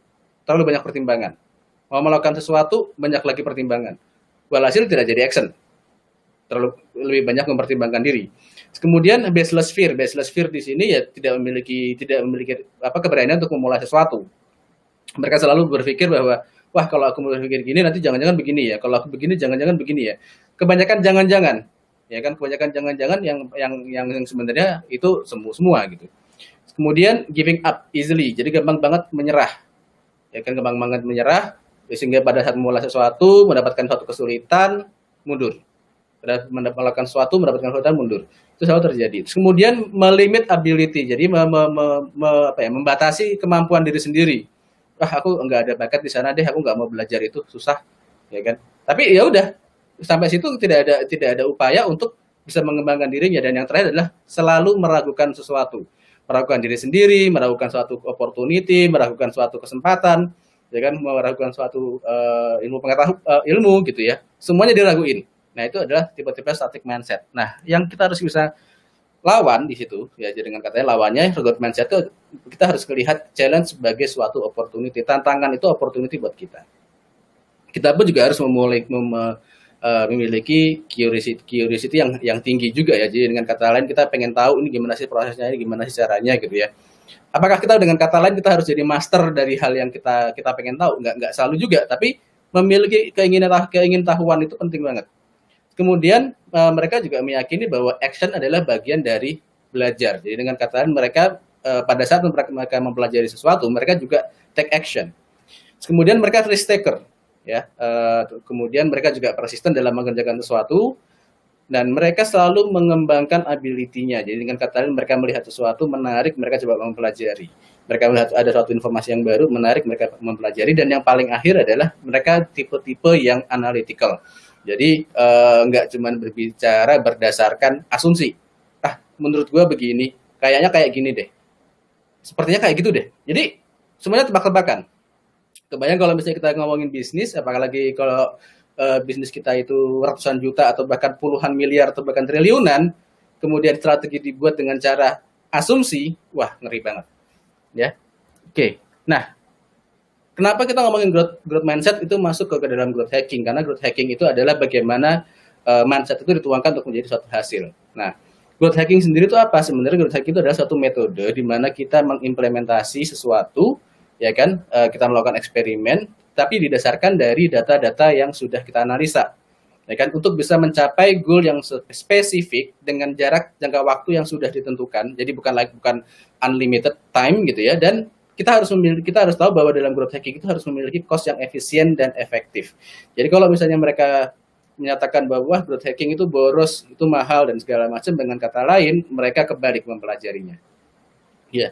terlalu banyak pertimbangan. Mau melakukan sesuatu banyak lagi pertimbangan. Walhasil tidak jadi action. Terlalu lebih banyak mempertimbangkan diri. Kemudian baseless fear. Baseless fear di sini ya tidak memiliki tidak memiliki apa keberanian untuk memulai sesuatu. Mereka selalu berpikir bahwa wah kalau aku berpikir gini nanti jangan-jangan begini ya, kalau aku begini jangan-jangan begini ya. Kebanyakan jangan-jangan, ya kan kebanyakan jangan-jangan yang yang yang, yang sebenarnya itu semua semua gitu. Kemudian giving up easily, jadi gampang banget menyerah, ya kan gampang banget menyerah ya sehingga pada saat mulai sesuatu mendapatkan suatu kesulitan mundur pada mendapatkan suatu mendapatkan kesulitan mundur itu selalu terjadi Terus kemudian melimit ability jadi me, me, me, apa ya, membatasi kemampuan diri sendiri ah aku nggak ada bakat di sana deh aku nggak mau belajar itu susah ya kan tapi ya udah sampai situ tidak ada tidak ada upaya untuk bisa mengembangkan dirinya dan yang terakhir adalah selalu meragukan sesuatu meragukan diri sendiri meragukan suatu opportunity meragukan suatu kesempatan ya kan meragukan suatu uh, ilmu pengetahuan uh, ilmu gitu ya semuanya diraguin nah itu adalah tipe-tipe static mindset nah yang kita harus bisa lawan di situ ya jadi dengan katanya lawannya growth mindset itu kita harus melihat challenge sebagai suatu opportunity tantangan itu opportunity buat kita kita pun juga harus memulai mem, eh, memiliki curiosity, curiosity yang yang tinggi juga ya jadi dengan kata lain kita pengen tahu ini gimana sih prosesnya ini gimana sih caranya gitu ya apakah kita dengan kata lain kita harus jadi master dari hal yang kita kita pengen tahu nggak nggak selalu juga tapi memiliki keinginan keingin tahuan itu penting banget kemudian uh, mereka juga meyakini bahwa action adalah bagian dari belajar. Jadi dengan kata lain, mereka uh, pada saat mereka mempelajari sesuatu, mereka juga take action. Kemudian mereka risk taker, ya. Uh, kemudian mereka juga persisten dalam mengerjakan sesuatu dan mereka selalu mengembangkan ability-nya. Jadi dengan kata lain mereka melihat sesuatu menarik, mereka coba mempelajari. Mereka melihat ada suatu informasi yang baru menarik, mereka mempelajari dan yang paling akhir adalah mereka tipe-tipe yang analytical. Jadi eh, nggak nggak cuma berbicara berdasarkan asumsi. Ah, menurut gue begini, kayaknya kayak gini deh. Sepertinya kayak gitu deh. Jadi semuanya tebak-tebakan. Kebanyakan kalau misalnya kita ngomongin bisnis, apalagi kalau uh, bisnis kita itu ratusan juta atau bahkan puluhan miliar atau bahkan triliunan, kemudian strategi dibuat dengan cara asumsi, wah ngeri banget. Ya, oke. Nah, Kenapa kita ngomongin growth, growth mindset itu masuk ke, ke dalam growth hacking? Karena growth hacking itu adalah bagaimana uh, mindset itu dituangkan untuk menjadi suatu hasil. Nah, growth hacking sendiri itu apa? Sebenarnya growth hacking itu adalah suatu metode di mana kita mengimplementasi sesuatu, ya kan? Uh, kita melakukan eksperimen, tapi didasarkan dari data-data yang sudah kita analisa, ya kan? Untuk bisa mencapai goal yang spesifik dengan jarak jangka waktu yang sudah ditentukan. Jadi bukan like bukan unlimited time gitu ya dan kita harus memiliki kita harus tahu bahwa dalam growth hacking itu harus memiliki cost yang efisien dan efektif. Jadi kalau misalnya mereka menyatakan bahwa growth hacking itu boros, itu mahal dan segala macam dengan kata lain mereka kebalik mempelajarinya. Ya. Yeah.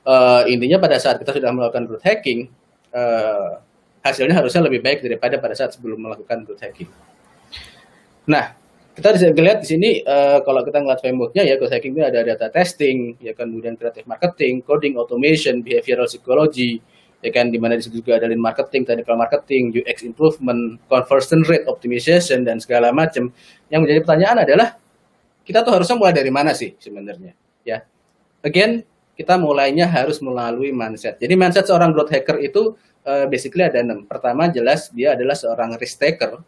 Uh, intinya pada saat kita sudah melakukan growth hacking, uh, hasilnya harusnya lebih baik daripada pada saat sebelum melakukan growth hacking. Nah, kita bisa lihat di sini uh, kalau kita ngeliat frameworknya ya growth hacking itu ada data testing ya kan kemudian creative marketing coding automation behavioral psychology ya kan di mana disitu juga ada lean marketing technical marketing UX improvement conversion rate optimization dan segala macam yang menjadi pertanyaan adalah kita tuh harusnya mulai dari mana sih sebenarnya ya again kita mulainya harus melalui mindset jadi mindset seorang growth hacker itu uh, basically ada enam pertama jelas dia adalah seorang risk taker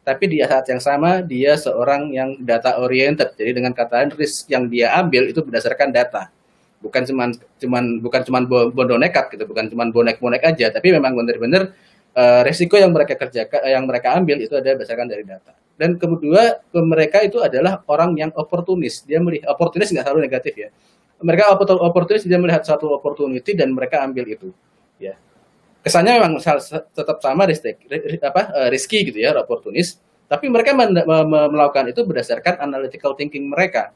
tapi di saat yang sama dia seorang yang data oriented. Jadi dengan kata lain risk yang dia ambil itu berdasarkan data. Bukan cuman cuman bukan cuman bondo nekat gitu, bukan cuman bonek-bonek aja, tapi memang benar-benar uh, resiko yang mereka kerjakan yang mereka ambil itu ada berdasarkan dari data. Dan kedua, mereka itu adalah orang yang oportunis. Dia melihat oportunis nggak selalu negatif ya. Mereka oportunis dia melihat satu opportunity dan mereka ambil itu. Ya kesannya memang tetap sama riski apa, eh, risky gitu ya, oportunis. Tapi mereka melakukan itu berdasarkan analytical thinking mereka.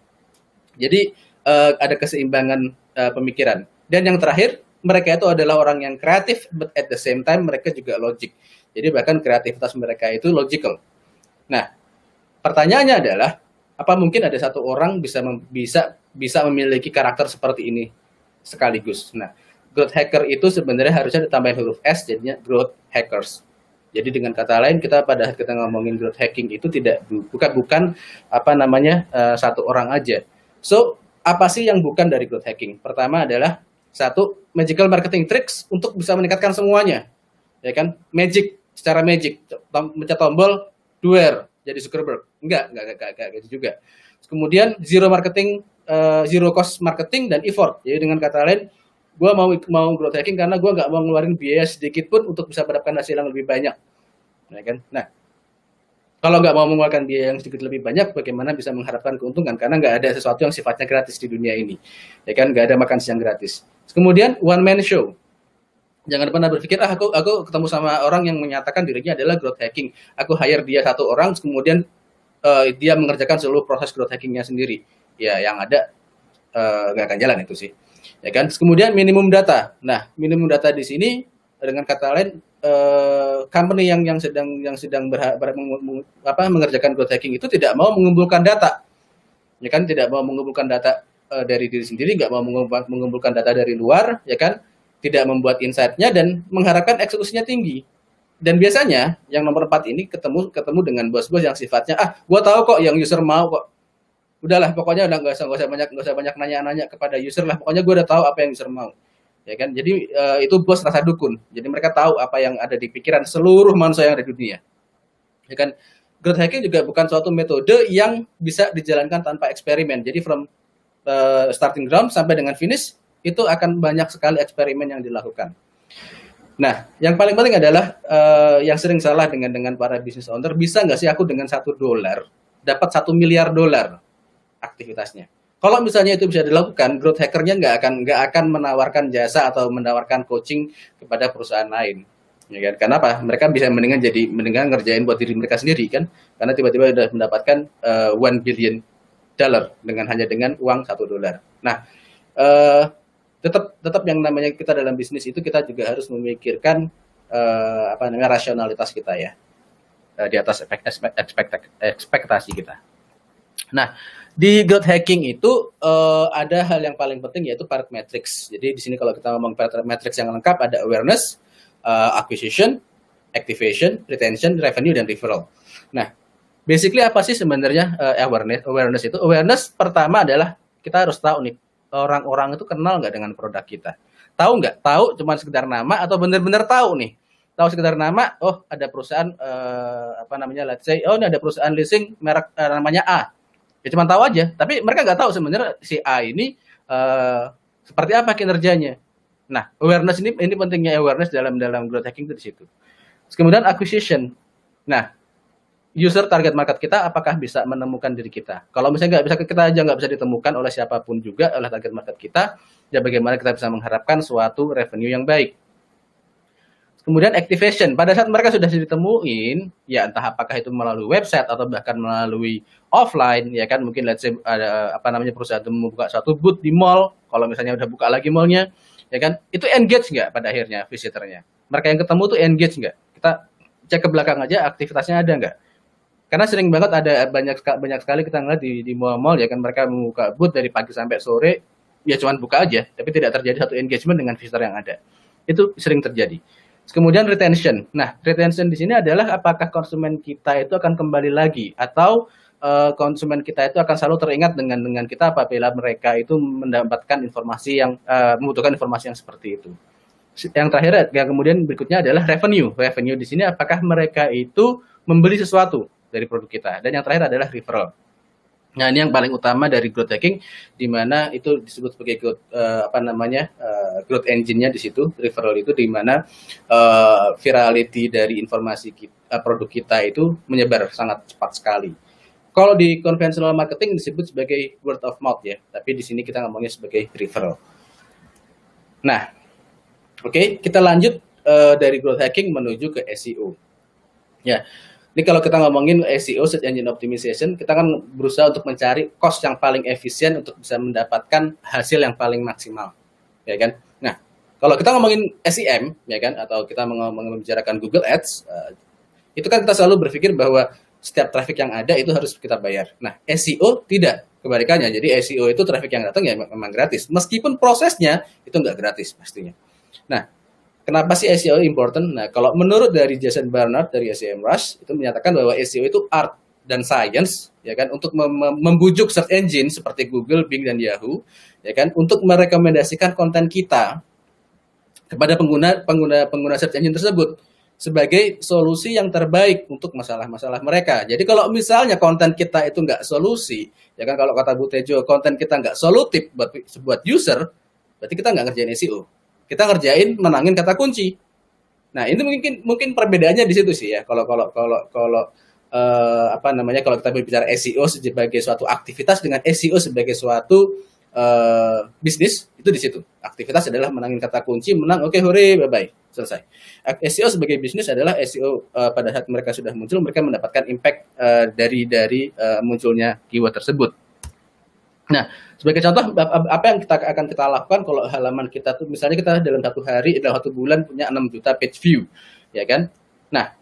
Jadi eh, ada keseimbangan eh, pemikiran. Dan yang terakhir, mereka itu adalah orang yang kreatif, but at the same time mereka juga logik. Jadi bahkan kreativitas mereka itu logical. Nah, pertanyaannya adalah apa mungkin ada satu orang bisa bisa bisa memiliki karakter seperti ini sekaligus. Nah, growth hacker itu sebenarnya harusnya ditambahin huruf S jadinya growth hackers. Jadi dengan kata lain kita pada saat kita ngomongin growth hacking itu tidak bukan bukan apa namanya uh, satu orang aja. So apa sih yang bukan dari growth hacking? Pertama adalah satu magical marketing tricks untuk bisa meningkatkan semuanya, ya kan? Magic secara magic mencet tombol duer jadi Zuckerberg enggak enggak enggak enggak, enggak gitu juga. Kemudian zero marketing uh, zero cost marketing dan effort. Jadi dengan kata lain gue mau mau growth hacking karena gue nggak mau ngeluarin biaya sedikit pun untuk bisa mendapatkan hasil yang lebih banyak nah kan nah kalau nggak mau mengeluarkan biaya yang sedikit lebih banyak, bagaimana bisa mengharapkan keuntungan? Karena nggak ada sesuatu yang sifatnya gratis di dunia ini, ya kan? Nggak ada makan siang gratis. Kemudian one man show. Jangan pernah berpikir ah aku aku ketemu sama orang yang menyatakan dirinya adalah growth hacking. Aku hire dia satu orang, kemudian uh, dia mengerjakan seluruh proses growth hackingnya sendiri. Ya yang ada eh, nggak uh, akan jalan itu sih ya kan kemudian minimum data nah minimum data di sini dengan kata lain eh, company yang yang sedang yang sedang berha, ber, apa, mengerjakan growth hacking itu tidak mau mengumpulkan data ya kan tidak mau mengumpulkan data eh, dari diri sendiri nggak mau mengumpulkan data dari luar ya kan tidak membuat insight-nya dan mengharapkan eksekusinya tinggi dan biasanya yang nomor empat ini ketemu ketemu dengan bos-bos yang sifatnya ah gue tahu kok yang user mau kok udahlah pokoknya udah nggak usah usah banyak nggak usah banyak nanya-nanya kepada user lah pokoknya gue udah tahu apa yang user mau ya kan jadi uh, itu bos rasa dukun jadi mereka tahu apa yang ada di pikiran seluruh manusia yang ada di dunia ya kan growth hacking juga bukan suatu metode yang bisa dijalankan tanpa eksperimen. Jadi from uh, starting ground sampai dengan finish itu akan banyak sekali eksperimen yang dilakukan. Nah, yang paling penting adalah uh, yang sering salah dengan dengan para business owner, bisa nggak sih aku dengan satu dolar dapat satu miliar dolar? aktivitasnya. Kalau misalnya itu bisa dilakukan, growth hackernya nggak akan nggak akan menawarkan jasa atau menawarkan coaching kepada perusahaan lain. Ya kan? Karena apa? Mereka bisa mendingan jadi mendingan ngerjain buat diri mereka sendiri kan? Karena tiba-tiba sudah mendapatkan uh, eh, 1 billion dollar dengan hanya dengan uang satu dolar. Nah, uh, tetap tetap yang namanya kita dalam bisnis itu kita juga harus memikirkan uh, apa namanya rasionalitas kita ya uh, di atas ekspektasi kita. Nah, di growth hacking itu uh, ada hal yang paling penting yaitu metrics. Jadi di sini kalau kita ngomong metrics yang lengkap ada awareness, uh, acquisition, activation, retention, revenue dan referral. Nah, basically apa sih sebenarnya uh, awareness? Awareness itu awareness pertama adalah kita harus tahu nih orang-orang itu kenal nggak dengan produk kita. Tahu nggak? Tahu cuma sekedar nama atau benar-benar tahu nih tahu sekedar nama, oh ada perusahaan uh, apa namanya, let's say, oh ini ada perusahaan leasing merek uh, namanya A ya cuma tahu aja tapi mereka nggak tahu sebenarnya si A ini uh, seperti apa kinerjanya nah awareness ini ini pentingnya awareness dalam dalam growth hacking itu di situ kemudian acquisition nah user target market kita apakah bisa menemukan diri kita kalau misalnya nggak bisa kita aja nggak bisa ditemukan oleh siapapun juga oleh target market kita ya bagaimana kita bisa mengharapkan suatu revenue yang baik Kemudian activation. Pada saat mereka sudah ditemuin, ya entah apakah itu melalui website atau bahkan melalui offline, ya kan mungkin let's say ada apa namanya perusahaan itu membuka satu booth di mall, kalau misalnya udah buka lagi mallnya, ya kan itu engage nggak pada akhirnya visitornya. Mereka yang ketemu tuh engage nggak? Kita cek ke belakang aja aktivitasnya ada nggak? Karena sering banget ada banyak banyak sekali kita ngeliat di di mall-mall ya kan mereka membuka booth dari pagi sampai sore, ya cuman buka aja, tapi tidak terjadi satu engagement dengan visitor yang ada. Itu sering terjadi. Kemudian retention. Nah, retention di sini adalah apakah konsumen kita itu akan kembali lagi atau uh, konsumen kita itu akan selalu teringat dengan dengan kita apabila mereka itu mendapatkan informasi yang uh, membutuhkan informasi yang seperti itu. Yang terakhir, yang kemudian berikutnya adalah revenue. Revenue di sini apakah mereka itu membeli sesuatu dari produk kita. Dan yang terakhir adalah referral. Nah, ini yang paling utama dari growth hacking di mana itu disebut sebagai growth uh, apa namanya? Uh, growth engine-nya di situ, referral itu di mana uh, virality dari informasi kita, produk kita itu menyebar sangat cepat sekali. Kalau di konvensional marketing disebut sebagai word of mouth ya, tapi di sini kita ngomongnya sebagai referral. Nah, oke, okay, kita lanjut uh, dari growth hacking menuju ke SEO. Ya. Yeah ini kalau kita ngomongin SEO, Search Engine Optimization, kita kan berusaha untuk mencari cost yang paling efisien untuk bisa mendapatkan hasil yang paling maksimal, ya kan? Nah, kalau kita ngomongin SEM, ya kan, atau kita membicarakan Google Ads, eh, itu kan kita selalu berpikir bahwa setiap traffic yang ada itu harus kita bayar. Nah, SEO tidak kebalikannya. Jadi SEO itu traffic yang datang ya memang gratis, meskipun prosesnya itu nggak gratis pastinya. Nah, Kenapa sih SEO important? Nah, kalau menurut dari Jason Barnard dari SEM Rush itu menyatakan bahwa SEO itu art dan science, ya kan, untuk mem membujuk search engine seperti Google, Bing, dan Yahoo, ya kan, untuk merekomendasikan konten kita kepada pengguna pengguna pengguna search engine tersebut sebagai solusi yang terbaik untuk masalah-masalah mereka. Jadi kalau misalnya konten kita itu nggak solusi, ya kan kalau kata Bu Tejo, konten kita nggak solutif buat, buat user, berarti kita nggak ngerjain SEO kita ngerjain menangin kata kunci. Nah, ini mungkin mungkin perbedaannya di situ sih ya. Kalau kalau kalau kalau uh, apa namanya kalau kita berbicara SEO sebagai suatu aktivitas dengan SEO sebagai suatu eh, bisnis itu di situ. Aktivitas adalah menangin kata kunci, menang oke okay, hore bye bye selesai. SEO sebagai bisnis adalah SEO uh, eh, pada saat mereka sudah muncul mereka mendapatkan impact uh, dari dari eh, munculnya keyword tersebut. Nah, sebagai contoh apa yang kita akan kita lakukan kalau halaman kita tuh misalnya kita dalam satu hari dalam satu bulan punya 6 juta page view, ya kan? Nah,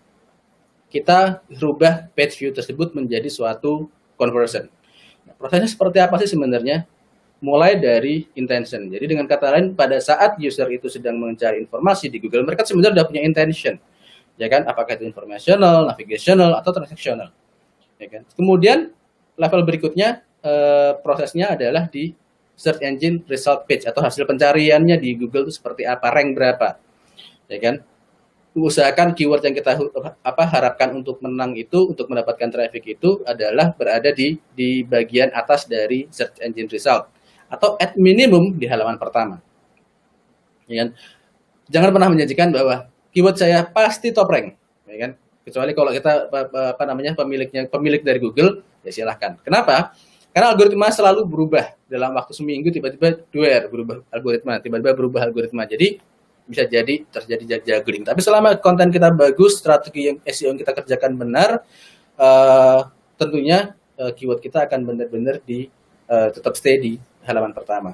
kita rubah page view tersebut menjadi suatu conversion. Nah, prosesnya seperti apa sih sebenarnya? Mulai dari intention. Jadi dengan kata lain pada saat user itu sedang mencari informasi di Google, mereka sebenarnya sudah punya intention. Ya kan? Apakah itu informational, navigational atau transactional. Ya kan? Kemudian level berikutnya uh, prosesnya adalah di search engine result page atau hasil pencariannya di Google itu seperti apa, rank berapa. Ya kan? Usahakan keyword yang kita apa harapkan untuk menang itu untuk mendapatkan traffic itu adalah berada di di bagian atas dari search engine result atau at minimum di halaman pertama. Ya kan? Jangan pernah menjanjikan bahwa keyword saya pasti top rank, ya kan? Kecuali kalau kita apa namanya pemiliknya pemilik dari Google, ya silahkan. Kenapa? Karena algoritma selalu berubah dalam waktu seminggu tiba-tiba duer berubah algoritma, tiba-tiba berubah algoritma. Jadi bisa jadi terjadi juggling. Tapi selama konten kita bagus, strategi yang SEO yang kita kerjakan benar, uh, tentunya uh, keyword kita akan benar-benar di uh, tetap stay di halaman pertama.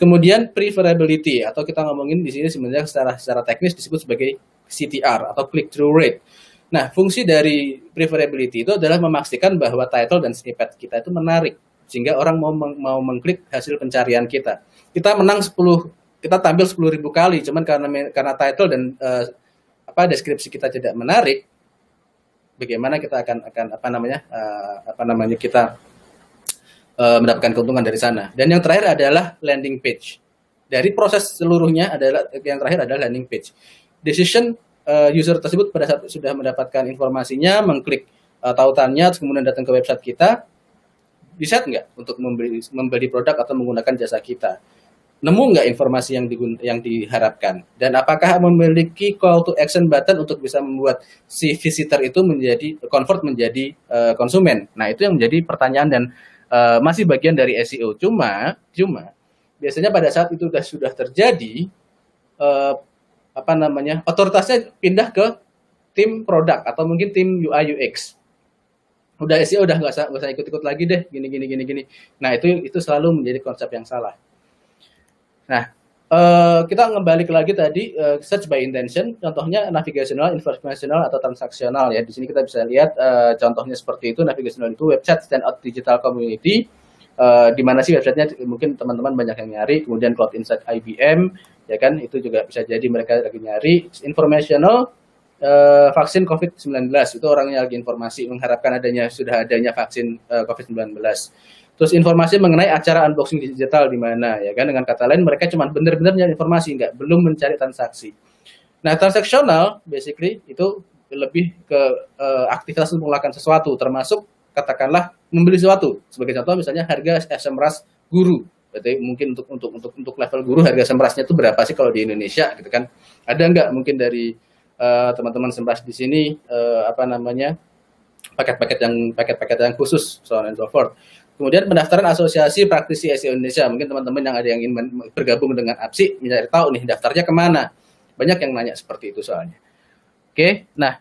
Kemudian preferability atau kita ngomongin di sini sebenarnya secara secara teknis disebut sebagai CTR atau click through rate. Nah, fungsi dari preferability itu adalah memastikan bahwa title dan snippet kita itu menarik sehingga orang mau meng mau mengklik hasil pencarian kita. Kita menang 10 kita tampil 10.000 kali cuman karena karena title dan uh, apa deskripsi kita tidak menarik bagaimana kita akan akan apa namanya uh, apa namanya kita uh, mendapatkan keuntungan dari sana. Dan yang terakhir adalah landing page. Dari proses seluruhnya adalah yang terakhir adalah landing page. Decision user tersebut pada saat sudah mendapatkan informasinya, mengklik uh, tautannya, kemudian datang ke website kita, bisa nggak untuk membeli membeli produk atau menggunakan jasa kita nemu nggak informasi yang digun yang diharapkan dan apakah memiliki call to action button untuk bisa membuat si visitor itu menjadi convert menjadi uh, konsumen nah itu yang menjadi pertanyaan dan uh, masih bagian dari SEO cuma cuma biasanya pada saat itu sudah sudah terjadi uh, apa namanya otoritasnya pindah ke tim produk atau mungkin tim UI UX udah SEO udah nggak usah, gak usah ikut-ikut lagi deh gini gini gini gini nah itu itu selalu menjadi konsep yang salah nah uh, kita kembali lagi tadi uh, search by intention contohnya navigational informational atau transaksional ya di sini kita bisa lihat uh, contohnya seperti itu navigational itu website stand out digital community uh, di mana sih websitenya mungkin teman-teman banyak yang nyari kemudian cloud insight IBM ya kan itu juga bisa jadi mereka lagi nyari informational uh, vaksin COVID-19 itu orangnya lagi informasi mengharapkan adanya sudah adanya vaksin uh, eh, COVID-19. Terus informasi mengenai acara unboxing digital di mana ya kan dengan kata lain mereka cuma benar-benar nyari informasi nggak belum mencari transaksi. Nah transaksional basically itu lebih ke uh, aktivitas untuk melakukan sesuatu termasuk katakanlah membeli sesuatu sebagai contoh misalnya harga SMRAS guru berarti mungkin untuk untuk untuk untuk level guru harga SMRASnya itu berapa sih kalau di Indonesia gitu kan ada nggak mungkin dari Eh, teman-teman uh, sembas di sini uh, apa namanya paket-paket yang paket-paket yang khusus so on and so forth. Kemudian pendaftaran asosiasi praktisi SEO Indonesia. Mungkin teman-teman yang ada yang ingin bergabung dengan APSI mencari tahu nih daftarnya kemana. Banyak yang nanya seperti itu soalnya. Oke, nah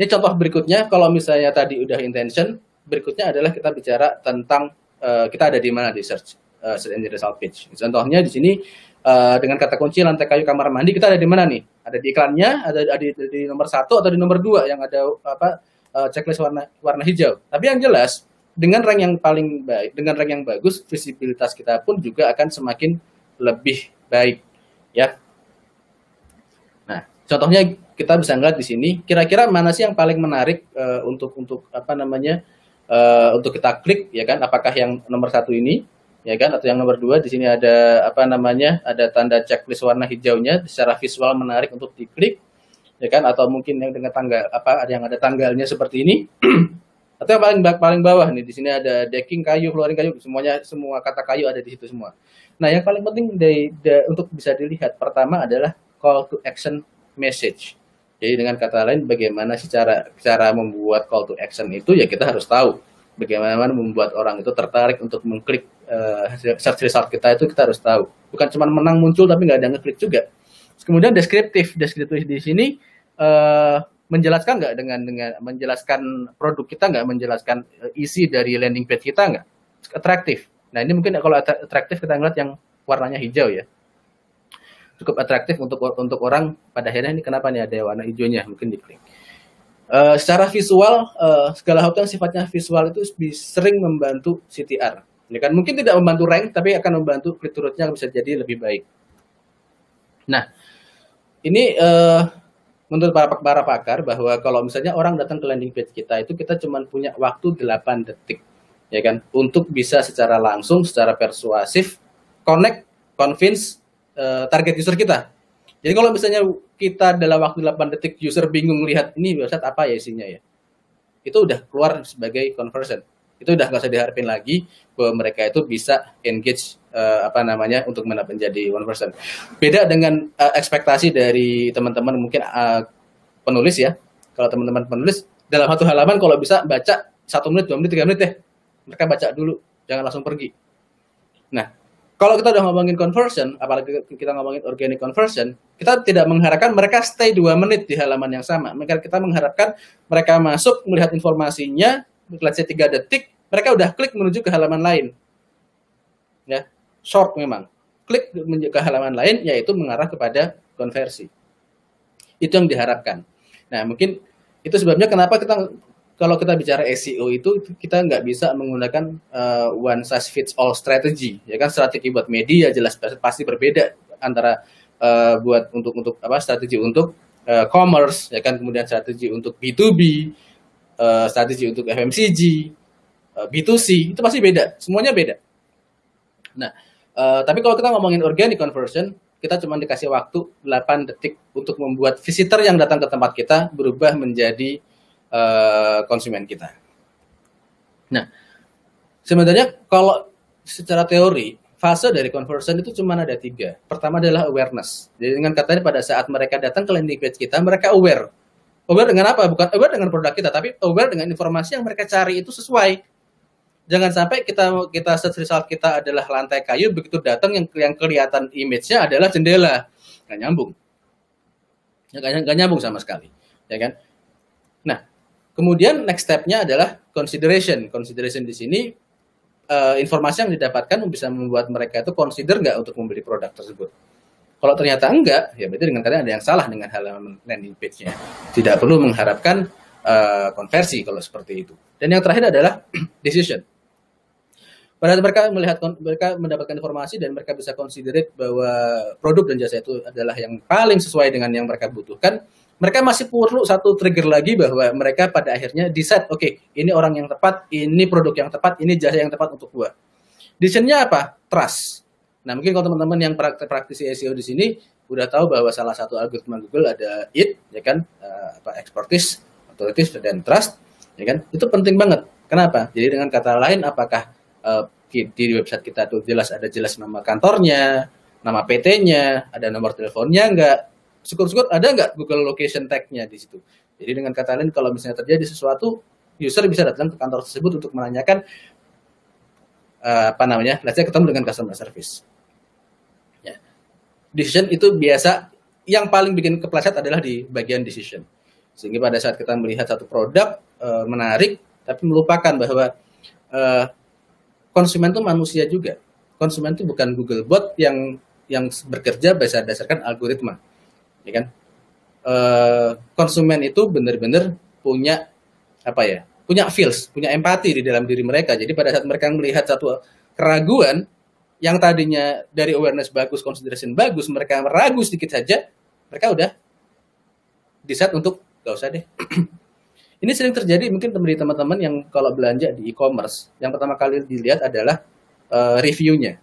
ini contoh berikutnya. Kalau misalnya tadi udah intention, berikutnya adalah kita bicara tentang uh, kita ada di mana di search uh, search engine result page. Contohnya di sini uh, dengan kata kunci lantai kayu kamar mandi kita ada di mana nih? ada di iklannya ada, ada di, nomor satu atau di nomor dua yang ada apa eh, checklist warna warna hijau tapi yang jelas dengan rank yang paling baik dengan rank yang bagus visibilitas kita pun juga akan semakin lebih baik ya nah contohnya kita bisa ngeliat di sini kira-kira mana sih yang paling menarik uh, untuk untuk apa namanya uh, untuk kita klik ya kan apakah yang nomor satu ini ya kan atau yang nomor dua di sini ada apa namanya ada tanda checklist warna hijaunya secara visual menarik untuk diklik ya kan atau mungkin yang dengan tanggal apa ada yang ada tanggalnya seperti ini (clears throat) atau yang paling paling bawah nih di sini ada decking kayu keluarin kayu semuanya semua kata kayu ada di situ semua nah yang paling penting untuk bisa dilihat pertama adalah call to action message jadi dengan kata lain bagaimana secara cara membuat call to action itu ya kita harus tahu bagaimana membuat orang itu tertarik untuk mengklik uh, search result kita itu kita harus tahu. Bukan cuma menang muncul tapi nggak ada ngeklik juga. Terus kemudian deskriptif, deskriptif di sini uh, menjelaskan nggak dengan dengan menjelaskan produk kita nggak, menjelaskan eh, isi dari landing page kita nggak, atraktif. Nah ini mungkin kalau atraktif kita ngeliat yang warnanya hijau ya cukup atraktif untuk untuk orang pada akhirnya ini kenapa nih ada warna hijaunya mungkin diklik. Uh, secara visual uh, segala hal yang sifatnya visual itu sering membantu CTR. Ya kan mungkin tidak membantu rank tapi akan membantu click bisa jadi lebih baik. Nah, ini uh, menurut para, para pakar bahwa kalau misalnya orang datang ke landing page kita itu kita cuma punya waktu 8 detik ya kan untuk bisa secara langsung secara persuasif connect convince uh, target user kita. Jadi kalau misalnya kita dalam waktu 8 detik user bingung melihat ini website apa ya isinya ya. Itu udah keluar sebagai conversion itu udah nggak usah diharapin lagi bahwa mereka itu bisa engage uh, apa namanya untuk menjadi one person. Beda dengan uh, ekspektasi dari teman-teman mungkin uh, penulis ya. Kalau teman-teman penulis dalam satu halaman kalau bisa baca satu menit, dua menit, tiga menit deh. Mereka baca dulu, jangan langsung pergi. Nah, kalau kita udah ngomongin conversion, apalagi kita ngomongin organic conversion, kita tidak mengharapkan mereka stay dua menit di halaman yang sama. mereka kita mengharapkan mereka masuk, melihat informasinya, let's say 3 detik, mereka udah klik menuju ke halaman lain. Ya, short memang. Klik menuju ke halaman lain yaitu mengarah kepada konversi. Itu yang diharapkan. Nah, mungkin itu sebabnya kenapa kita kalau kita bicara SEO itu kita nggak bisa menggunakan uh, one size fits all strategy ya kan strategi buat media jelas pasti berbeda antara uh, buat untuk untuk apa strategi untuk uh, commerce ya kan kemudian strategi untuk B2B uh, strategi untuk FMCG, uh, eh, B2C itu pasti beda, semuanya beda. Nah, uh, tapi kalau kita ngomongin organic conversion, kita cuma dikasih waktu 8 detik untuk membuat visitor yang datang ke tempat kita berubah menjadi uh, konsumen kita. Nah, sebenarnya kalau secara teori fase dari conversion itu cuma ada tiga. Pertama adalah awareness. Jadi dengan katanya pada saat mereka datang ke landing page kita, mereka aware aware dengan apa bukan aware dengan produk kita tapi aware dengan informasi yang mereka cari itu sesuai jangan sampai kita kita search result kita adalah lantai kayu begitu datang yang yang kelihatan image-nya adalah jendela nggak nyambung nggak, nyambung sama sekali ya kan nah kemudian next step-nya adalah consideration consideration di sini uh, informasi yang didapatkan bisa membuat mereka itu consider nggak untuk membeli produk tersebut kalau ternyata enggak, ya berarti dengan kalian ada yang salah dengan halaman landing page-nya. Tidak perlu mengharapkan uh, konversi kalau seperti itu. Dan yang terakhir adalah (clears throat) decision. Pada mereka melihat mereka mendapatkan informasi dan mereka bisa considerate bahwa produk dan jasa itu adalah yang paling sesuai dengan yang mereka butuhkan. Mereka masih perlu satu trigger lagi bahwa mereka pada akhirnya decide, oke, okay, ini orang yang tepat, ini produk yang tepat, ini jasa yang tepat untuk gua. Decision-nya apa? Trust Nah, mungkin kalau teman-teman yang praktisi SEO di sini udah tahu bahwa salah satu algoritma Google ada it, ya kan, uh, apa expertise, authorities, dan trust, ya kan, itu penting banget. Kenapa? Jadi dengan kata lain, apakah uh, eh, di, di website kita tuh jelas ada jelas nama kantornya, nama PT-nya, ada nomor teleponnya enggak? Syukur-syukur ada enggak Google location tag-nya di situ. Jadi dengan kata lain, kalau misalnya terjadi sesuatu, user bisa datang ke kantor tersebut untuk menanyakan eh, apa namanya, biasanya ketemu dengan customer service decision itu biasa yang paling bikin kepleset adalah di bagian decision. Sehingga pada saat kita melihat satu produk e, menarik tapi melupakan bahwa e, konsumen itu manusia juga. Konsumen itu bukan Google bot yang yang bekerja berdasarkan algoritma, ya kan? E, konsumen itu benar-benar punya apa ya? Punya feels, punya empati di dalam diri mereka. Jadi pada saat mereka melihat satu keraguan, yang tadinya dari awareness bagus, consideration bagus, mereka ragu sedikit saja, mereka udah diset untuk gak usah deh. (clears throat) Ini sering terjadi mungkin teman teman-teman yang kalau belanja di e-commerce, yang pertama kali dilihat adalah uh, reviewnya.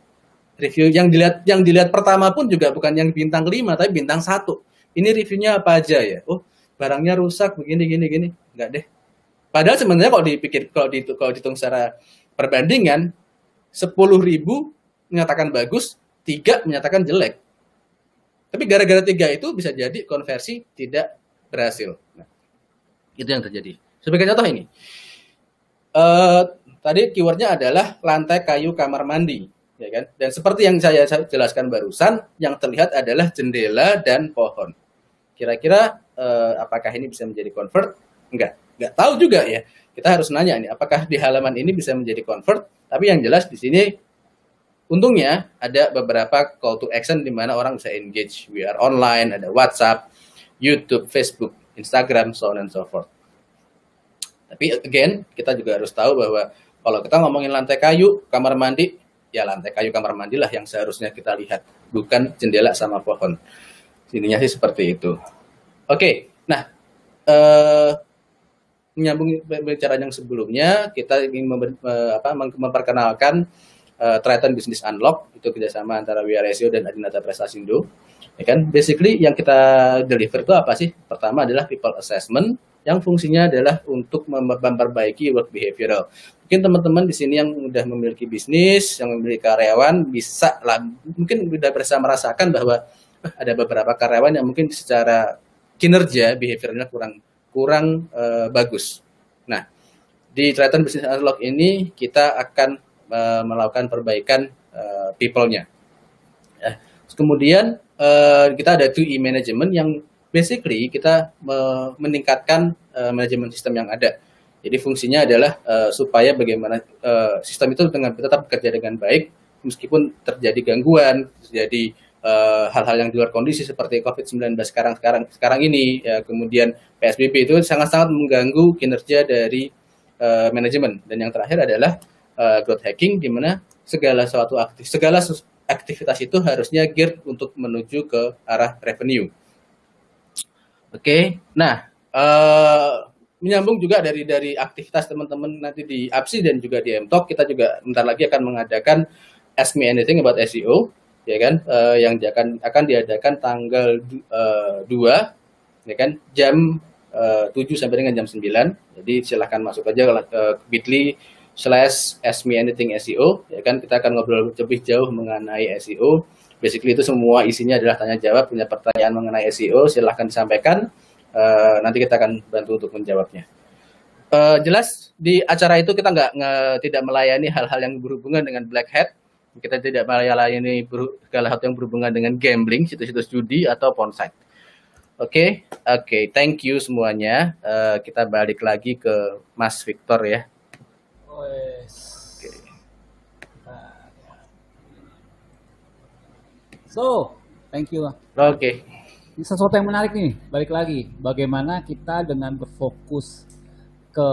Review yang dilihat yang dilihat pertama pun juga bukan yang bintang lima, tapi bintang satu. Ini reviewnya apa aja ya? Oh, barangnya rusak begini gini gini, enggak deh. Padahal sebenarnya kalau dipikir kalau dihitung, kalau dihitung secara perbandingan sepuluh ribu menyatakan bagus, tiga menyatakan jelek. Tapi gara-gara tiga itu bisa jadi konversi tidak berhasil. Nah, itu yang terjadi. Sebagai contoh ini, uh, tadi keywordnya adalah lantai kayu kamar mandi, ya kan? Dan seperti yang saya jelaskan barusan, yang terlihat adalah jendela dan pohon. Kira-kira uh, apakah ini bisa menjadi convert? Enggak, enggak tahu juga ya. Kita harus nanya ini, apakah di halaman ini bisa menjadi convert? Tapi yang jelas di sini Untungnya ada beberapa call to action di mana orang bisa engage. We are online, ada WhatsApp, YouTube, Facebook, Instagram, so on and so forth. Tapi again, kita juga harus tahu bahwa kalau kita ngomongin lantai kayu, kamar mandi, ya lantai kayu kamar mandilah yang seharusnya kita lihat, bukan jendela sama pohon. Sininya sih seperti itu. Oke, okay, nah uh, menyambung pembicaraan yang sebelumnya, kita ingin memper, eh, apa, memperkenalkan uh, Triton Business Unlock itu kerjasama antara WRSO e dan Adinata Prestasindo. Ya kan? Basically yang kita deliver itu apa sih? Pertama adalah people assessment yang fungsinya adalah untuk memperbaiki work behavioral. Mungkin teman-teman di sini yang sudah memiliki bisnis, yang memiliki karyawan bisa lah, mungkin sudah bisa merasakan bahwa ada beberapa karyawan yang mungkin secara kinerja behaviornya kurang kurang uh, bagus. Nah, di Triton Business Unlock ini kita akan Eh, melakukan perbaikan uh, people-nya. Ya. Kemudian uh, kita ada 2E management yang basically kita uh, meningkatkan uh, manajemen sistem yang ada. Jadi fungsinya adalah uh, supaya bagaimana uh, sistem itu dengan tetap bekerja dengan baik meskipun terjadi gangguan, terjadi hal-hal uh, yang di luar kondisi seperti COVID-19 sekarang sekarang sekarang ini ya, kemudian PSBB itu sangat-sangat mengganggu kinerja dari uh, manajemen dan yang terakhir adalah uh, growth hacking di mana segala suatu aktif segala aktivitas itu harusnya geared untuk menuju ke arah revenue. Oke, okay. nah uh, menyambung juga dari dari aktivitas teman-teman nanti di APSI dan juga di MTOK kita juga bentar lagi akan mengadakan Ask Me Anything about SEO ya kan uh, yang akan akan diadakan tanggal uh, ya kan jam uh, 7 sampai dengan jam 9. Jadi silahkan masuk aja ke Bitly slash ask me anything SEO ya kan kita akan ngobrol lebih jauh mengenai SEO basically itu semua isinya adalah tanya jawab punya pertanyaan mengenai SEO silahkan disampaikan uh, nanti kita akan bantu untuk menjawabnya uh, jelas di acara itu kita nggak tidak melayani hal-hal yang berhubungan dengan black hat kita tidak melayani segala hal yang berhubungan dengan gambling situs-situs judi atau site. oke okay? oke okay, thank you semuanya uh, kita balik lagi ke Mas Victor ya Wes. Oke. So, thank you. Oke. Okay. Ini sesuatu yang menarik nih, balik lagi. Bagaimana kita dengan berfokus ke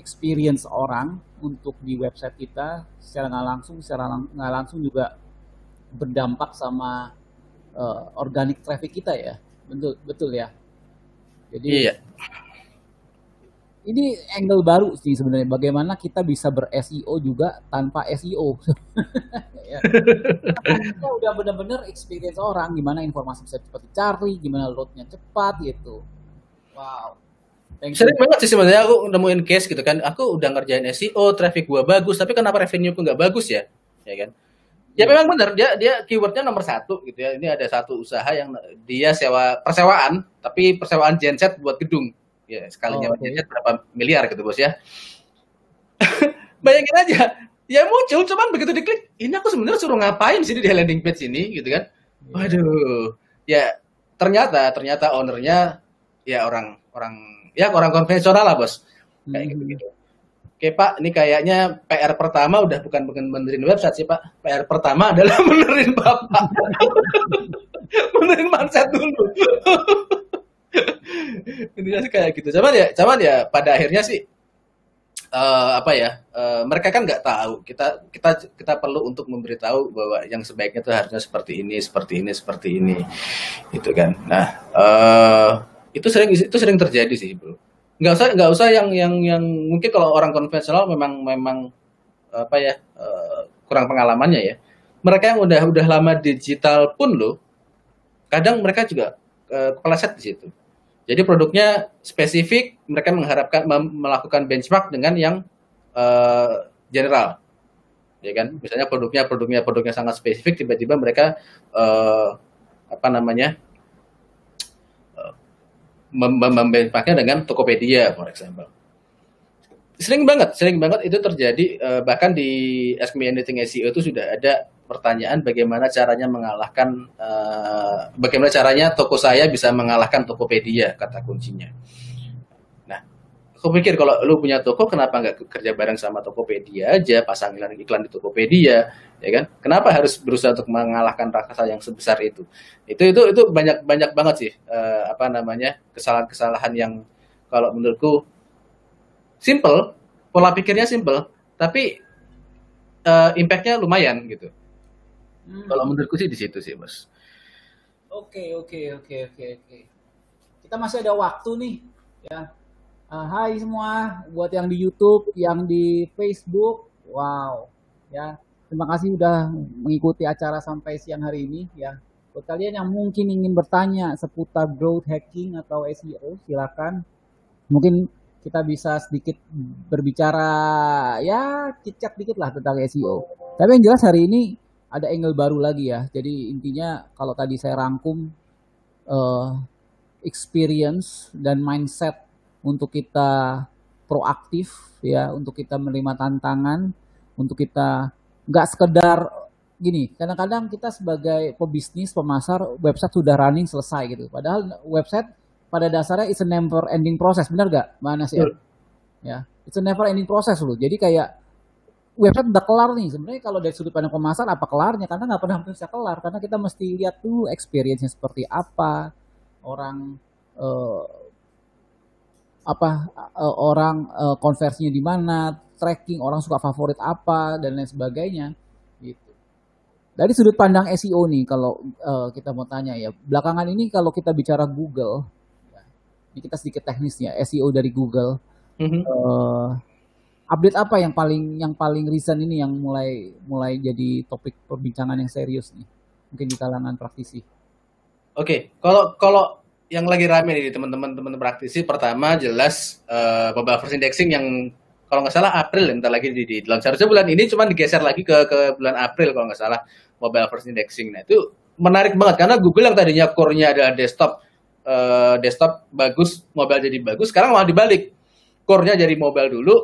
experience orang untuk di website kita secara nggak langsung, secara nggak langsung juga berdampak sama uh, organic traffic kita ya. Betul, betul ya. Jadi iya ini angle baru sih sebenarnya bagaimana kita bisa ber SEO juga tanpa SEO. (laughs) ya. kita udah bener-bener experience orang gimana informasi bisa cepat dicari, gimana loadnya cepat gitu. Wow. Thank Sering you. banget sih sebenarnya aku nemuin case gitu kan. Aku udah ngerjain SEO, traffic gua bagus, tapi kenapa revenue ku nggak bagus ya? Ya kan? ya iya. memang benar dia dia keywordnya nomor satu gitu ya ini ada satu usaha yang dia sewa persewaan tapi persewaan genset buat gedung ya sekali oh. Iya. berapa miliar gitu bos ya (laughs) bayangin aja ya muncul cuman begitu diklik ini aku sebenarnya suruh ngapain sih di landing page ini gitu kan iya. waduh ya ternyata ternyata ownernya ya orang orang ya orang konvensional lah bos kayak begitu gitu gitu Oke Pak, ini kayaknya PR pertama udah bukan bukan benerin website sih Pak. PR pertama adalah (laughs) benerin Bapak. (laughs) benerin mindset dulu tentunya kan sih kayak gitu cuman ya cuman ya pada akhirnya sih uh, apa ya uh, mereka kan nggak tahu kita kita kita perlu untuk memberitahu bahwa yang sebaiknya itu harusnya seperti ini seperti ini seperti ini gitu kan nah uh, itu sering itu sering terjadi sih bro nggak usah nggak usah yang yang yang mungkin kalau orang konvensional memang memang apa ya uh, kurang pengalamannya ya mereka yang udah udah lama digital pun loh kadang mereka juga uh, kepleset di situ jadi produknya spesifik, mereka mengharapkan melakukan benchmark dengan yang uh, general, ya kan? Misalnya produknya produknya produknya sangat spesifik, tiba-tiba mereka uh, apa namanya uh, dengan Tokopedia, for example. Sering banget, sering banget itu terjadi uh, bahkan di Ask Me Anything SEO itu sudah ada pertanyaan bagaimana caranya mengalahkan uh, bagaimana caranya toko saya bisa mengalahkan Tokopedia kata kuncinya. Nah, aku pikir kalau lu punya toko kenapa nggak kerja bareng sama Tokopedia aja pasang iklan iklan di Tokopedia ya kan? Kenapa harus berusaha untuk mengalahkan raksasa yang sebesar itu? Itu itu itu banyak banyak banget sih uh, apa namanya kesalahan-kesalahan yang kalau menurutku simple pola pikirnya simple tapi uh, impactnya lumayan gitu. Hmm. Kalau menurutku sih di situ sih, Mas. Oke, okay, oke, okay, oke, okay, oke, oke. Kita masih ada waktu nih, ya. Uh, hai semua, buat yang di YouTube, yang di Facebook, wow, ya. Terima kasih sudah mengikuti acara sampai siang hari ini, ya. Buat kalian yang mungkin ingin bertanya seputar growth hacking atau SEO, silakan. Mungkin kita bisa sedikit berbicara ya kicak dikit lah tentang SEO. Tapi yang jelas hari ini ada angle baru lagi ya. Jadi intinya kalau tadi saya rangkum uh, experience dan mindset untuk kita proaktif ya, untuk kita menerima tantangan, untuk kita nggak sekedar gini. Kadang-kadang kita sebagai pebisnis, pemasar, website sudah running selesai gitu. Padahal website pada dasarnya it's a never ending process, benar gak, Mana sih? Ya, it's a never ending process loh. Jadi kayak website udah kelar nih sebenarnya kalau dari sudut pandang pemasaran apa kelarnya karena nggak pernah bisa kelar karena kita mesti lihat tuh experience-nya seperti apa orang uh, apa uh, orang uh, konversinya di mana tracking orang suka favorit apa dan lain sebagainya gitu dari sudut pandang SEO nih kalau uh, kita mau tanya ya belakangan ini kalau kita bicara Google ya, ini kita sedikit teknisnya SEO dari Google mm -hmm. uh, update apa yang paling yang paling recent ini yang mulai mulai jadi topik perbincangan yang serius nih mungkin di kalangan praktisi. Oke, okay. kalau kalau yang lagi rame nih teman-teman teman praktisi pertama jelas uh, eh, first indexing yang kalau nggak salah April bentar lagi di, di launch harusnya bulan ini cuman digeser lagi ke ke bulan April kalau nggak salah mobile first indexing nah itu menarik banget karena Google yang tadinya core-nya adalah desktop uh, desktop bagus mobile jadi bagus sekarang malah dibalik core-nya jadi mobile dulu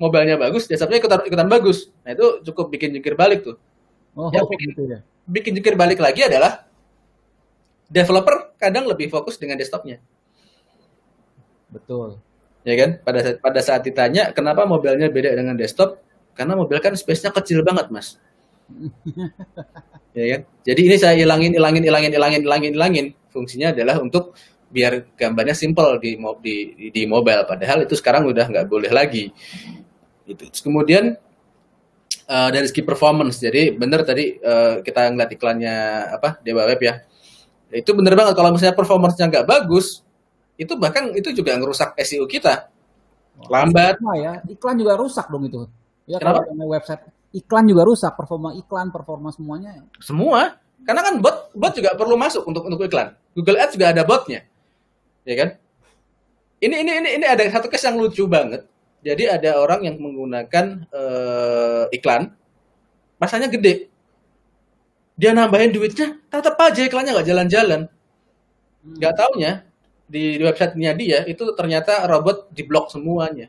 mobilnya bagus, desktopnya ikutan, ikutan bagus. Nah itu cukup bikin jungkir balik tuh. Oh, yang bikin, gitu ya. bikin jungkir balik lagi adalah developer kadang lebih fokus dengan desktopnya. Betul. Ya kan? Pada saat, pada saat ditanya kenapa mobilnya beda dengan desktop, karena mobil kan space-nya kecil banget, Mas. (laughs) ya kan? Jadi ini saya ilangin, ilangin, ilangin, ilangin, ilangin, ilangin. Fungsinya adalah untuk biar gambarnya simple di, di di mobile. Padahal itu sekarang udah nggak boleh lagi gitu. Kemudian uh, dari segi performance, jadi benar tadi uh, kita ngeliat iklannya apa Dewa Web ya, itu benar banget kalau misalnya performancenya nggak bagus, itu bahkan itu juga ngerusak SEO kita. Lambat. Iklan ya, iklan juga rusak dong itu. Ya, Kenapa? Kalau website iklan juga rusak, performa iklan, performa semuanya. Semua. Karena kan bot bot juga perlu masuk untuk untuk iklan. Google Ads juga ada botnya, ya kan? Ini ini ini ini ada satu case yang lucu banget. Jadi ada orang yang menggunakan uh, iklan, masanya gede. Dia nambahin duitnya, tetap aja iklannya nggak jalan-jalan. Hmm. Nggak hmm. taunya di, di websitenya dia itu ternyata robot diblok semuanya.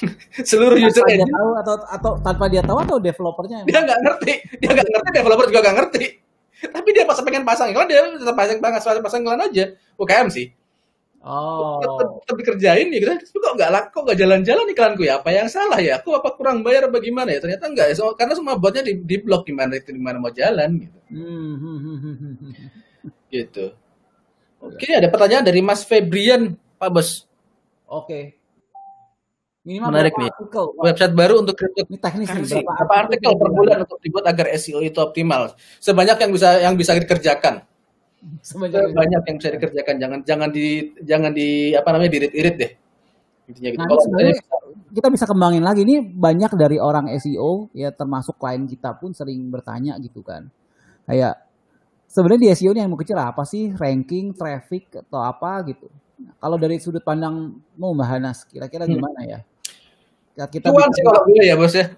(laughs) Seluruh user dia atau atau tanpa dia tahu atau developernya? Dia nggak ngerti, dia nggak ngerti, developer juga nggak ngerti. Tapi dia pas pengen pasang iklan dia tetap pasang banget pasang iklan aja. UKM sih Oh. Tetap dikerjain ya kita gitu. kok nggak kok nggak jalan-jalan iklanku ya apa yang salah ya aku apa kurang bayar Bagaimana ya ternyata nggak ya. so, karena semua buatnya di, di blok gimana itu gimana mau jalan gitu hmm. gitu oke okay, ya. ada pertanyaan dari Mas Febrian Pak Bos oke okay. menarik nih artikel, website baru untuk kripto ini teknis nih, Apa artikel per bulan untuk dibuat agar SEO itu optimal sebanyak yang bisa yang bisa dikerjakan Semenjak eh, banyak yang bisa dikerjakan. Jangan jangan di jangan di apa namanya dirit-irit deh. Intinya gitu. Nah, Kalau kita bisa kembangin lagi ini banyak dari orang SEO ya termasuk klien kita pun sering bertanya gitu kan. Kayak sebenarnya di SEO ini yang mau kecil apa sih ranking, traffic atau apa gitu. kalau dari sudut pandang mau oh, Mbak Hanas kira-kira hmm. gimana ya? ya kita Tuan sih kalau gue ya bos ya.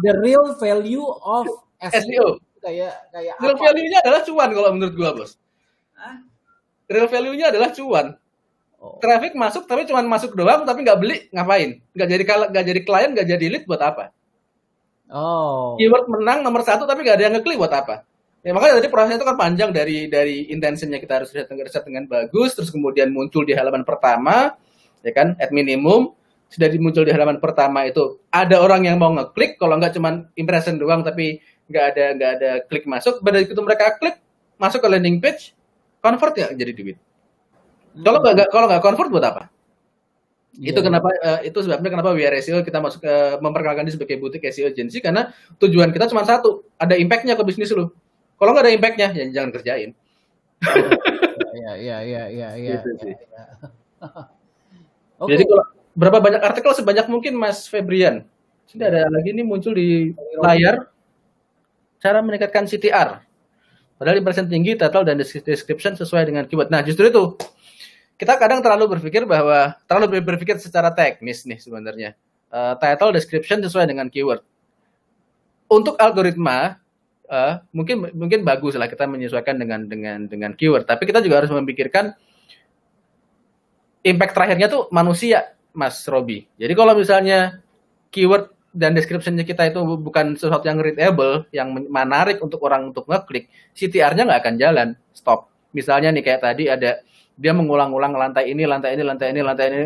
The real value of SEO. SEO (laughs) kayak kayak real value-nya adalah cuan kalau menurut gua, Bos. Hah? Real value-nya adalah cuan. Oh. Traffic masuk tapi cuma masuk doang tapi nggak beli ngapain? Nggak jadi nggak jadi klien nggak jadi lead buat apa? Oh. Keyword menang nomor satu tapi nggak ada yang ngeklik buat apa? Ya makanya tadi prosesnya itu kan panjang dari dari intentionnya kita harus riset, riset dengan bagus terus kemudian muncul di halaman pertama ya kan at minimum sudah muncul di halaman pertama itu ada orang yang mau ngeklik kalau nggak cuman impression doang tapi nggak ada nggak ada klik masuk itu mereka klik masuk ke landing page convert nggak jadi duit kalau nggak kalau nggak convert buat apa Yeah. Itu kenapa uh, itu sebabnya kenapa WR SEO kita masuk ke uh, memperkenalkan diri sebagai butik SEO agency karena tujuan kita cuma satu, ada impactnya ke bisnis lu. Kalau nggak ada impactnya, ya jangan kerjain. Iya iya iya iya iya. iya. Gitu iya, iya. (laughs) Jadi kalau berapa banyak artikel sebanyak mungkin Mas Febrian. Sudah ada lagi ini muncul di layar cara meningkatkan CTR. Padahal impression tinggi, title dan description sesuai dengan keyword. Nah, justru itu. Kita kadang terlalu berpikir bahwa terlalu berpikir secara teknis nih sebenarnya. Uh, title description sesuai dengan keyword. Untuk algoritma uh, mungkin mungkin bagus lah kita menyesuaikan dengan dengan dengan keyword, tapi kita juga harus memikirkan impact terakhirnya tuh manusia, Mas Robi. Jadi kalau misalnya keyword dan deskripsinya kita itu bukan sesuatu yang readable, yang menarik untuk orang untuk ngeklik, CTR-nya nggak akan jalan, stop. Misalnya nih kayak tadi ada dia mengulang-ulang lantai ini, lantai ini, lantai ini, lantai ini,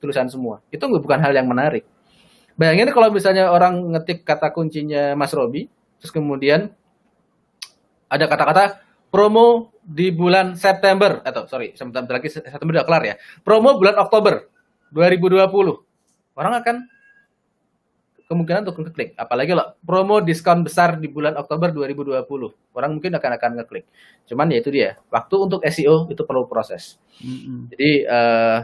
tulisan semua. Itu bukan hal yang menarik. Bayangin kalau misalnya orang ngetik kata kuncinya Mas Robi, terus kemudian ada kata-kata promo di bulan September atau sorry, sebentar lagi September udah kelar ya. Promo bulan Oktober 2020. Orang akan kemungkinan untuk ngeklik. Apalagi lo promo diskon besar di bulan Oktober 2020, orang mungkin akan akan ngeklik. Cuman ya itu dia, waktu untuk SEO itu perlu proses. Mm-hmm. Jadi uh,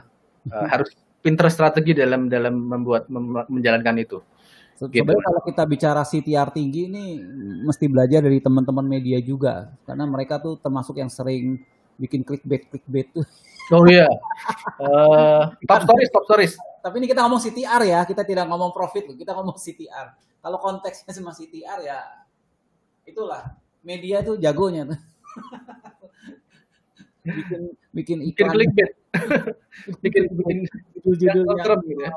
uh, (laughs) harus pinter strategi dalam dalam membuat mem, menjalankan itu. Gitu. Sebenarnya gitu. kalau kita bicara CTR tinggi ini mesti belajar dari teman-teman media juga, karena mereka tuh termasuk yang sering bikin clickbait clickbait tuh. Oh iya. Uh, (laughs) top stories, top stories. Tapi ini kita ngomong CTR ya, kita tidak ngomong profit, kita ngomong CTR. Kalau konteksnya sama CTR ya itulah media tuh jagonya tuh. (laughs) bikin bikin iklan. (laughs) Bikin clickbait. bikin bikin judul-judulnya. Gitu ya.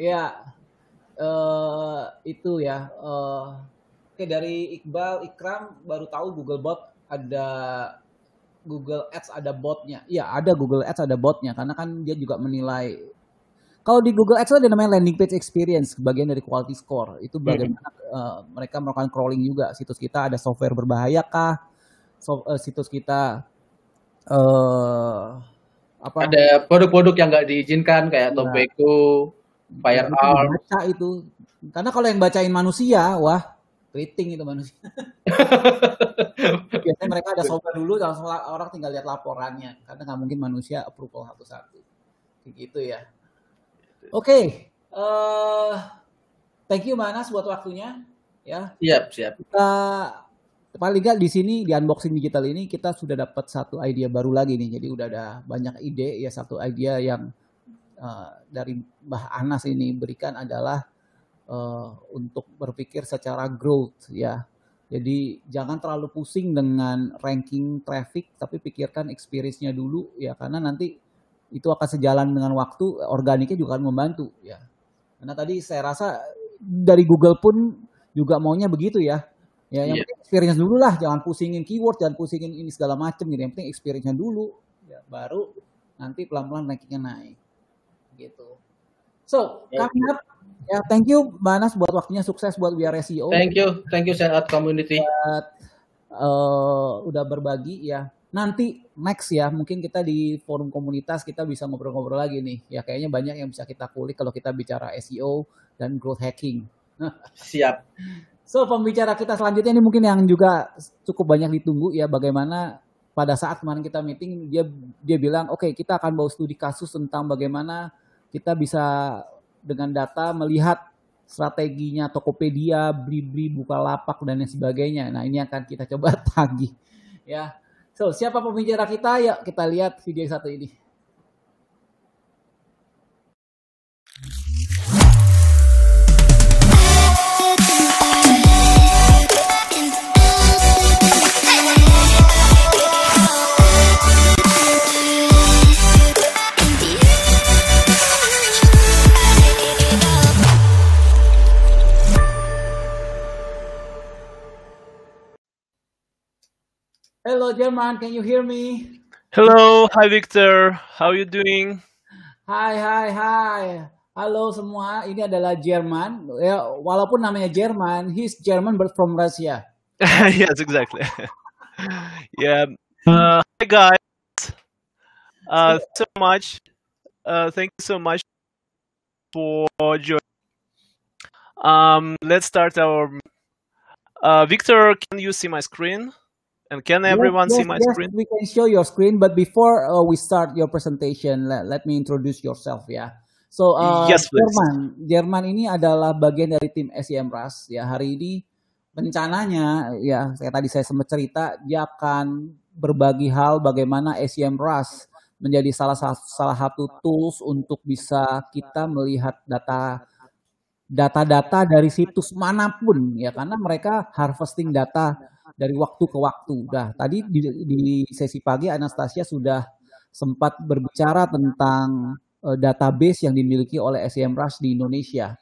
Iya. eh Uh, itu ya. Uh, Oke dari Iqbal Ikram baru tahu Googlebot ada Google Ads ada botnya. Iya ada Google Ads ada botnya karena kan dia juga menilai kalau di Google Ads kan ada namanya landing page experience, bagian dari quality score. Itu hmm. bagaimana uh, mereka melakukan crawling juga. Situs kita ada software berbahaya kah? So, uh, situs kita uh, apa? Ada produk-produk yang nggak diizinkan kayak nah, Tobacco, Firearm. Baca itu. Karena kalau yang bacain manusia, wah keriting itu manusia. (laughs) Biasanya mereka ada sobat dulu, langsung orang tinggal lihat laporannya, karena nggak mungkin manusia approval satu-satu. Begitu ya. Oke, okay. uh, eh, thank you Manas buat waktunya. Ya. Siap, siap. Kita paling nggak di sini di unboxing digital ini kita sudah dapat satu ide baru lagi nih. Jadi udah ada banyak ide ya satu ide yang uh, dari Mbah Anas ini berikan adalah uh, untuk berpikir secara growth ya. Jadi jangan terlalu pusing dengan ranking traffic, tapi pikirkan experience-nya dulu ya, karena nanti itu akan sejalan dengan waktu, organiknya juga akan membantu ya. Karena tadi saya rasa dari Google pun juga maunya begitu ya. Ya, yang yeah. penting experience dulu lah, jangan pusingin keyword, jangan pusingin ini segala macam gitu. Yang penting experience-nya dulu, ya, baru nanti pelan-pelan rankingnya naik. Gitu. So, yeah. coming Ya, thank you Mbak buat waktunya sukses buat We SEO. Thank you, thank you Sehat Community. Buat, uh, udah berbagi ya. Nanti next ya, mungkin kita di forum komunitas kita bisa ngobrol-ngobrol lagi nih. Ya kayaknya banyak yang bisa kita kulik kalau kita bicara SEO dan growth hacking. (laughs) Siap. So pembicara kita selanjutnya ini mungkin yang juga cukup banyak ditunggu ya bagaimana pada saat kemarin kita meeting dia dia bilang oke okay, kita akan bawa studi kasus tentang bagaimana kita bisa dengan data melihat strateginya Tokopedia, Blibli, Bukalapak dan lain sebagainya. Nah, ini akan kita coba (laughs) tagih ya. So, siapa pembicara kita? Yuk kita lihat video yang satu ini. Hello, German. Can you hear me? Hello. Hi, Victor. How are you doing? Hi, hi, hi. Halo semua. Ini adalah Jerman. Ya, walaupun namanya Jerman, he's German but from Russia. (laughs) yes, exactly. (laughs) yeah. Uh, hi, guys. Uh, so much. Uh, thank you so much for joining. Um, let's start our. Uh, Victor, can you see my screen? And can everyone yes, see my yes, screen? We can show your screen, but before uh, we start your presentation, let, let me introduce yourself ya. So uh, yes, Jerman, Jerman ini adalah bagian dari tim SEM RAS ya. Hari ini rencananya ya, saya tadi saya sempat cerita dia akan berbagi hal bagaimana SEM RAS menjadi salah salah satu tools untuk bisa kita melihat data data-data dari situs manapun ya karena mereka harvesting data dari waktu ke waktu. Dah tadi di, di sesi pagi Anastasia sudah sempat berbicara tentang uh, database yang dimiliki oleh SEM Rush di Indonesia.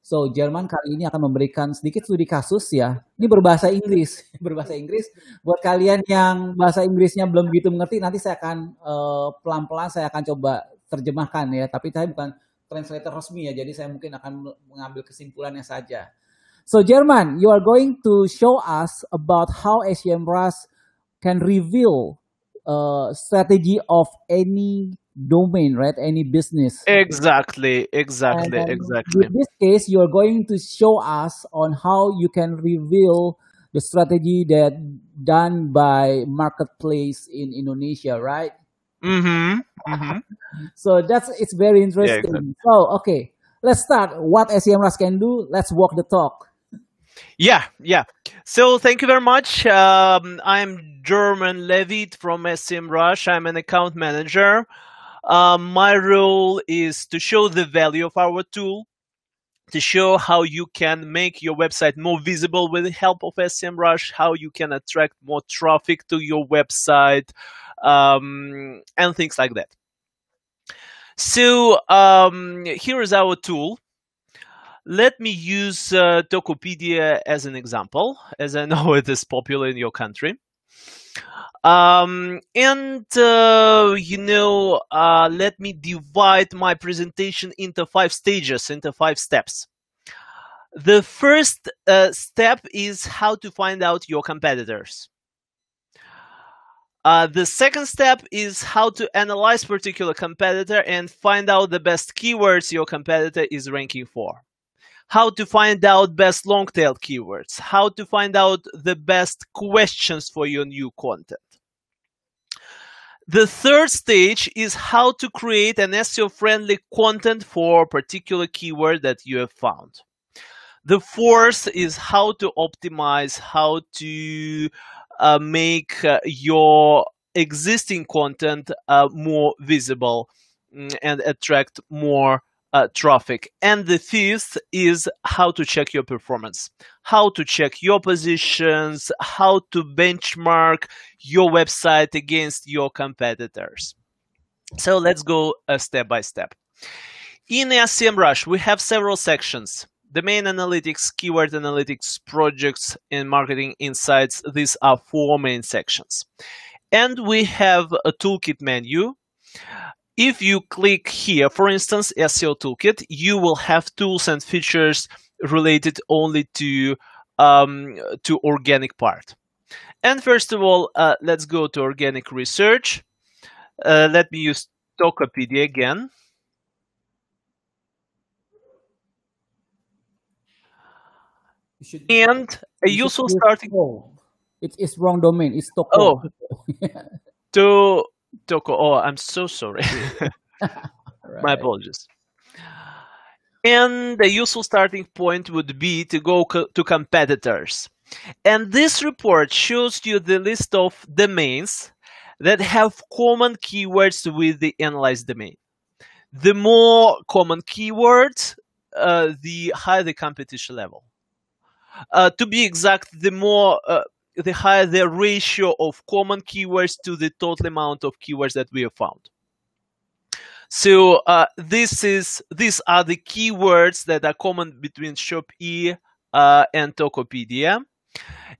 So, Jerman kali ini akan memberikan sedikit studi kasus ya. Ini berbahasa Inggris. (laughs) berbahasa Inggris. Buat kalian yang bahasa Inggrisnya belum begitu mengerti, nanti saya akan eh, pelan-pelan uh, saya akan coba terjemahkan ya. Tapi saya bukan translator resmi ya, jadi saya mungkin akan mengambil kesimpulannya saja. So German, you are going to show us about how HMRAS can reveal a uh, strategy of any domain, right? Any business. Exactly, exactly, um, exactly. In this case, you're going to show us on how you can reveal the strategy that done by marketplace in Indonesia, right? Mm-hmm. mm-hmm. (laughs) so that's it's very interesting. Yeah, exactly. So okay, let's start. What SEMRAS can do, let's walk the talk. Yeah, yeah. So thank you very much. Um, I'm German Levitt from SM Rush. I'm an account manager. Uh, my role is to show the value of our tool, to show how you can make your website more visible with the help of Rush, how you can attract more traffic to your website, um, and things like that. So um, here is our tool. Let me use uh, Tokopedia as an example, as I know (laughs) it is popular in your country. Um, and, uh, you know, uh, let me divide my presentation into five stages, into five steps. The first uh, step is how to find out your competitors. Uh, the second step is how to analyze particular competitor and find out the best keywords your competitor is ranking for how to find out best long tail keywords, how to find out the best questions for your new content. The third stage is how to create an SEO friendly content for a particular keyword that you have found. The fourth is how to optimize, how to uh, make uh, your existing content uh, more visible mm, and attract more uh, traffic. And the fifth is how to check your performance, how to check your positions, how to benchmark your website against your competitors. So let's go uh, step by step. In Rush, we have several sections the main analytics, keyword analytics, projects, and marketing insights. These are four main sections. And we have a toolkit menu if you click here, for instance, SEO Toolkit, you will have tools and features related only to um, to organic part. And first of all, uh, let's go to organic research. Uh, let me use Tokopedia again. Should, and a useful starting. It is wrong domain. It's Toko. Oh. (laughs) to Doko. Oh, I'm so sorry. (laughs) (laughs) right. My apologies. And a useful starting point would be to go co- to competitors. And this report shows you the list of domains that have common keywords with the analyzed domain. The more common keywords, uh, the higher the competition level. Uh, to be exact, the more uh, the higher the ratio of common keywords to the total amount of keywords that we have found. So uh, this is these are the keywords that are common between Shop E uh, and Tokopedia.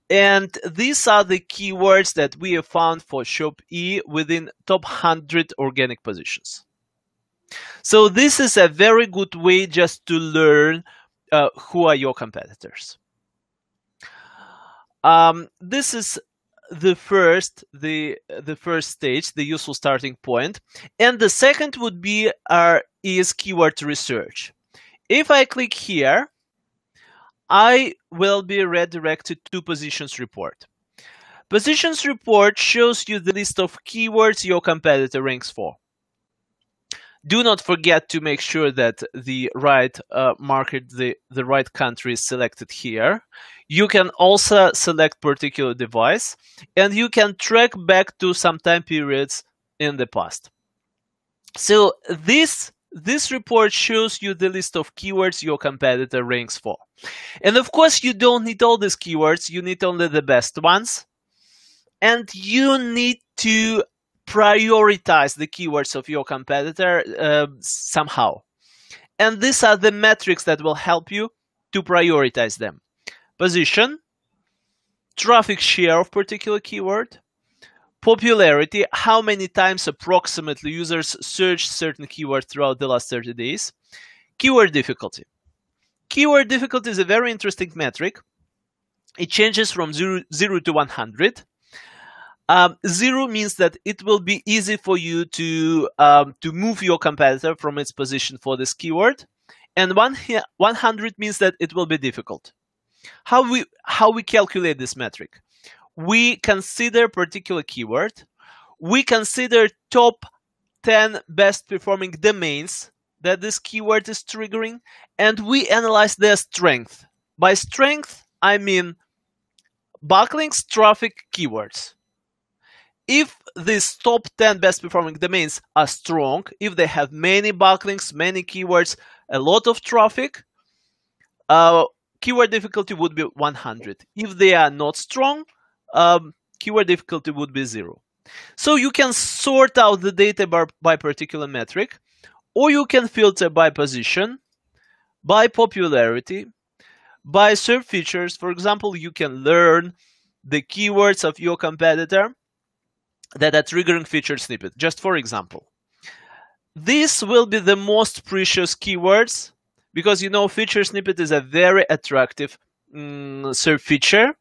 And these are the keywords that we have found for Shop E within top 100 organic positions. So this is a very good way just to learn uh, who are your competitors. Um, this is the first the the first stage the useful starting point and the second would be our is keyword research if i click here i will be redirected to positions report positions report shows you the list of keywords your competitor ranks for do not forget to make sure that the right uh, market the the right country is selected here you can also select particular device and you can track back to some time periods in the past. So this this report shows you the list of keywords your competitor ranks for. And of course, you don't need all these keywords, you need only the best ones. And you need to prioritize the keywords of your competitor uh, somehow. And these are the metrics that will help you to prioritize them. Position, traffic share of particular keyword, popularity, how many times approximately users searched certain keyword throughout the last 30 days, keyword difficulty. Keyword difficulty is a very interesting metric. It changes from 0, zero to 100. Um, 0 means that it will be easy for you to, um, to move your competitor from its position for this keyword. And one, 100 means that it will be difficult. How we how we calculate this metric? We consider particular keyword. We consider top 10 best performing domains that this keyword is triggering and we analyze their strength. By strength, I mean backlinks, traffic, keywords. If these top 10 best performing domains are strong, if they have many backlinks, many keywords, a lot of traffic, uh, keyword difficulty would be 100. If they are not strong, um, keyword difficulty would be zero. So you can sort out the data by, by particular metric, or you can filter by position, by popularity, by search features. For example, you can learn the keywords of your competitor that are triggering featured snippet, just for example. This will be the most precious keywords because you know feature snippet is a very attractive um, feature,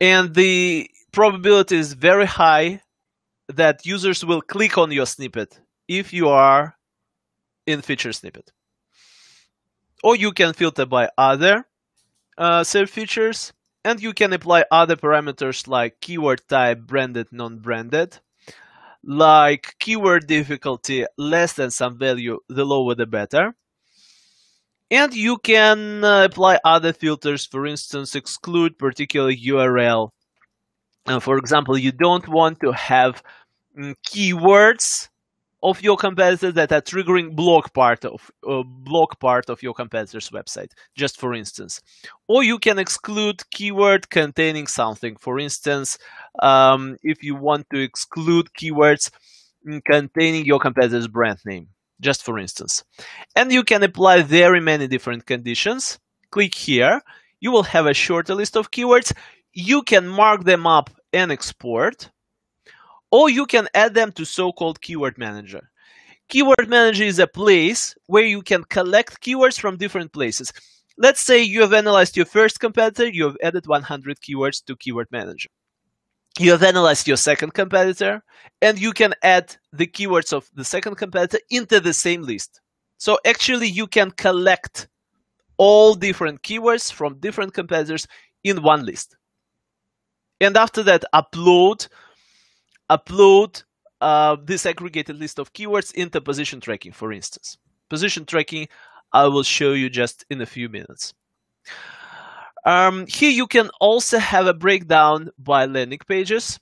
and the probability is very high that users will click on your snippet if you are in feature snippet. Or you can filter by other uh, features, and you can apply other parameters like keyword type, branded, non-branded like keyword difficulty less than some value, the lower the better. And you can uh, apply other filters, for instance, exclude particular URL. Uh, for example, you don't want to have mm, keywords of your competitors that are triggering block part of uh, block part of your competitor's website, just for instance. Or you can exclude keyword containing something. For instance, um, if you want to exclude keywords mm, containing your competitor's brand name just for instance. And you can apply very many different conditions. Click here. You will have a shorter list of keywords. You can mark them up and export, or you can add them to so-called keyword manager. Keyword manager is a place where you can collect keywords from different places. Let's say you have analyzed your first competitor, you have added 100 keywords to keyword manager you have analyzed your second competitor and you can add the keywords of the second competitor into the same list. So actually you can collect all different keywords from different competitors in one list. And after that, upload, upload uh, this aggregated list of keywords into position tracking, for instance. Position tracking, I will show you just in a few minutes. Um, here you can also have a breakdown by landing pages,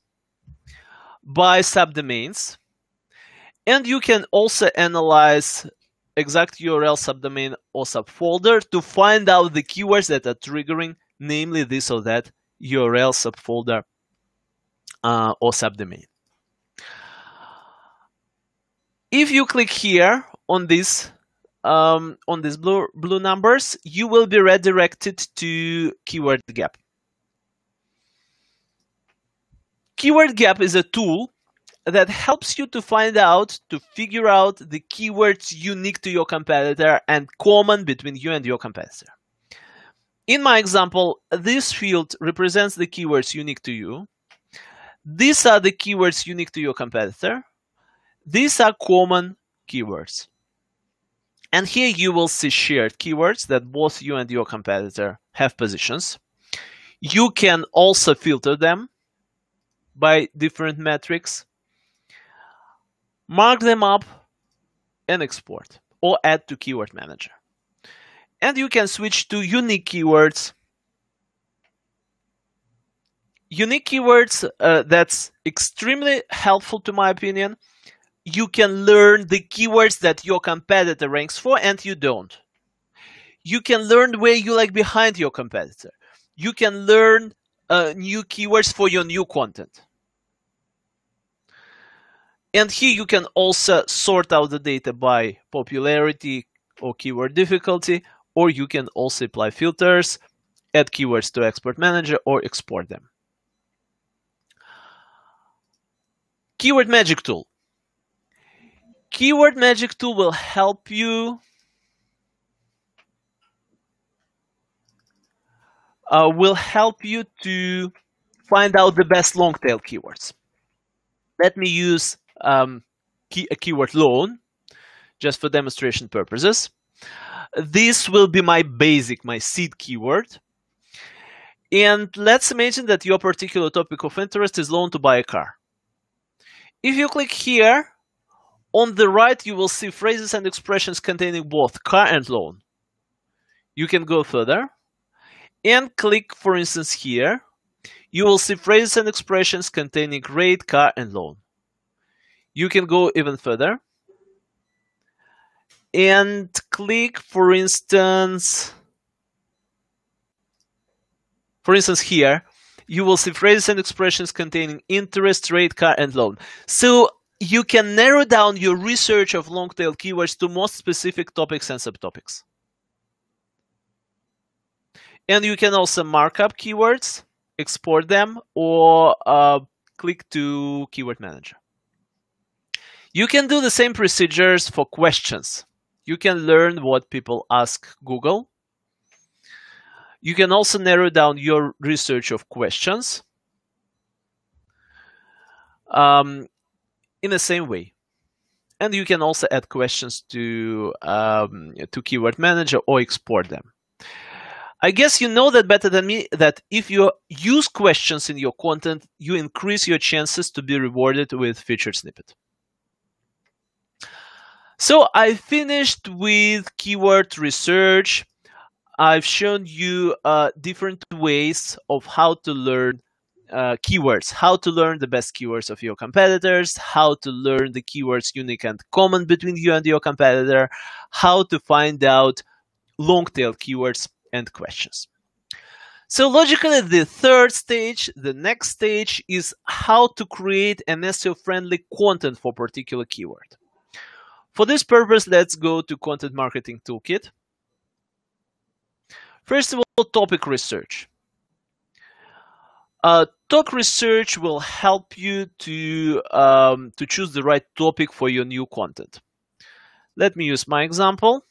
by subdomains, and you can also analyze exact URL subdomain or subfolder to find out the keywords that are triggering, namely this or that URL subfolder uh, or subdomain. If you click here on this um, on these blue, blue numbers, you will be redirected to Keyword Gap. Keyword Gap is a tool that helps you to find out, to figure out the keywords unique to your competitor and common between you and your competitor. In my example, this field represents the keywords unique to you. These are the keywords unique to your competitor. These are common keywords. And here you will see shared keywords that both you and your competitor have positions. You can also filter them by different metrics, mark them up and export or add to keyword manager. And you can switch to unique keywords. Unique keywords uh, that's extremely helpful to my opinion you can learn the keywords that your competitor ranks for and you don't. You can learn where you lag behind your competitor. You can learn uh, new keywords for your new content. And here you can also sort out the data by popularity or keyword difficulty, or you can also apply filters, add keywords to Export Manager, or export them. Keyword Magic Tool keyword magic tool will help you uh, will help you to find out the best long tail keywords. Let me use um, key, a keyword loan just for demonstration purposes. This will be my basic, my seed keyword. And let's imagine that your particular topic of interest is loan to buy a car. If you click here, on the right, you will see phrases and expressions containing both car and loan. You can go further and click, for instance, here. You will see phrases and expressions containing rate, car, and loan. You can go even further and click, for instance, for instance, here, you will see phrases and expressions containing interest, rate, car, and loan. So you can narrow down your research of long tail keywords to most specific topics and subtopics. And you can also mark up keywords, export them, or uh, click to Keyword Manager. You can do the same procedures for questions. You can learn what people ask Google. You can also narrow down your research of questions. Um, in the same way. And you can also add questions to, um, to Keyword Manager or export them. I guess you know that better than me that if you use questions in your content, you increase your chances to be rewarded with featured snippet. So I finished with keyword research. I've shown you uh, different ways of how to learn uh, keywords, how to learn the best keywords of your competitors, how to learn the keywords unique and common between you and your competitor, how to find out long tail keywords and questions. So logically, the third stage, the next stage is how to create an SEO friendly content for particular keyword. For this purpose, let's go to content marketing toolkit. First of all, topic research. Uh, talk research will help you to um, to choose the right topic for your new content. Let me use my example.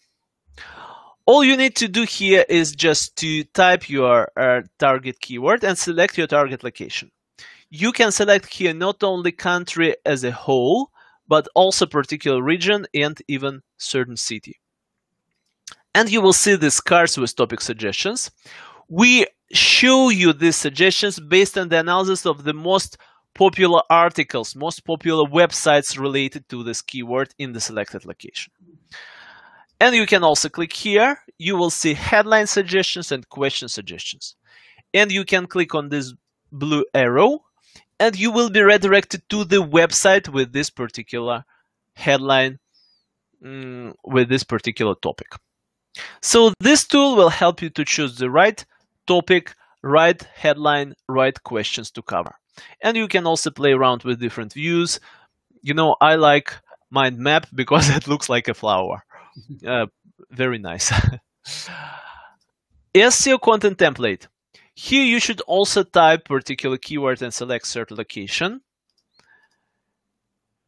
All you need to do here is just to type your uh, target keyword and select your target location. You can select here not only country as a whole, but also particular region and even certain city. And you will see these cards with topic suggestions. We show you these suggestions based on the analysis of the most popular articles, most popular websites related to this keyword in the selected location. And you can also click here. You will see headline suggestions and question suggestions. And you can click on this blue arrow and you will be redirected to the website with this particular headline mm, with this particular topic. So this tool will help you to choose the right topic, right headline, right questions to cover. And you can also play around with different views. You know, I like mind map (laughs) because it looks like a flower. (laughs) Uh, very nice. SEO (laughs) content template. Here you should also type particular keyword and select certain location.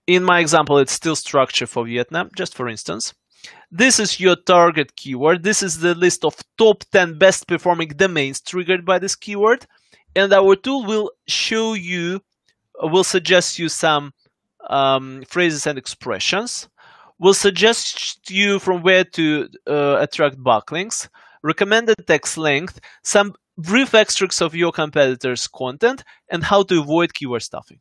In my example, it's still structure for Vietnam, just for instance. This is your target keyword. This is the list of top 10 best performing domains triggered by this keyword. And our tool will show you, will suggest you some um, phrases and expressions. Will suggest you from where to uh, attract backlinks, recommended text length, some brief extracts of your competitors' content, and how to avoid keyword stuffing.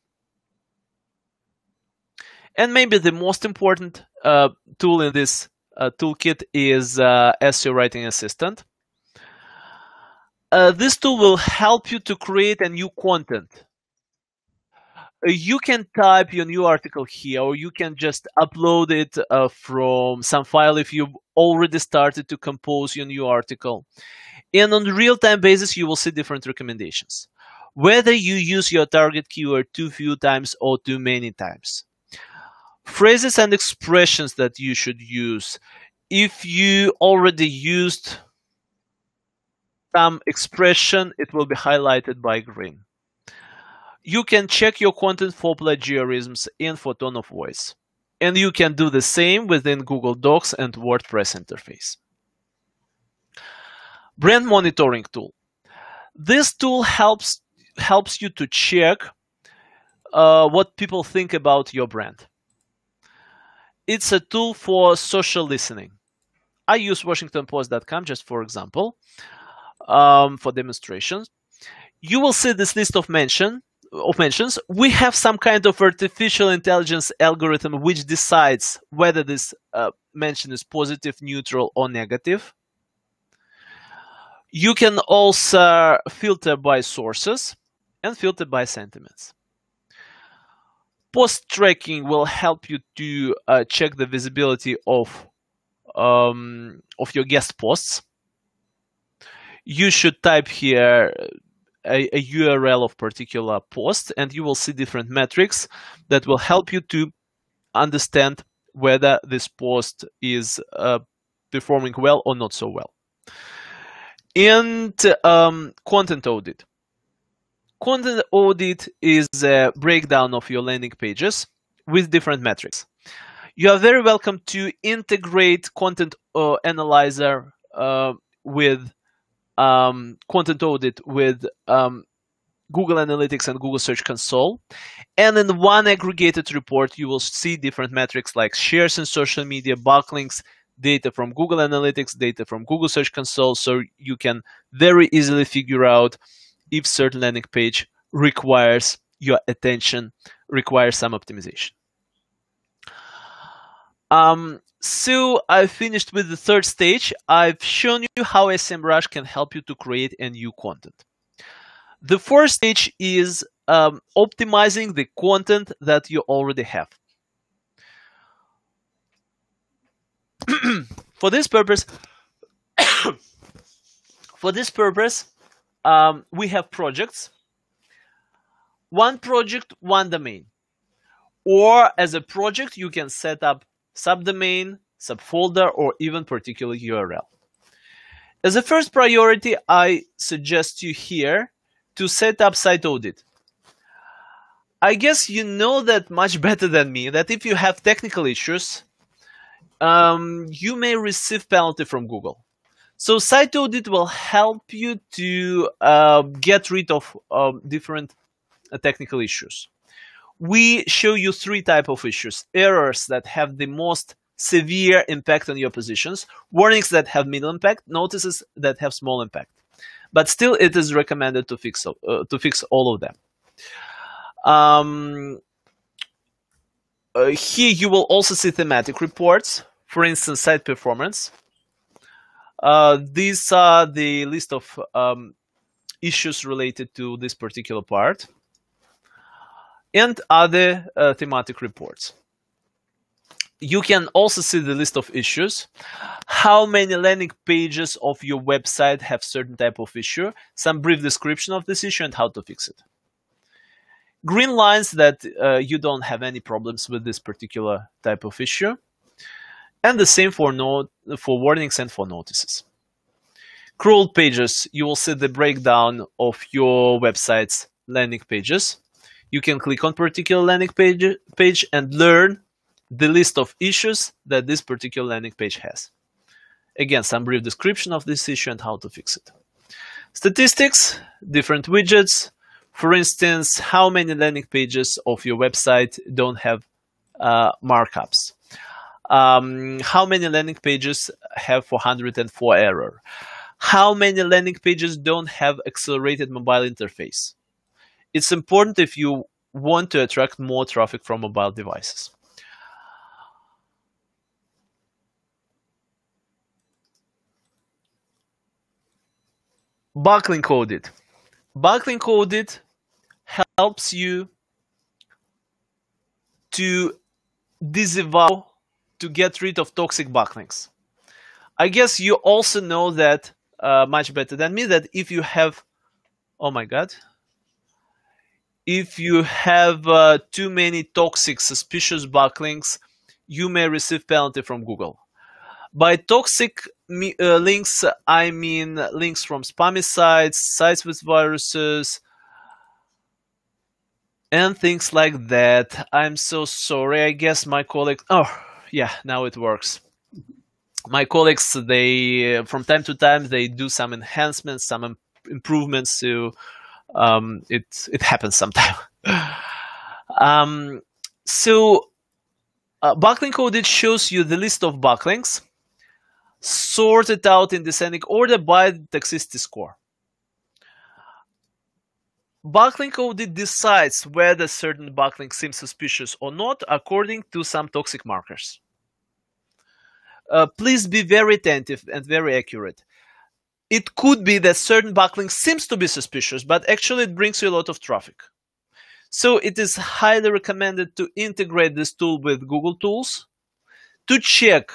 And maybe the most important uh, tool in this uh, toolkit is uh, SEO Writing Assistant. Uh, this tool will help you to create a new content you can type your new article here or you can just upload it uh, from some file if you've already started to compose your new article and on real-time basis you will see different recommendations whether you use your target keyword too few times or too many times phrases and expressions that you should use if you already used some expression it will be highlighted by green you can check your content for plagiarisms and for tone of voice and you can do the same within google docs and wordpress interface brand monitoring tool this tool helps helps you to check uh, what people think about your brand it's a tool for social listening. I use WashingtonPost.com just for example, um, for demonstrations. You will see this list of mention of mentions. We have some kind of artificial intelligence algorithm which decides whether this uh, mention is positive, neutral, or negative. You can also filter by sources and filter by sentiments. Post tracking will help you to uh, check the visibility of um, of your guest posts. You should type here a, a, URL of particular post, and you will see different metrics that will help you to understand whether this post is uh, performing well or not so well. And um, content audit. Content audit is a breakdown of your landing pages with different metrics. You are very welcome to integrate content uh, analyzer uh, with um, content audit with um, Google Analytics and Google Search Console. And in one aggregated report, you will see different metrics like shares in social media, backlinks, data from Google Analytics, data from Google Search Console. So you can very easily figure out if certain landing page requires your attention, requires some optimization. Um, so I finished with the third stage. I've shown you how SEMrush can help you to create a new content. The fourth stage is um, optimizing the content that you already have. (clears throat) for this purpose, (coughs) for this purpose, um, we have projects. One project, one domain. Or as a project, you can set up subdomain, subfolder, or even particular URL. As a first priority, I suggest you here to set up site audit. I guess you know that much (laughs) better than me that if you have technical issues, um, you may receive penalty from Google. So site audit will help you to uh, get rid of um, different uh, technical issues. We show you three type of issues: errors that have the most severe impact on your positions, warnings that have minimal impact, notices that have small impact. But still, it is recommended to fix uh, to fix all of them. Um, uh, here you will also see thematic reports, for instance, site performance. Uh, these are the list of um, issues related to this particular part and other uh, thematic reports. You can also see the list of issues, how many landing pages of your website have certain type of issue, some brief description of this issue and how to fix it. Green lines that uh, you don't have any problems with this particular type of issue and the same for, note, for warnings and for notices. Crawled pages, you will see the breakdown of your website's landing pages. You can click on particular landing page, page and learn the list of issues that this particular landing page has. Again, some brief description of this issue and how to fix it. Statistics, different widgets. For instance, how many landing pages of your website don't have uh, markups? um, how many landing pages have 404 error? How many landing pages don't have accelerated mobile interface? It's important if you want to attract more traffic from mobile devices. Backlink coded, Backlink coded helps you to disavow to get rid of toxic backlinks. I guess you also know that uh, much better than me that if you have, oh my god, if you have uh, too many toxic suspicious backlinks, you may receive penalty from Google. By toxic uh, links, I mean links from spammy sites, sites with viruses, and things like that. I'm so sorry. I guess my colleague. Oh, yeah, now it works. My colleagues, they from time to time they do some enhancements, some improvements. So um, it it happens sometimes. (laughs) um, so uh, backlink audit shows you the list of backlinks sorted out in descending order by the toxicity score. Buckling audit decides whether certain buckling seems suspicious or not according to some toxic markers. Uh, please be very attentive and very accurate. It could be that certain buckling seems to be suspicious, but actually it brings you a lot of traffic. So it is highly recommended to integrate this tool with Google Tools to check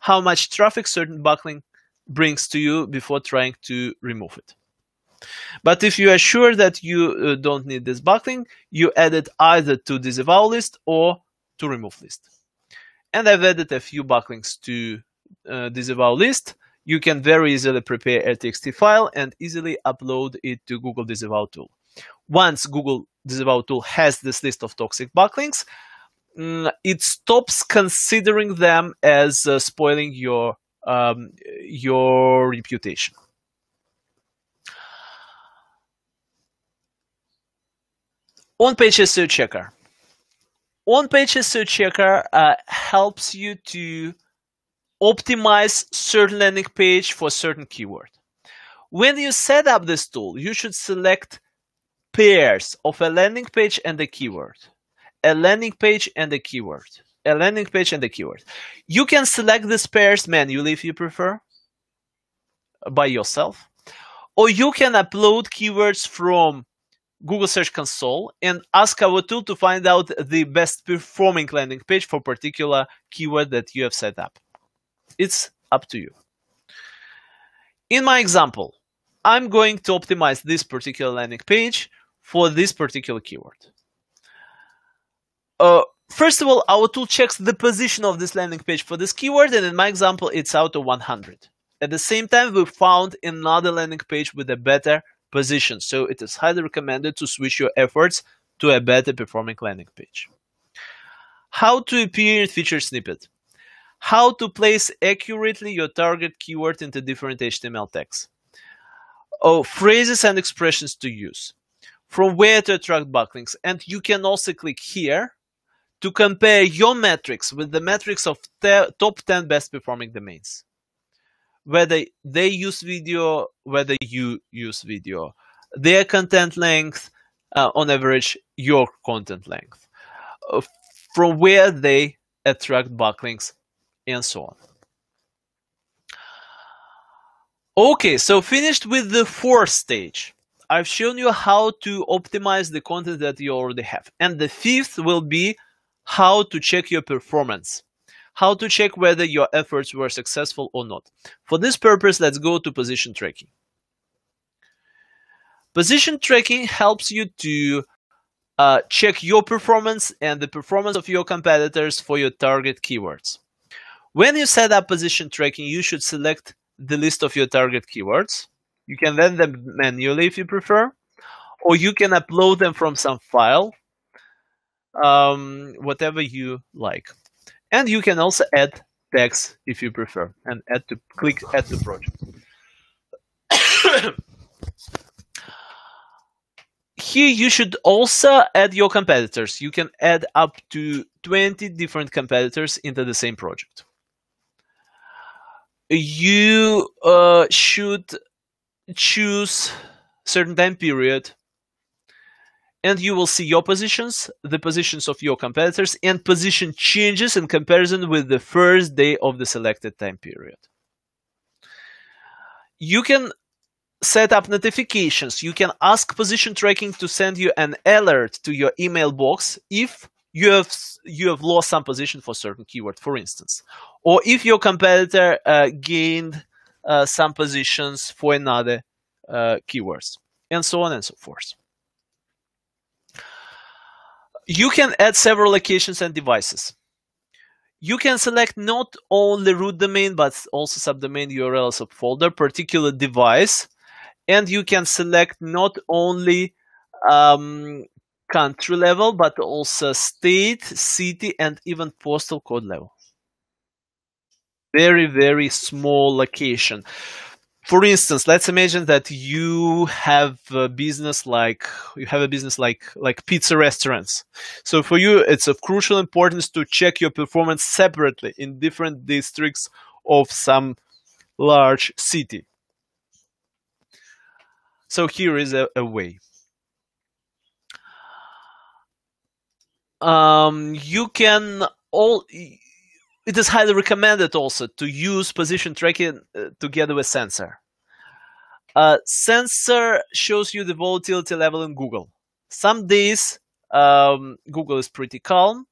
how much traffic certain buckling brings to you before trying to remove it. But if you are sure that you uh, don't need this buckling, you add it either to disavow list or to remove list. And I've added a few bucklings to uh, disavow list. You can very easily prepare a TXT file and easily upload it to Google Disavow tool. Once Google Disavow tool has this list of toxic backlinks, mm, it stops considering them as uh, spoiling your um, your reputation. on-page SEO checker. On-page SEO checker uh, helps you to optimize certain landing page for certain keyword. When you set up this tool, you should select pairs of a landing page and a keyword, a landing page and a keyword, a landing page and a keyword. You can select these pairs manually if you prefer by yourself, or you can upload keywords from Google Search Console and ask our tool to find out the best performing landing page for particular keyword that you have set up. It's up to you. In my example, I'm going to optimize this particular landing page for this particular keyword. Uh, first of all, our tool checks the position of this landing page for this keyword, and in my example, it's out of 100. At the same time, we found another landing page with a better position. So it is highly recommended to switch your efforts to a better performing landing page. How to appear in featured snippet. How to place accurately your target keyword into different HTML tags. Oh, phrases and expressions to use. From where to attract backlinks. And you can also click here to compare your metrics with the metrics of top 10 best performing domains whether they use video, whether you use video, their content length, uh, on average, your content length, uh, from where they attract backlinks, and so on. Okay, so finished with the fourth stage. I've shown you how to optimize the content that you already have. And the fifth will be how to check your performance how to check whether your efforts were successful or not. For this purpose, let's go to position tracking. Position tracking helps you to uh, check your performance and the performance of your competitors for your target keywords. When you set up position tracking, you should select the list of your target keywords. You can then them manually if you prefer, or you can upload them from some file, um, whatever you like. And you can also add tags if you prefer and add to click add to project. (coughs) Here you should also add your competitors. You can add up to 20 different competitors into the same project. You uh, should choose certain time period and you will see your positions, the positions of your competitors, and position changes in comparison with the first day of the selected time period. You can set up notifications. You can ask position tracking to send you an alert to your email box if you have you have lost some position for certain keyword, for instance, or if your competitor uh, gained uh, some positions for another uh, keywords, and so on and so forth you can add several locations and devices. You can select not only root domain, but also subdomain URL folder, particular device. And you can select not only um, country level, but also state, city, and even postal code level. Very, very small location for instance let's imagine that you have a business like you have a business like like pizza restaurants so for you it's of crucial importance to check your performance separately in different districts of some large city so here is a, a way um, you can all it is highly recommended also to use position tracking uh, together with sensor. Uh, sensor shows you the volatility level in Google. Some days um, Google is pretty calm,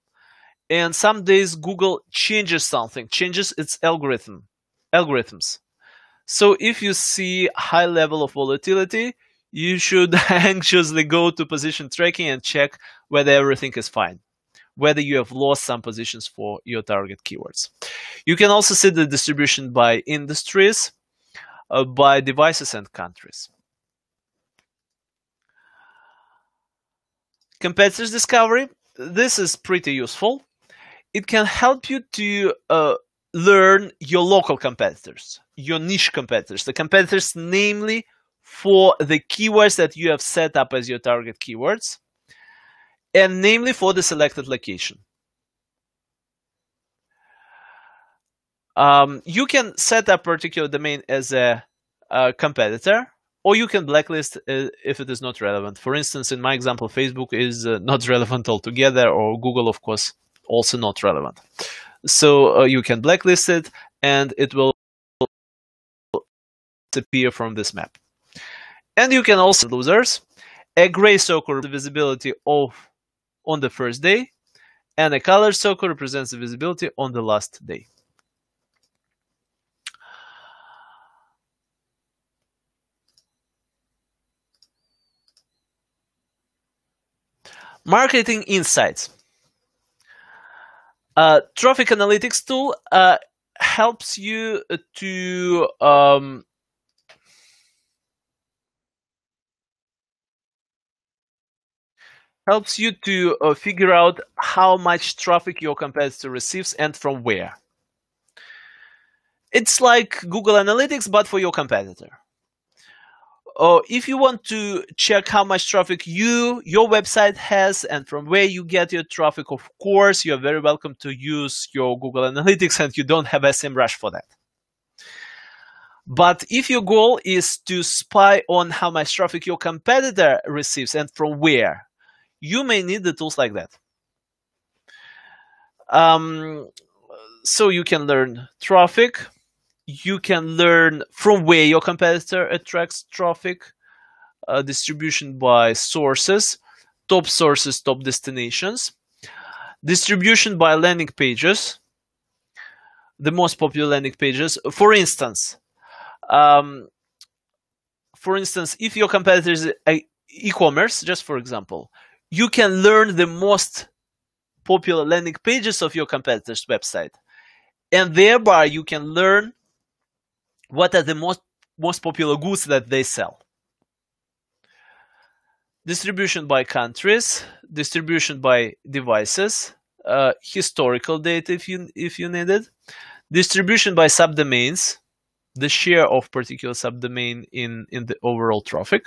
and some days Google changes something, changes its algorithm, algorithms. So if you see high level of volatility, you should (laughs) anxiously go to position tracking and check whether everything is fine whether you have lost some positions for your target keywords. You can also see the distribution by industries, uh, by devices and countries. Competitors discovery. This is pretty useful. It can help you to uh, learn your local competitors, your niche competitors, the competitors namely for the keywords that you have set up as your target keywords and namely for the selected location. Um, you can set a particular domain as a, a competitor, or you can blacklist if it is not relevant. For instance, in my example, Facebook is uh, not (laughs) relevant altogether, or Google, of course, also not relevant. So uh, you can blacklist it, and it will disappear from this map. And you can also losers, a gray circle visibility of on the first day, and a color circle represents the visibility on the last day. Marketing Insights. Uh, traffic analytics tool uh, helps you to um, helps you to uh, figure out how much traffic your competitor receives and from where. It's like Google Analytics, but for your competitor. Or uh, if you want to check how much traffic you your website has and from where you get your traffic, of course, you're very welcome to use your Google Analytics, (laughs) and you don't have SEMrush for that. But if your goal is to spy on how much traffic your competitor receives and from where, you may need the tools like that. Um, so you can learn traffic. You can learn from where your competitor attracts traffic, uh, distribution by sources, top sources, top destinations, distribution by landing pages, the most popular landing pages. For instance, um, for instance, if your competitor is e-commerce, just for example, you can learn the most popular landing pages of your competitors' website. And thereby you can learn what are the most, most popular goods that they sell. Distribution by countries, distribution by devices, uh, historical data if you, if you need it, distribution by subdomains, the share of particular subdomain in, in the overall traffic.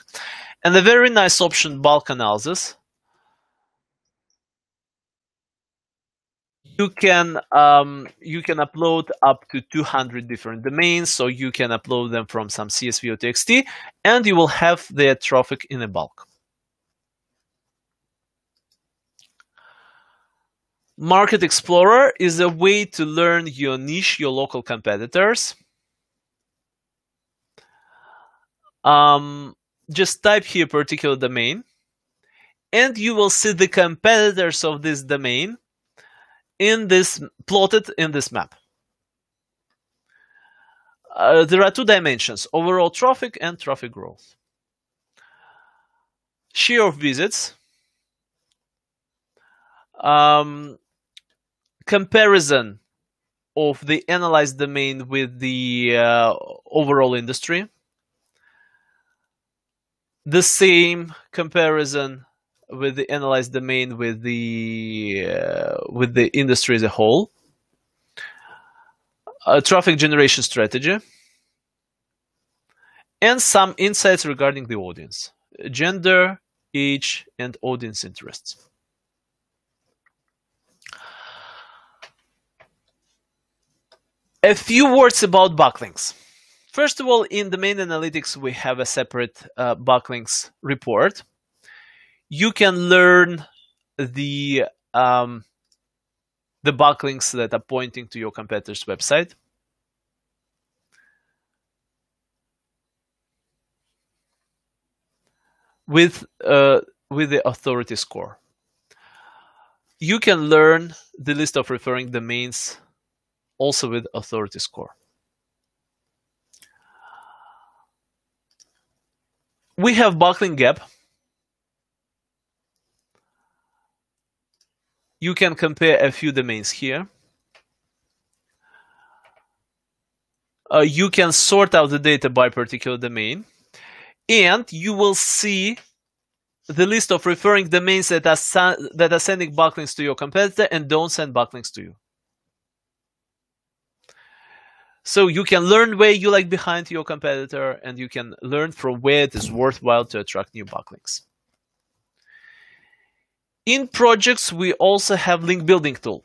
And a very nice option, bulk analysis, you can um, you can upload up to 200 different domains so you can upload them from some csv or txt and you will have their traffic in a bulk market explorer is a way to learn your niche your local competitors um, just type here particular domain and you will see the competitors of this domain in this plotted in this map. Uh, there are two dimensions, overall traffic and traffic growth. Share of visits. Um, comparison of the analyzed domain with the uh, overall industry. The same comparison with the analyzed domain with the uh, with the industry as a whole, a traffic generation strategy, and some insights regarding the audience, gender, age, and audience interests. A few words about backlinks. First of all, in the main analytics, we have a separate uh, backlinks report you can learn the um, the backlinks that are pointing to your competitor's website. With, uh, with the authority score. You can learn the list of referring domains also with authority score. We have backlink gap You can compare a few domains here. Uh, you can sort out the data by particular domain and you will see the list of referring domains that are, that are sending backlinks to your competitor and don't send backlinks to you. So you can learn where you lag behind your competitor and you can learn from where it is worthwhile to attract new backlinks. In projects, we also have link building tool.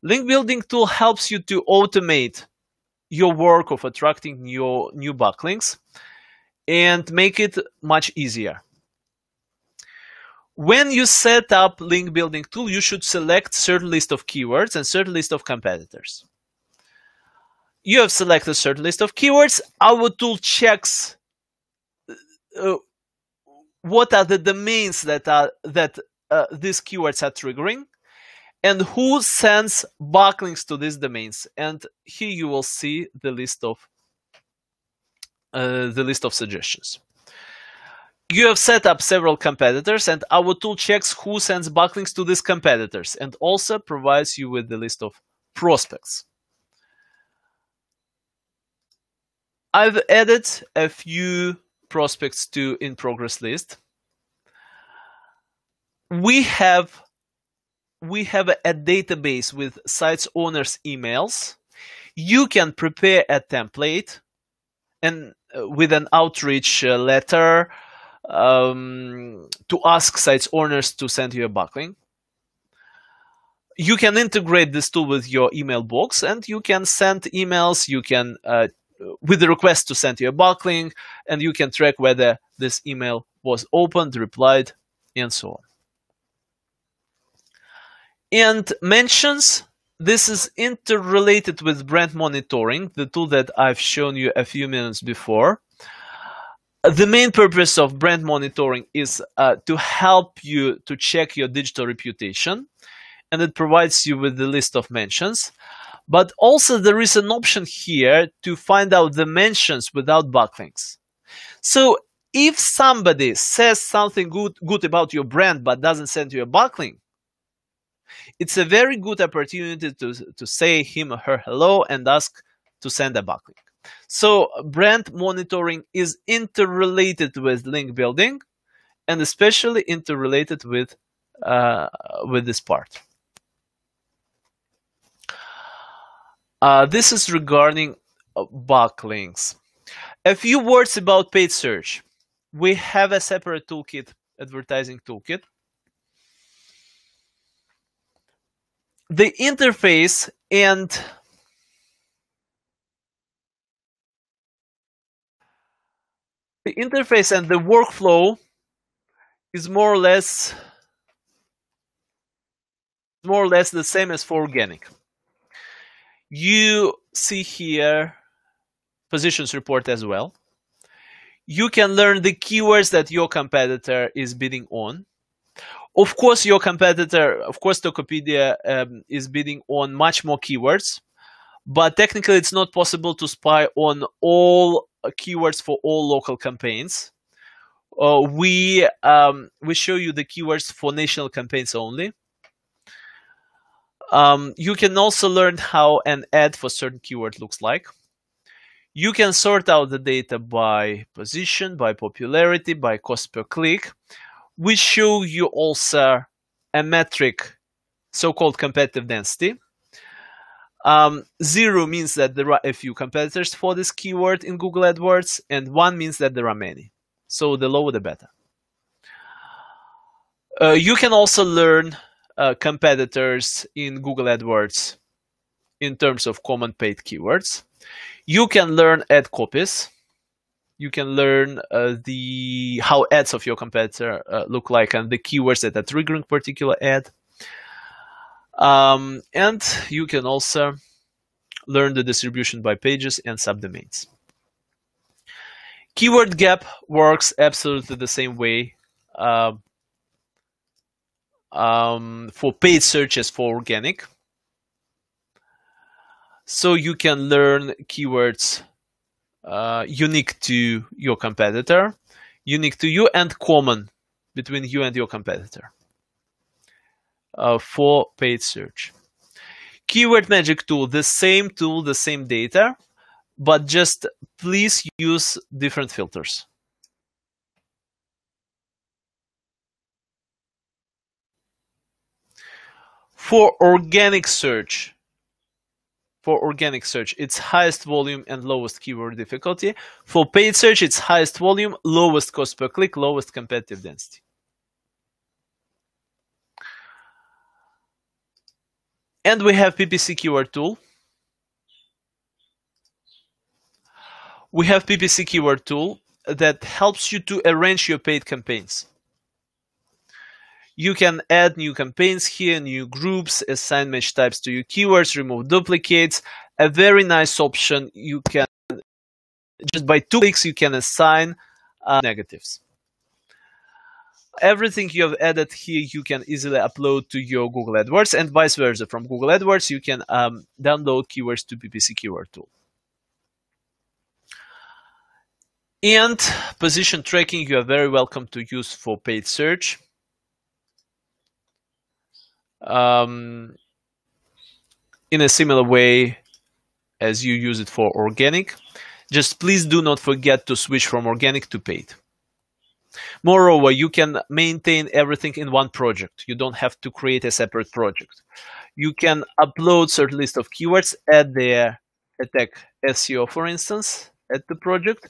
Link building tool helps you to automate your work of attracting your new backlinks and make it much easier. When you set up link building tool, you should select certain list of keywords and certain list of competitors. You have selected certain list of keywords. Our tool checks uh, what are the domains that are that uh, these keywords are triggering and who sends backlinks to these domains and here you will see the list of uh, the list of suggestions you have set up several competitors and our tool checks who sends backlinks to these competitors and also provides you with the list of prospects i've added a few prospects to in progress list we have we have a database with sites owners emails you can prepare a template and uh, with an outreach uh, letter um, to ask sites owners to send you a buckling. you can integrate this tool with your email box and you can send emails you can uh, with the request to send you a buckling and you can track whether this email was opened replied and so on and mentions this is interrelated with brand monitoring, the tool that I've shown you a few minutes before. The main purpose of brand monitoring is uh, to help you to check your digital reputation, and it provides you with the list of mentions. But also, there is an option here to find out the mentions without backlinks. So, if somebody says something good, good about your brand but doesn't send you a backlink, it's a very good opportunity to, to say him or her hello and ask to send a backlink. So brand monitoring is interrelated with link building and especially interrelated with, uh, with this part. Uh, this is regarding uh, backlinks. A few words about paid search. We have a separate toolkit, advertising toolkit, the interface and the interface and the workflow is more or less more or less the same as for organic. You see here positions report as well. You can learn the keywords that your competitor is bidding on. Of course, your competitor, of course, Tokopedia um, is bidding on much more keywords, but technically it's not possible to spy on all uh, keywords for all local campaigns. Uh, we um, we show you the keywords for national campaigns only. Um, you can also learn how an ad for certain keyword looks like. You can sort out the data by position, by popularity, by cost per click we show you also a metric, so-called competitive density. Um, zero means that there are a few competitors for this keyword in Google AdWords, and one means that there are many. So the lower the better. Uh, you can also learn uh, competitors in Google AdWords in terms of common paid keywords. You can learn ad copies you can learn uh, the how ads of your competitor uh, look like and the keywords that are triggering particular ad. Um, and you can also learn the distribution by pages and subdomains. Keyword gap works absolutely the same way uh, um, for paid searches for organic. So you can learn keywords uh, unique to your competitor, unique to you, and common between you and your competitor uh, for paid search. Keyword magic tool, the same tool, the same data, but just please use different filters. For organic search, for organic search, it's highest volume and lowest keyword difficulty. For paid search, it's highest volume, lowest cost per click, lowest competitive density. And we have PPC keyword tool. We have PPC keyword tool that helps you to arrange your paid campaigns. You can add new campaigns here, new groups, assign match types to your keywords, remove duplicates. A very nice option. You can just by two clicks you can assign uh, negatives. Everything you have added here you can easily upload to your Google AdWords and vice versa. From Google AdWords you can um, download keywords to PPC Keyword Tool. And position tracking you are very welcome to use for paid search um, in a similar way as you use it for organic. Just please do not forget to switch from organic to paid. Moreover, you can maintain everything in one project. You don't have to create a separate project. You can upload certain list of keywords, add their attack SEO, for instance, at the project.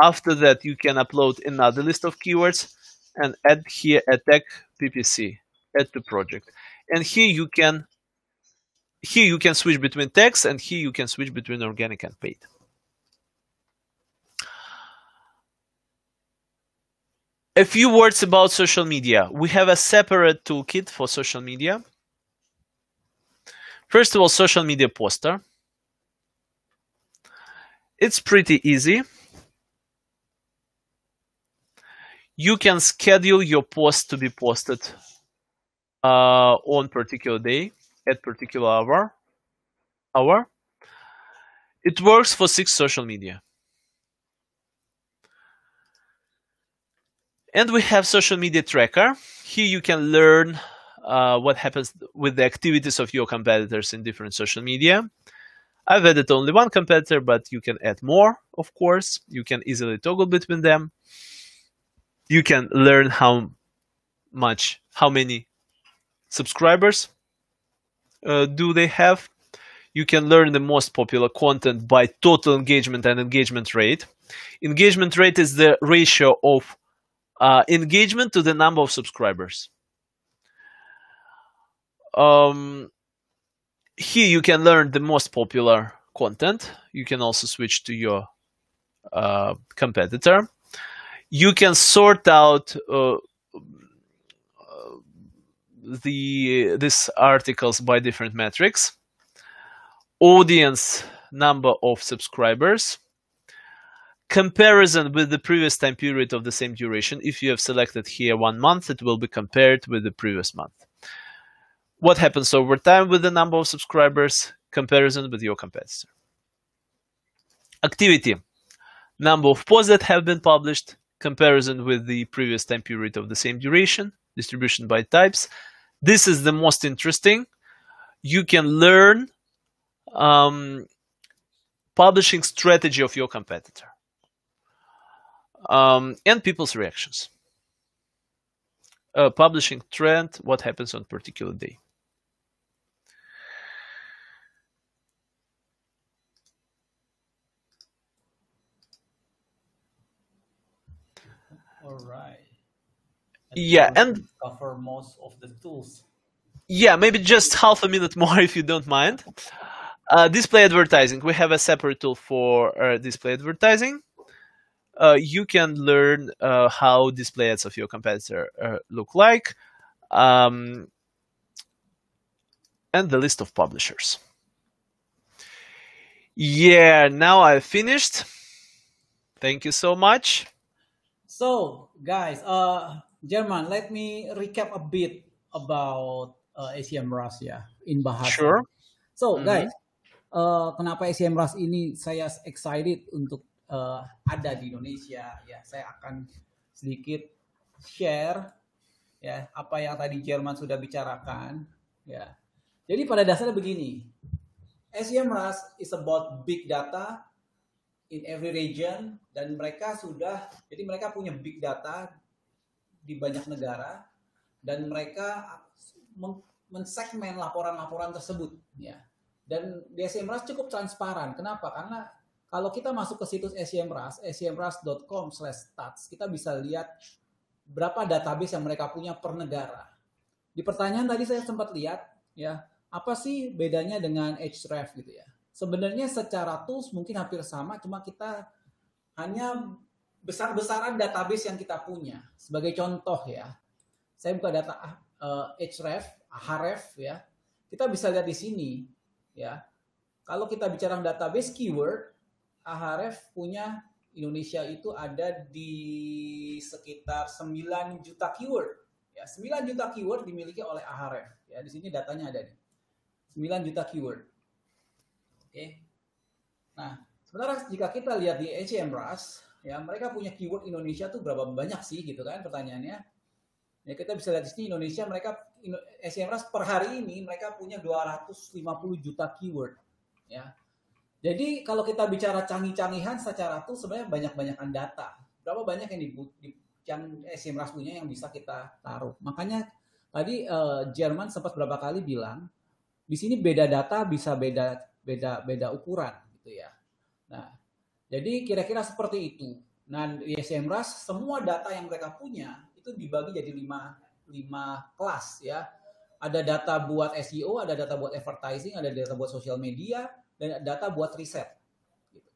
After that, you can upload another list of keywords and add here attack PPC, add to project and here you can here you can switch between text, and here you can switch between organic and paid a few words about social media we have a separate toolkit for social media first of all social media poster it's pretty easy you can schedule your post to be posted uh, on particular day at particular hour. Hour. It works for six social media. And we have social media tracker. Here you can learn uh, what happens with the activities of your competitors in different social media. I've added only one competitor, but you can add more, of course. You can easily toggle between them. You can learn how much, how many subscribers uh, do they have. You can learn the most popular content by total engagement and engagement rate. Engagement rate is the ratio of uh, engagement to the number of subscribers. Um, here you can learn the most popular content. You can also switch to your uh, competitor. You can sort out uh, the these articles by different metrics audience number of subscribers comparison with the previous time period of the same duration if you have selected here one month it will be compared with the previous month what happens over time with the number of subscribers comparison with your competitor activity number of posts that have been published comparison with the previous time period of the same duration distribution by types this is the most interesting. You can learn um, publishing strategy of your competitor um, and people's reactions. publishing trend, what happens on particular day. All right yeah and cover most of the tools yeah maybe just (laughs) half a minute more if you don't mind uh, display advertising we have a separate tool for uh, display advertising uh, you can learn uh, how display ads of your competitor uh, look like um, and the list of publishers yeah now i finished thank you so much so guys uh Jerman, let me recap a bit about uh, ACM Rush ya in bahasa. Sure. So mm-hmm. guys, uh, kenapa ACM Rush ini saya excited untuk uh, ada di Indonesia ya. Saya akan sedikit share ya apa yang tadi Jerman sudah bicarakan ya. Jadi pada dasarnya begini, ACM Rush is about big data in every region dan mereka sudah jadi mereka punya big data di banyak negara dan mereka mensegmen laporan-laporan tersebut ya. Dan di SEMrush cukup transparan. Kenapa? Karena kalau kita masuk ke situs SEMrush semrushcom stats kita bisa lihat berapa database yang mereka punya per negara. Di pertanyaan tadi saya sempat lihat ya, apa sih bedanya dengan Href gitu ya. Sebenarnya secara tools mungkin hampir sama, cuma kita hanya besar-besaran database yang kita punya. Sebagai contoh ya, saya buka data uh, href, href ya. Kita bisa lihat di sini ya. Kalau kita bicara database keyword, ahref punya Indonesia itu ada di sekitar 9 juta keyword. Ya, 9 juta keyword dimiliki oleh ahref. Ya, di sini datanya ada nih. 9 juta keyword. Oke. Okay. Nah, sebenarnya jika kita lihat di HMRAS, ya mereka punya keyword Indonesia tuh berapa banyak sih gitu kan pertanyaannya ya kita bisa lihat di sini Indonesia mereka SEMRAS per hari ini mereka punya 250 juta keyword ya jadi kalau kita bicara canggih-canggihan secara tuh sebenarnya banyak-banyakan data berapa banyak yang di, yang SEMRAS punya yang bisa kita taruh makanya tadi uh, Jerman sempat berapa kali bilang di sini beda data bisa beda beda beda ukuran gitu ya nah jadi kira-kira seperti itu. Nah, di SMRAS semua data yang mereka punya itu dibagi jadi lima, lima kelas ya. Ada data buat SEO, ada data buat advertising, ada data buat social media, dan data buat riset. Gitu.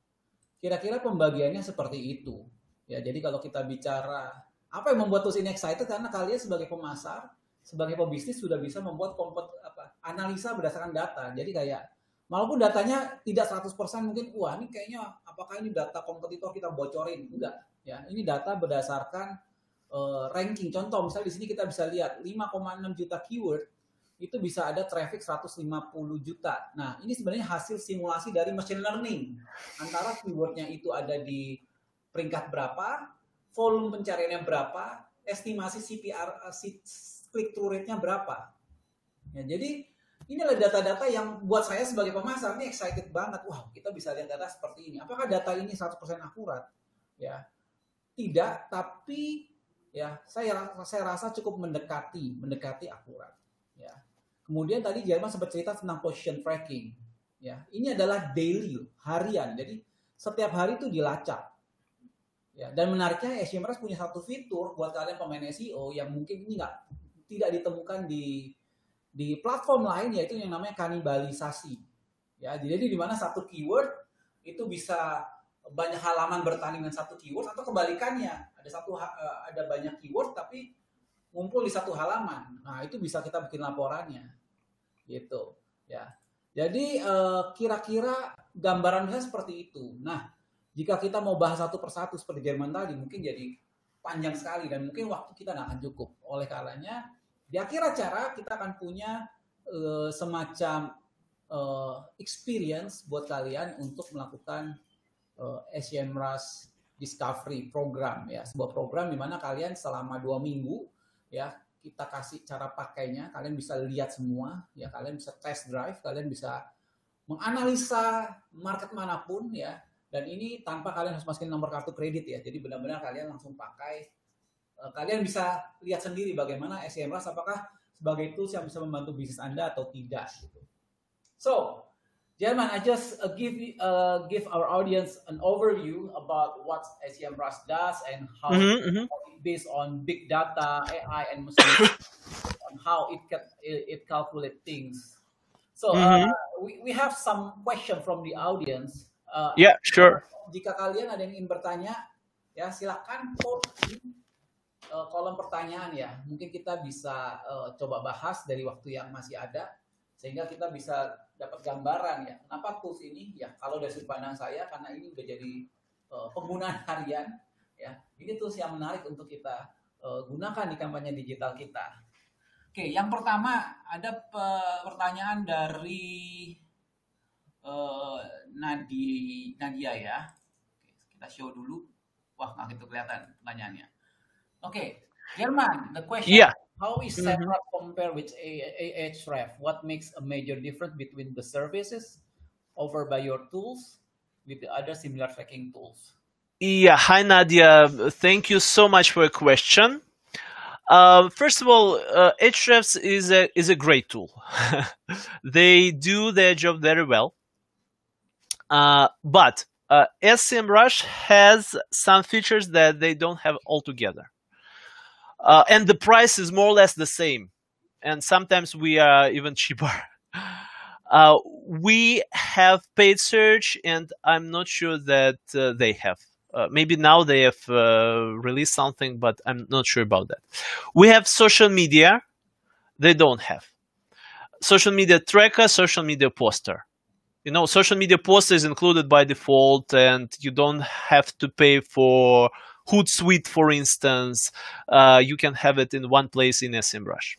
Kira-kira pembagiannya seperti itu. Ya, jadi kalau kita bicara apa yang membuat us ini excited karena kalian sebagai pemasar, sebagai pebisnis sudah bisa membuat kompet, apa, analisa berdasarkan data. Jadi kayak Walaupun datanya tidak 100% mungkin wah ini kayaknya apakah ini data kompetitor kita bocorin? Enggak. Ya, ini data berdasarkan uh, ranking. Contoh misalnya di sini kita bisa lihat 5,6 juta keyword itu bisa ada traffic 150 juta. Nah, ini sebenarnya hasil simulasi dari machine learning. Antara keywordnya itu ada di peringkat berapa, volume pencariannya berapa, estimasi CPR, uh, eh, click through rate-nya berapa. Ya, jadi inilah data-data yang buat saya sebagai pemasar ini excited banget. Wah, kita bisa lihat data seperti ini. Apakah data ini 100% akurat? Ya. Tidak, tapi ya saya saya rasa cukup mendekati, mendekati akurat, ya. Kemudian tadi Jerman sempat cerita tentang position tracking. Ya, ini adalah daily, harian. Jadi setiap hari itu dilacak. Ya, dan menariknya SMRS punya satu fitur buat kalian pemain SEO yang mungkin ini nggak tidak ditemukan di di platform lain yaitu yang namanya kanibalisasi. Ya, jadi di mana satu keyword itu bisa banyak halaman bertanding dengan satu keyword atau kebalikannya. Ada satu eh, ada banyak keyword tapi ngumpul di satu halaman. Nah, itu bisa kita bikin laporannya. Gitu, ya. Jadi eh, kira-kira gambaran saya seperti itu. Nah, jika kita mau bahas satu persatu seperti Jerman tadi, mungkin jadi panjang sekali dan mungkin waktu kita nggak akan cukup. Oleh karenanya, di akhir acara kita akan punya uh, semacam uh, experience buat kalian untuk melakukan uh, Asian Rush Discovery program ya, sebuah program di mana kalian selama dua minggu ya kita kasih cara pakainya, kalian bisa lihat semua, ya kalian bisa test drive, kalian bisa menganalisa market manapun ya. Dan ini tanpa kalian harus masukin nomor kartu kredit ya. Jadi benar-benar kalian langsung pakai Eh, kalian bisa lihat sendiri bagaimana SEMRAS apakah sebagai tools yang bisa membantu bisnis Anda atau tidak gitu. So, Jerman, I just uh, give uh, give our audience an overview about what SEMRAS does and how, mm -hmm, based on big data, AI and machine on how it can it, calculate things. So, mm -hmm. uh, mm-hmm. we we have some question from the audience. Uh, yeah, sure. Jika kalian ada yang ingin bertanya, ya silakan post uh, kolom pertanyaan ya. Mungkin kita bisa uh, coba bahas dari waktu yang masih ada sehingga kita bisa dapat gambaran ya. Kenapa tools ini ya kalau dari sudut pandang saya karena ini udah jadi uh, penggunaan harian ya. Ini tools yang menarik untuk kita uh, gunakan di kampanye digital kita. Oke, yang pertama ada pertanyaan dari uh, Nadi Nadia ya. kita show dulu. Wah, nggak gitu kelihatan pertanyaannya. Okay, German, the question. Yeah. How is SEMrush mm-hmm. compare with AHREF? What makes a major difference between the services offered by your tools with the other similar tracking tools? Yeah, hi Nadia. Thank you so much for your question. Uh, first of all, uh, Ahrefs is a is a great tool. (laughs) they do their job very well. Uh, but uh, SEMrush has some features that they don't have altogether uh, and the price is more or less the same and sometimes we are even (laughs) cheaper uh, we have paid search and i'm not sure that uh, they have uh, maybe now they have uh, released something but i'm not sure about that we have social media they don't have social media tracker social media poster you know social media poster is included by default and you don't have to pay for Hootsuite, for instance, uh, you can have it in one place in SEMrush.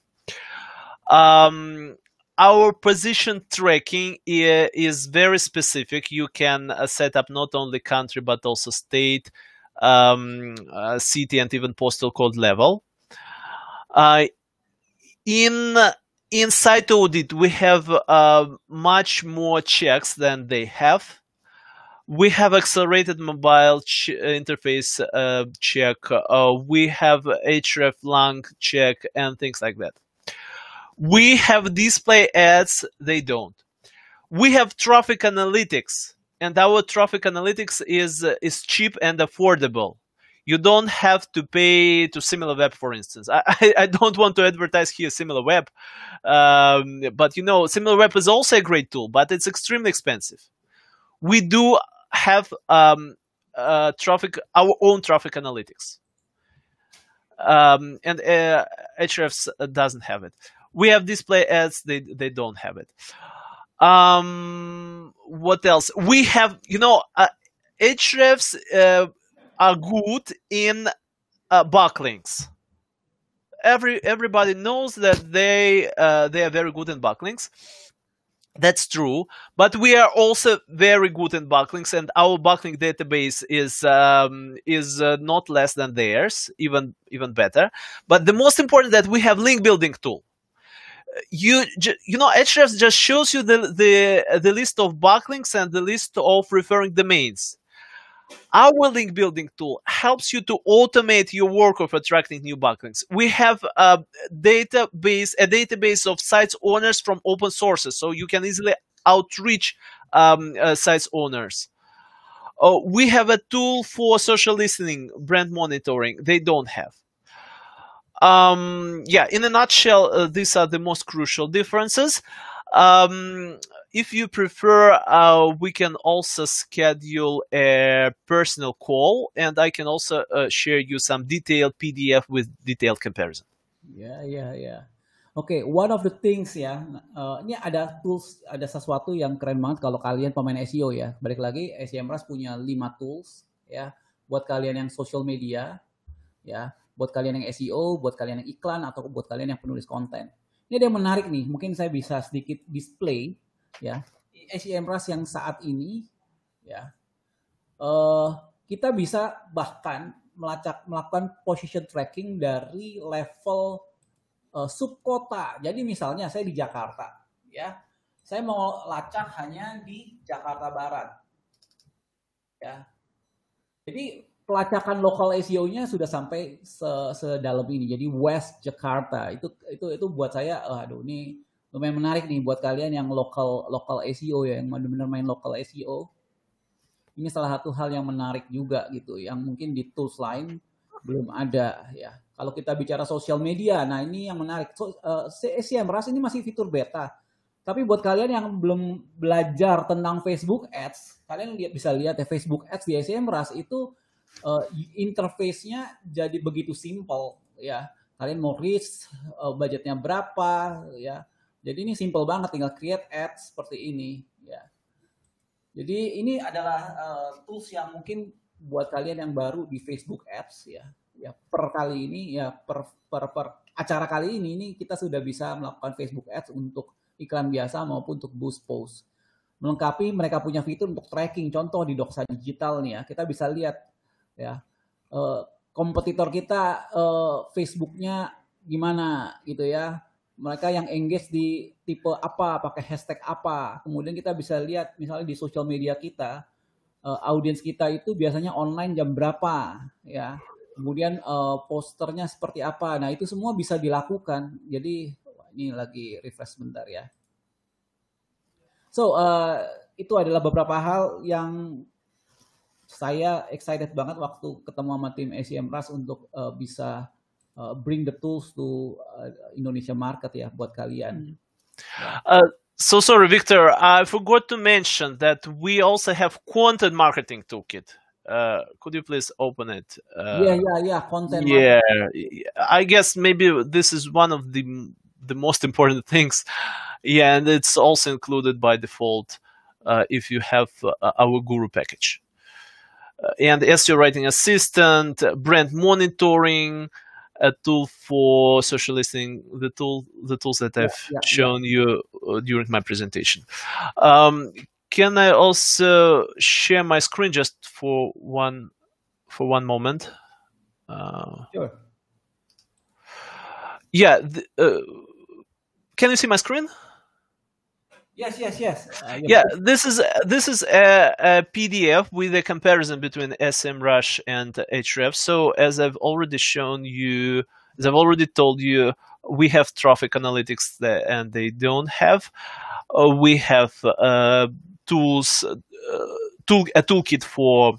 Um, our position tracking is very specific. You can uh, set up not only country but also state, um, uh, city, and even postal code level. Uh, in inside audit, we have uh, much more checks than they have we have accelerated mobile ch uh, interface uh, check. Uh, we have href lang check and things like that. We have display ads. They don't. We have traffic analytics, and our traffic analytics is uh, is cheap and affordable you don't have to pay to similar web for instance i, I don't want to advertise here similar web um, but you know similar web is also a great tool but it's extremely expensive we do have um, uh, traffic, our own traffic analytics. Um, and uh, doesn't have it. We have display ads; they they don't have it. Um, what else? We have, you know, uh, uh, are good in uh, backlinks. Every everybody knows that they uh, they are very good in backlinks. That's true, but we are also very good in backlinks, and our backlink database is um, is uh, not less than theirs, even even better. But the most important that we have link building tool. You you know Ahrefs just shows you the the the list of backlinks and the list of referring domains our link building tool helps you to automate your work of attracting new backlinks. We have a database, a database of sites owners from open sources, so you can easily outreach um, uh, sites owners. Uh, we have a tool for social listening, brand monitoring. They don't have. Um, yeah, in a nutshell, uh, these are the most crucial differences. Um, If you prefer, uh, we can also schedule a personal call, and I can also uh, share you some detailed PDF with detailed comparison. Yeah, yeah, yeah. Oke, okay, one of the things ya, uh, ini ada tools, ada sesuatu yang keren banget kalau kalian pemain SEO ya. Balik lagi, SEM punya 5 tools ya, buat kalian yang social media, ya, buat kalian yang SEO, buat kalian yang iklan, atau buat kalian yang penulis konten. Ini ada yang menarik nih, mungkin saya bisa sedikit display ya SIM Rush yang saat ini ya uh, kita bisa bahkan melacak melakukan position tracking dari level uh, subkota. Jadi misalnya saya di Jakarta ya. Saya mau lacak hanya di Jakarta Barat. Ya. Jadi pelacakan lokal SEO-nya sudah sampai sedalam ini. Jadi West Jakarta itu itu itu buat saya aduh ini lumayan menarik nih buat kalian yang lokal lokal SEO ya yang benar-benar main lokal SEO ini salah satu hal yang menarik juga gitu yang mungkin di tools lain belum ada ya kalau kita bicara sosial media nah ini yang menarik so, uh, eh, SEM ras ini masih fitur beta tapi buat kalian yang belum belajar tentang Facebook Ads kalian lihat bisa lihat ya Facebook Ads di SEM ras itu uh, interface-nya jadi begitu simple ya kalian mau reach uh, budgetnya berapa ya jadi ini simple banget, tinggal create ads seperti ini. Ya. Jadi ini adalah uh, tools yang mungkin buat kalian yang baru di Facebook Ads ya. Ya per kali ini ya per per, per acara kali ini ini kita sudah bisa melakukan Facebook Ads untuk iklan biasa maupun untuk boost post. Melengkapi mereka punya fitur untuk tracking. Contoh di Doksa Digital nih ya, kita bisa lihat ya uh, kompetitor kita uh, Facebooknya gimana gitu ya mereka yang engage di tipe apa, pakai hashtag apa. Kemudian kita bisa lihat misalnya di social media kita, uh, eh, audiens kita itu biasanya online jam berapa, ya. Kemudian uh, posternya seperti apa. Nah itu semua bisa dilakukan. Jadi ini lagi refresh sebentar ya. So uh, itu adalah beberapa hal yang saya excited banget waktu ketemu sama tim ACM Rush untuk uh, bisa uh, bring the tools to uh, Indonesia market ya buat kalian. Hmm. Uh, so sorry, Victor, I forgot to mention that we also have content marketing toolkit. Uh, could you please open it? Uh, yeah, yeah, yeah. Content. Yeah, marketing. I guess maybe this is one of the the most important (laughs) things. Yeah, and it's also included by default uh, if you have uh, our Guru package. and SEO writing assistant, brand monitoring, a tool for social listening, the tool, the tools that I've yeah, yeah, shown you uh, during my presentation. Um, can I also share my screen just for one for one moment? Uh, sure. Yeah. uh, can you see my screen? Yes, yes, yes. Uh, yeah, this is uh, this is a, a, PDF with a comparison between SMrush and href. So as I've already shown you, as I've already told you, we have traffic analytics that, and they don't have. Uh, we have uh, tools, uh, tool, a toolkit for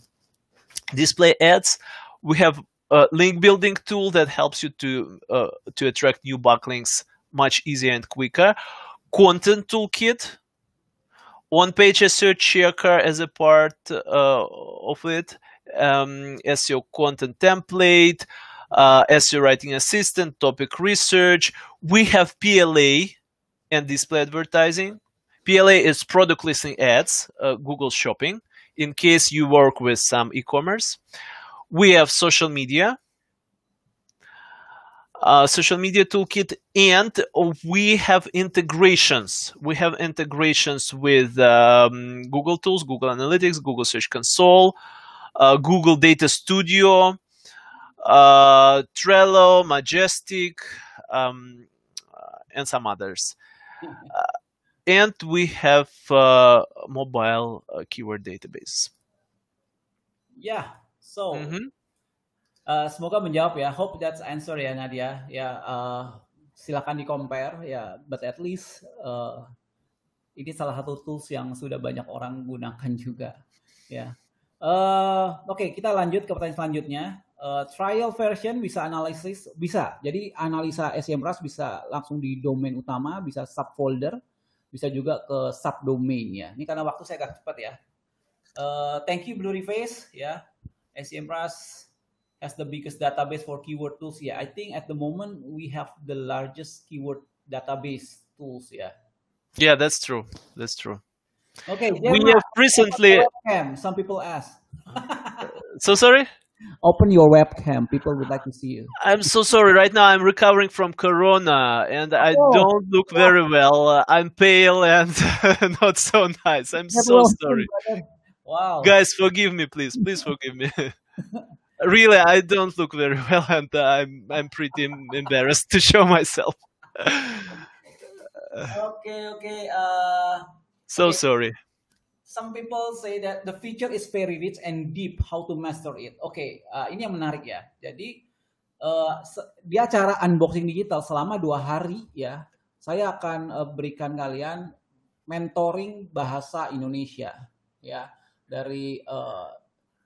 display ads. We have a link building tool that helps you to uh, to attract new backlinks much easier and quicker content toolkit. One page SEO checker as a part uh, of it, um, SEO content template, uh, SEO writing assistant, topic research. We have PLA and display advertising. PLA is product listing ads, uh, Google Shopping, in case you work with some e commerce. We have social media, uh, social media toolkit and we have integrations we have integrations with um, google tools google analytics google search console uh, google data studio uh, trello majestic um, uh, and some others uh, and we have uh, mobile keyword database yeah so mm -hmm. Uh, semoga menjawab ya. Hope that's answer ya Nadia. Ya uh, silakan di compare ya. But at least uh, ini salah satu tools yang sudah banyak orang gunakan (laughs) juga. Ya. Uh, Oke, okay, kita lanjut ke pertanyaan selanjutnya. Uh, trial version bisa analisis bisa. Jadi analisa SEMrush bisa langsung di domain utama, bisa subfolder, bisa juga ke subdomain ya. Ini karena waktu saya agak cepat ya. Uh, thank you Blue Reface ya. SEMrush has the biggest database for keyword tools. Yeah, I think at the moment we have the largest keyword database tools. Yeah. Yeah, that's true. That's true. Okay. We have recently. Webcam, some people ask. (laughs) so sorry. Open your webcam. People would like to see you. I'm so sorry. Right now, I'm recovering from Corona, and I oh, don't look very well. Uh, I'm pale and (laughs) not so nice. I'm Everyone so sorry. Wow. Guys, forgive me, please. Please forgive me. (laughs) really, I don't look very (laughs) well, and uh, I'm I'm pretty embarrassed to show myself. (laughs) okay, okay. Uh, so okay. sorry. Some people say that the feature is very rich and deep. How to master it? okay, uh, ini yang menarik ya. Jadi uh, dia acara unboxing digital selama dua hari ya. Saya akan uh, berikan kalian mentoring bahasa Indonesia ya dari uh,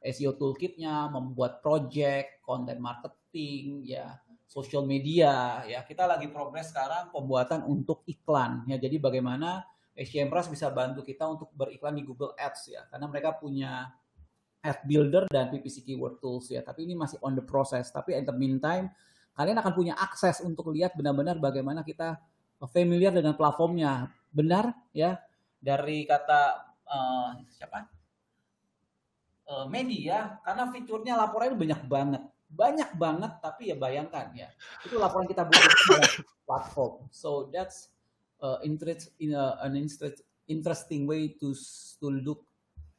SEO toolkitnya, membuat project, content marketing, ya social media, ya kita lagi progres sekarang pembuatan untuk iklan, ya jadi bagaimana SCM bisa bantu kita untuk beriklan di Google Ads ya, karena mereka punya ad builder dan PPC keyword tools ya, tapi ini masih on the process, tapi in the meantime kalian akan punya akses untuk lihat benar-benar bagaimana kita familiar dengan platformnya, benar ya dari kata uh, siapa Eh, media karena fiturnya laporannya banyak banget banyak banget tapi ya bayangkan ya itu laporan kita butuh platform so that's uh, interest in a, an interest, interesting way to to look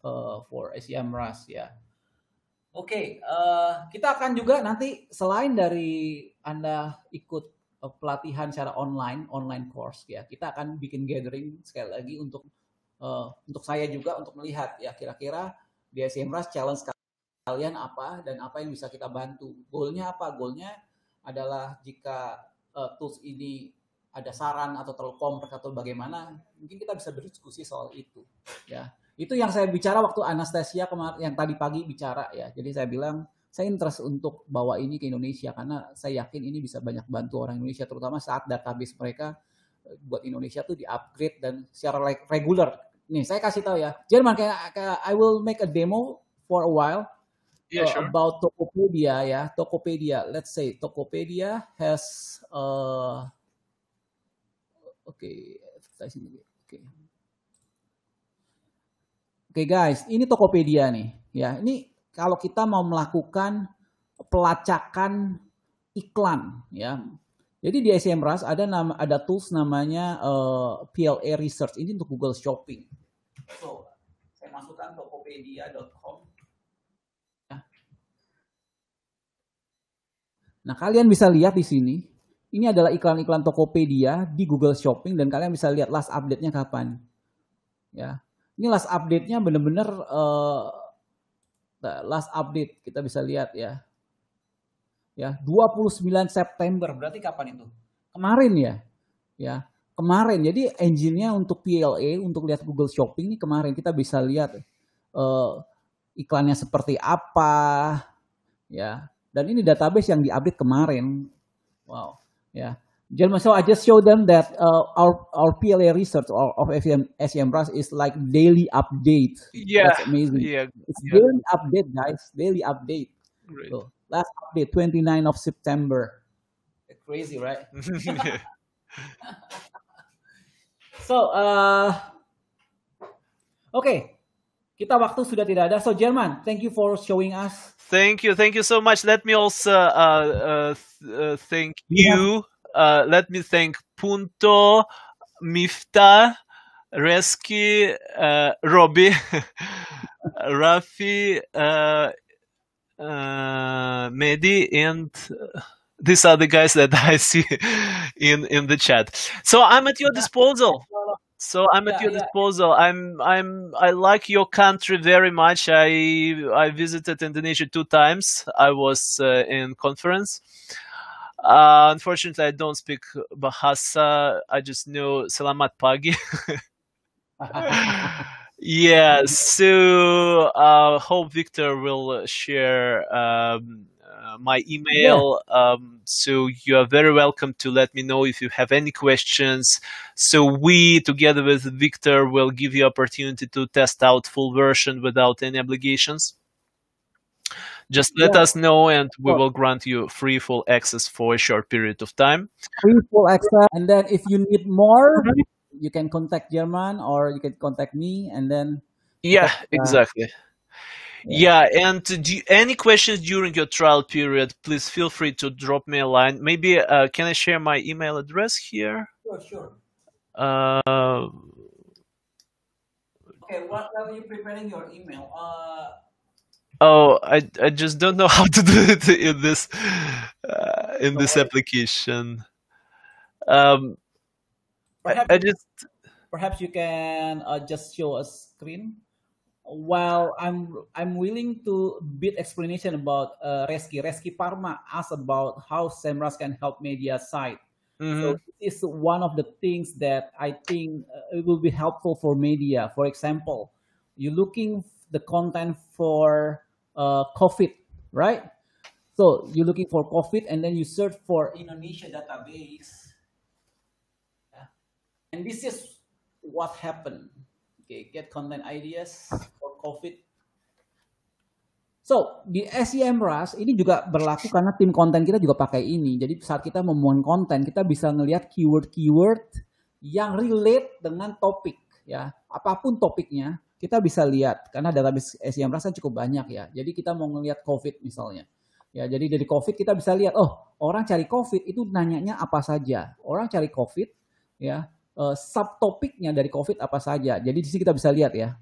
uh, for SEM RAS ya oke okay, uh, kita akan juga nanti selain dari anda ikut pelatihan secara online online course ya kita akan bikin gathering sekali lagi untuk uh, untuk saya juga untuk melihat ya kira-kira di SMRAS challenge kalian apa dan apa yang bisa kita bantu. Goalnya apa? Goalnya adalah jika uh, tools ini ada saran atau telkom bagaimana, mungkin kita bisa berdiskusi soal itu. Ya, itu yang saya bicara waktu Anastasia kemarin yang tadi pagi bicara ya. Jadi saya bilang saya interest untuk bawa ini ke Indonesia karena saya yakin ini bisa banyak bantu orang Indonesia terutama saat database mereka eh, buat Indonesia tuh di upgrade dan secara reguler nih saya kasih tahu ya. Jerman kayak, I will make a demo for a while yeah, uh, sure. about Tokopedia ya. Tokopedia, let's say Tokopedia has uh, okay, Oke. Oke guys, ini Tokopedia nih. Ya, ini kalau kita mau melakukan pelacakan iklan ya. Jadi di SEMrush ada nama ada tools namanya uh, PLA Research ini untuk Google Shopping. So, saya masukkan tokopedia.com. Ya. Nah, kalian bisa lihat di sini. Ini adalah iklan-iklan Tokopedia di Google Shopping dan kalian bisa lihat last update-nya kapan. Ya. Ini last update-nya benar-benar uh, eh, nah, last update kita bisa lihat ya. Ya, 29 September. Berarti kapan itu? Kemarin ya. Ya kemarin. Jadi engine-nya untuk PLA untuk lihat Google Shopping ini kemarin kita bisa lihat uh, iklannya seperti apa ya. Dan ini database yang diupdate kemarin. Wow, ya. Yeah. Jerman. So I just show them that uh, our our PLA research or of FM SEM is like daily update. Yeah, that's amazing. Yeah, it's yeah. daily update, guys. Daily update. So, last update, 29 of September. Crazy, right? (laughs) (laughs) So, uh, okay, kita waktu sudah tidak ada. So Jerman, thank you for showing us. Thank you, thank you so much. Let me also uh, uh, uh, thank you. Uh, let me thank Punto, Mifta, Reski, uh, Robbie, (laughs) Rafi, uh, Mehdi, and these are the guys that (laughs) I see in in the chat. So I'm at your disposal. So I'm yeah, at your yeah. disposal. I'm I'm I like your country very much. I I visited Indonesia two times. I was uh, in conference. Uh, unfortunately, I don't speak Bahasa. I just know Selamat Pagi. (laughs) yeah. So uh, hope Victor will share. Um, uh, my email. Yeah. Um, so you are very welcome to let me know if you have any questions. So we, together with Victor, will give you opportunity to test out full version without any obligations. Just let yeah. us know, and we will grant you free full access for a short period of time. Free full access, and then if you need more, mm-hmm. you can contact German or you can contact me, and then yeah, uh, exactly. Yeah, and you, any questions during your trial period, please feel free to drop me a line. Maybe uh, can I share my email address here? Sure, sure. Uh, okay, what are you preparing your email? Uh, oh, I I just don't know (laughs) how to do it in this uh, in this application. Um, perhaps, I, I just perhaps you can uh, just show a screen while I'm I'm willing to bit explanation about uh, Reski, Reski Parma asked about how Semras can help media side. Mm-hmm. So this is one of the things that I think uh, it will be helpful for media. For example, you're looking the content for uh, COVID, right? So you're looking for COVID, and then you search for Indonesia database, yeah. and this is what happened. Okay, get content ideas. COVID. So, di SEM RAS ini juga berlaku karena tim konten kita juga pakai ini. Jadi saat kita membuat konten, kita bisa ngelihat keyword-keyword yang relate dengan topik. ya Apapun topiknya, kita bisa lihat. Karena database SEM RAS kan cukup banyak ya. Jadi kita mau ngelihat COVID misalnya. Ya, jadi dari COVID kita bisa lihat, oh orang cari COVID itu nanyanya apa saja. Orang cari COVID, ya eh, subtopiknya dari COVID apa saja. Jadi di sini kita bisa lihat ya,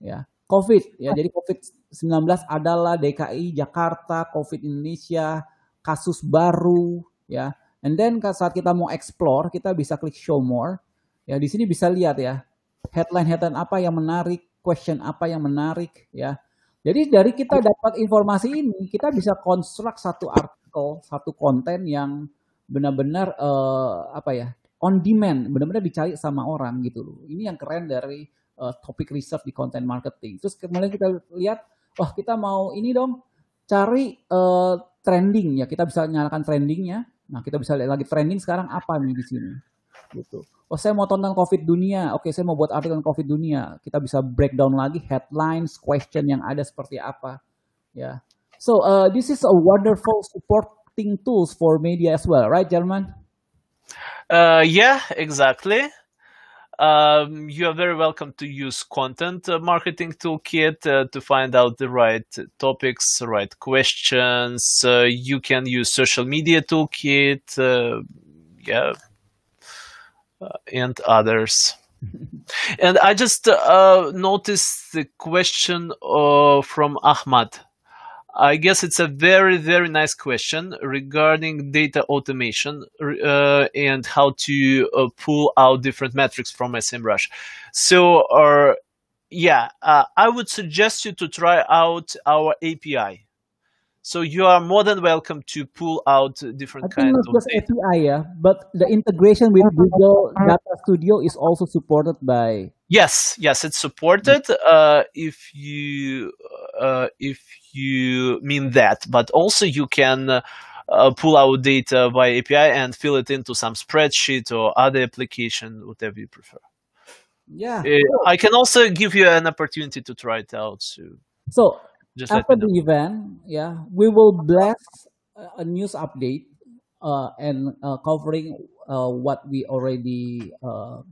ya. COVID ya. Ah. Jadi COVID-19 adalah DKI Jakarta, COVID Indonesia, kasus baru ya. And then saat kita mau explore, kita bisa klik show more. Ya, di sini bisa lihat ya. Headline-headline apa yang menarik, question apa yang menarik ya. Jadi dari kita dapat informasi ini, kita bisa konstruk satu artikel, satu konten yang benar-benar uh, apa ya on demand, benar-benar dicari sama orang gitu loh. Ini yang keren dari uh, eh, topik research di content marketing. Terus kemudian kita lihat, wah kita mau ini dong cari uh, trending ya. Kita bisa nyalakan trendingnya. Nah kita bisa lihat lagi trending sekarang apa nih di sini. Gitu. Oh saya mau tonton COVID dunia. Oke saya mau buat artikel COVID dunia. Kita bisa breakdown lagi headlines, question yang ada seperti apa. Ya. So uh, this is a wonderful supporting tools for media as well, right, Jerman? Uh, yeah, exactly. um, you are very welcome to use content uh, marketing toolkit uh, to find out the right topics, right questions. Uh, you can use social media toolkit, uh, yeah, uh, and others. (laughs) and I just uh, noticed the question from Ahmad. I guess it's a very, very nice question regarding data automation uh, and how to uh, pull out different metrics from SMRush. So, uh, yeah, uh, I would suggest you to try out our API. So you are more than welcome to pull out different I kinds of just data. API, yeah, but the integration with Google Data Studio is also supported by. Yes, yes, it's supported. Uh, if you uh, if you mean that, but also you can uh, uh, pull out data by API and fill it into some spreadsheet or other application, whatever you prefer. Yeah, cool. Eh, I can also give you an opportunity to try it out. So, so Just after the event, yeah, we will blast a news update uh, and uh, covering uh, what we already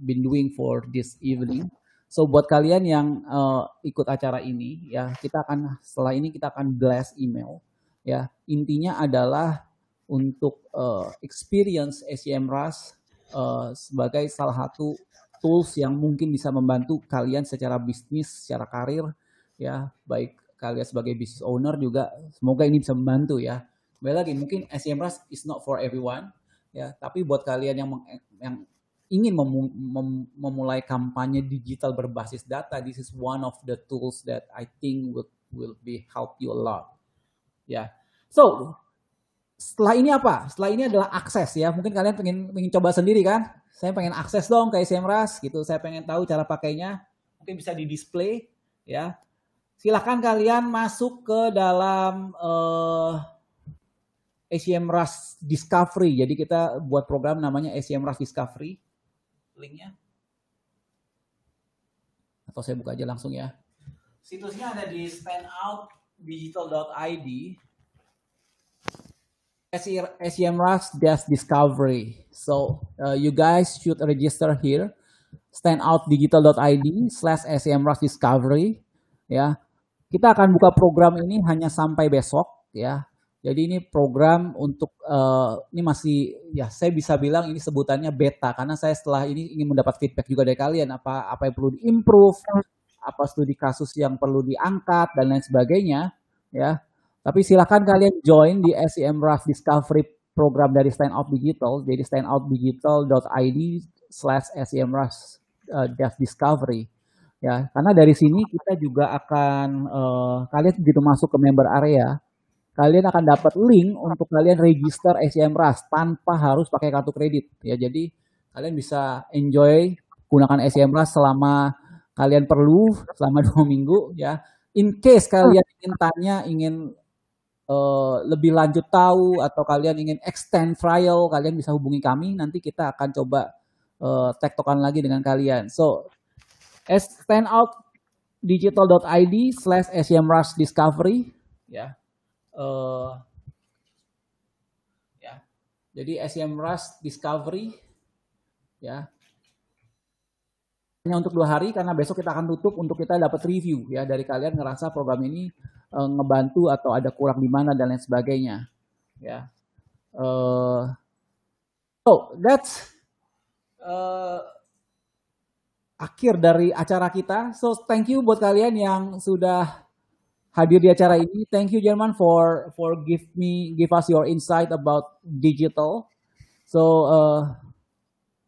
been doing for this evening. So buat kalian yang uh, ikut acara ini ya kita akan setelah ini kita akan blast email ya intinya adalah untuk uh, experience SEM RAS uh, sebagai salah satu tools yang mungkin bisa membantu kalian secara bisnis, secara karir ya baik kalian sebagai business owner juga semoga ini bisa membantu ya. Kembali lagi mungkin SEM RAS is not for everyone ya tapi buat kalian yang yang ingin mem mem memulai kampanye digital berbasis data, this is one of the tools that I think will will be help you a lot. Ya. Yeah. So, setelah ini apa? Setelah ini adalah akses ya. Mungkin kalian pengen pengen coba sendiri kan? Saya pengen akses dong ke SEMRAS gitu. Saya pengen tahu cara pakainya. Mungkin bisa di display ya. Silahkan kalian masuk ke dalam uh, eh, Rush Discovery. Jadi kita buat program namanya Rush Discovery linknya? Atau saya buka aja langsung ya? Situsnya ada di standoutdigital.id. Rush Desk discovery. So uh, you guys should register here standoutdigital.id slash Rush discovery. Ya, kita akan buka program ini hanya sampai besok ya jadi ini program untuk uh, ini masih ya saya bisa bilang ini sebutannya beta karena saya setelah ini ingin mendapat feedback juga dari kalian apa apa yang perlu diimprove, apa studi kasus yang perlu diangkat dan lain sebagainya ya. Tapi silakan kalian join di SEM Rough Discovery program dari Stand Out Digital. Jadi standoutdigital.id slash SEM Rough eh, Dev Discovery ya karena dari sini kita juga akan uh, kalian begitu masuk ke member area kalian akan dapat link untuk kalian register SCM Ras tanpa harus pakai kartu kredit ya. Jadi kalian bisa enjoy gunakan SCM Ras selama kalian perlu selama (laughs) dua minggu ya. In case kalian ingin tanya, ingin uh, lebih lanjut tahu atau kalian ingin extend trial, kalian bisa hubungi kami. Nanti kita akan coba uh, tektokan lagi dengan kalian. So, extend out digital.id slash Rush discovery ya. Yeah uh, ya. Jadi SEM Rust Discovery ya. Hanya untuk dua hari karena besok kita akan tutup untuk kita dapat review ya dari kalian ngerasa program ini uh, ngebantu atau ada kurang di mana dan lain sebagainya ya. Uh, eh, so oh, that's uh, akhir dari acara kita. So thank you buat kalian yang sudah hadir di acara ini. Thank you Jerman for for give me give us your insight about digital. So uh,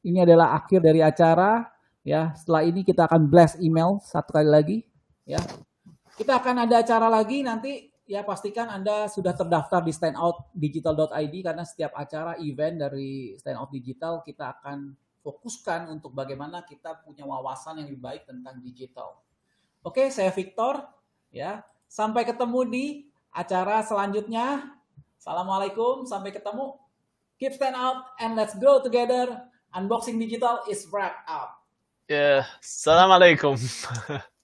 ini adalah akhir dari acara ya. Setelah ini kita akan blast email satu kali lagi ya. Kita akan ada acara lagi nanti ya pastikan Anda sudah terdaftar di standoutdigital.id karena setiap acara event dari Standout Digital kita akan fokuskan untuk bagaimana kita punya wawasan yang lebih baik tentang digital. Oke, saya Victor ya. Sampai ketemu di acara selanjutnya. Assalamualaikum, sampai ketemu. Keep stand out and let's grow together. Unboxing digital is wrapped up. Yeah, assalamualaikum. (laughs)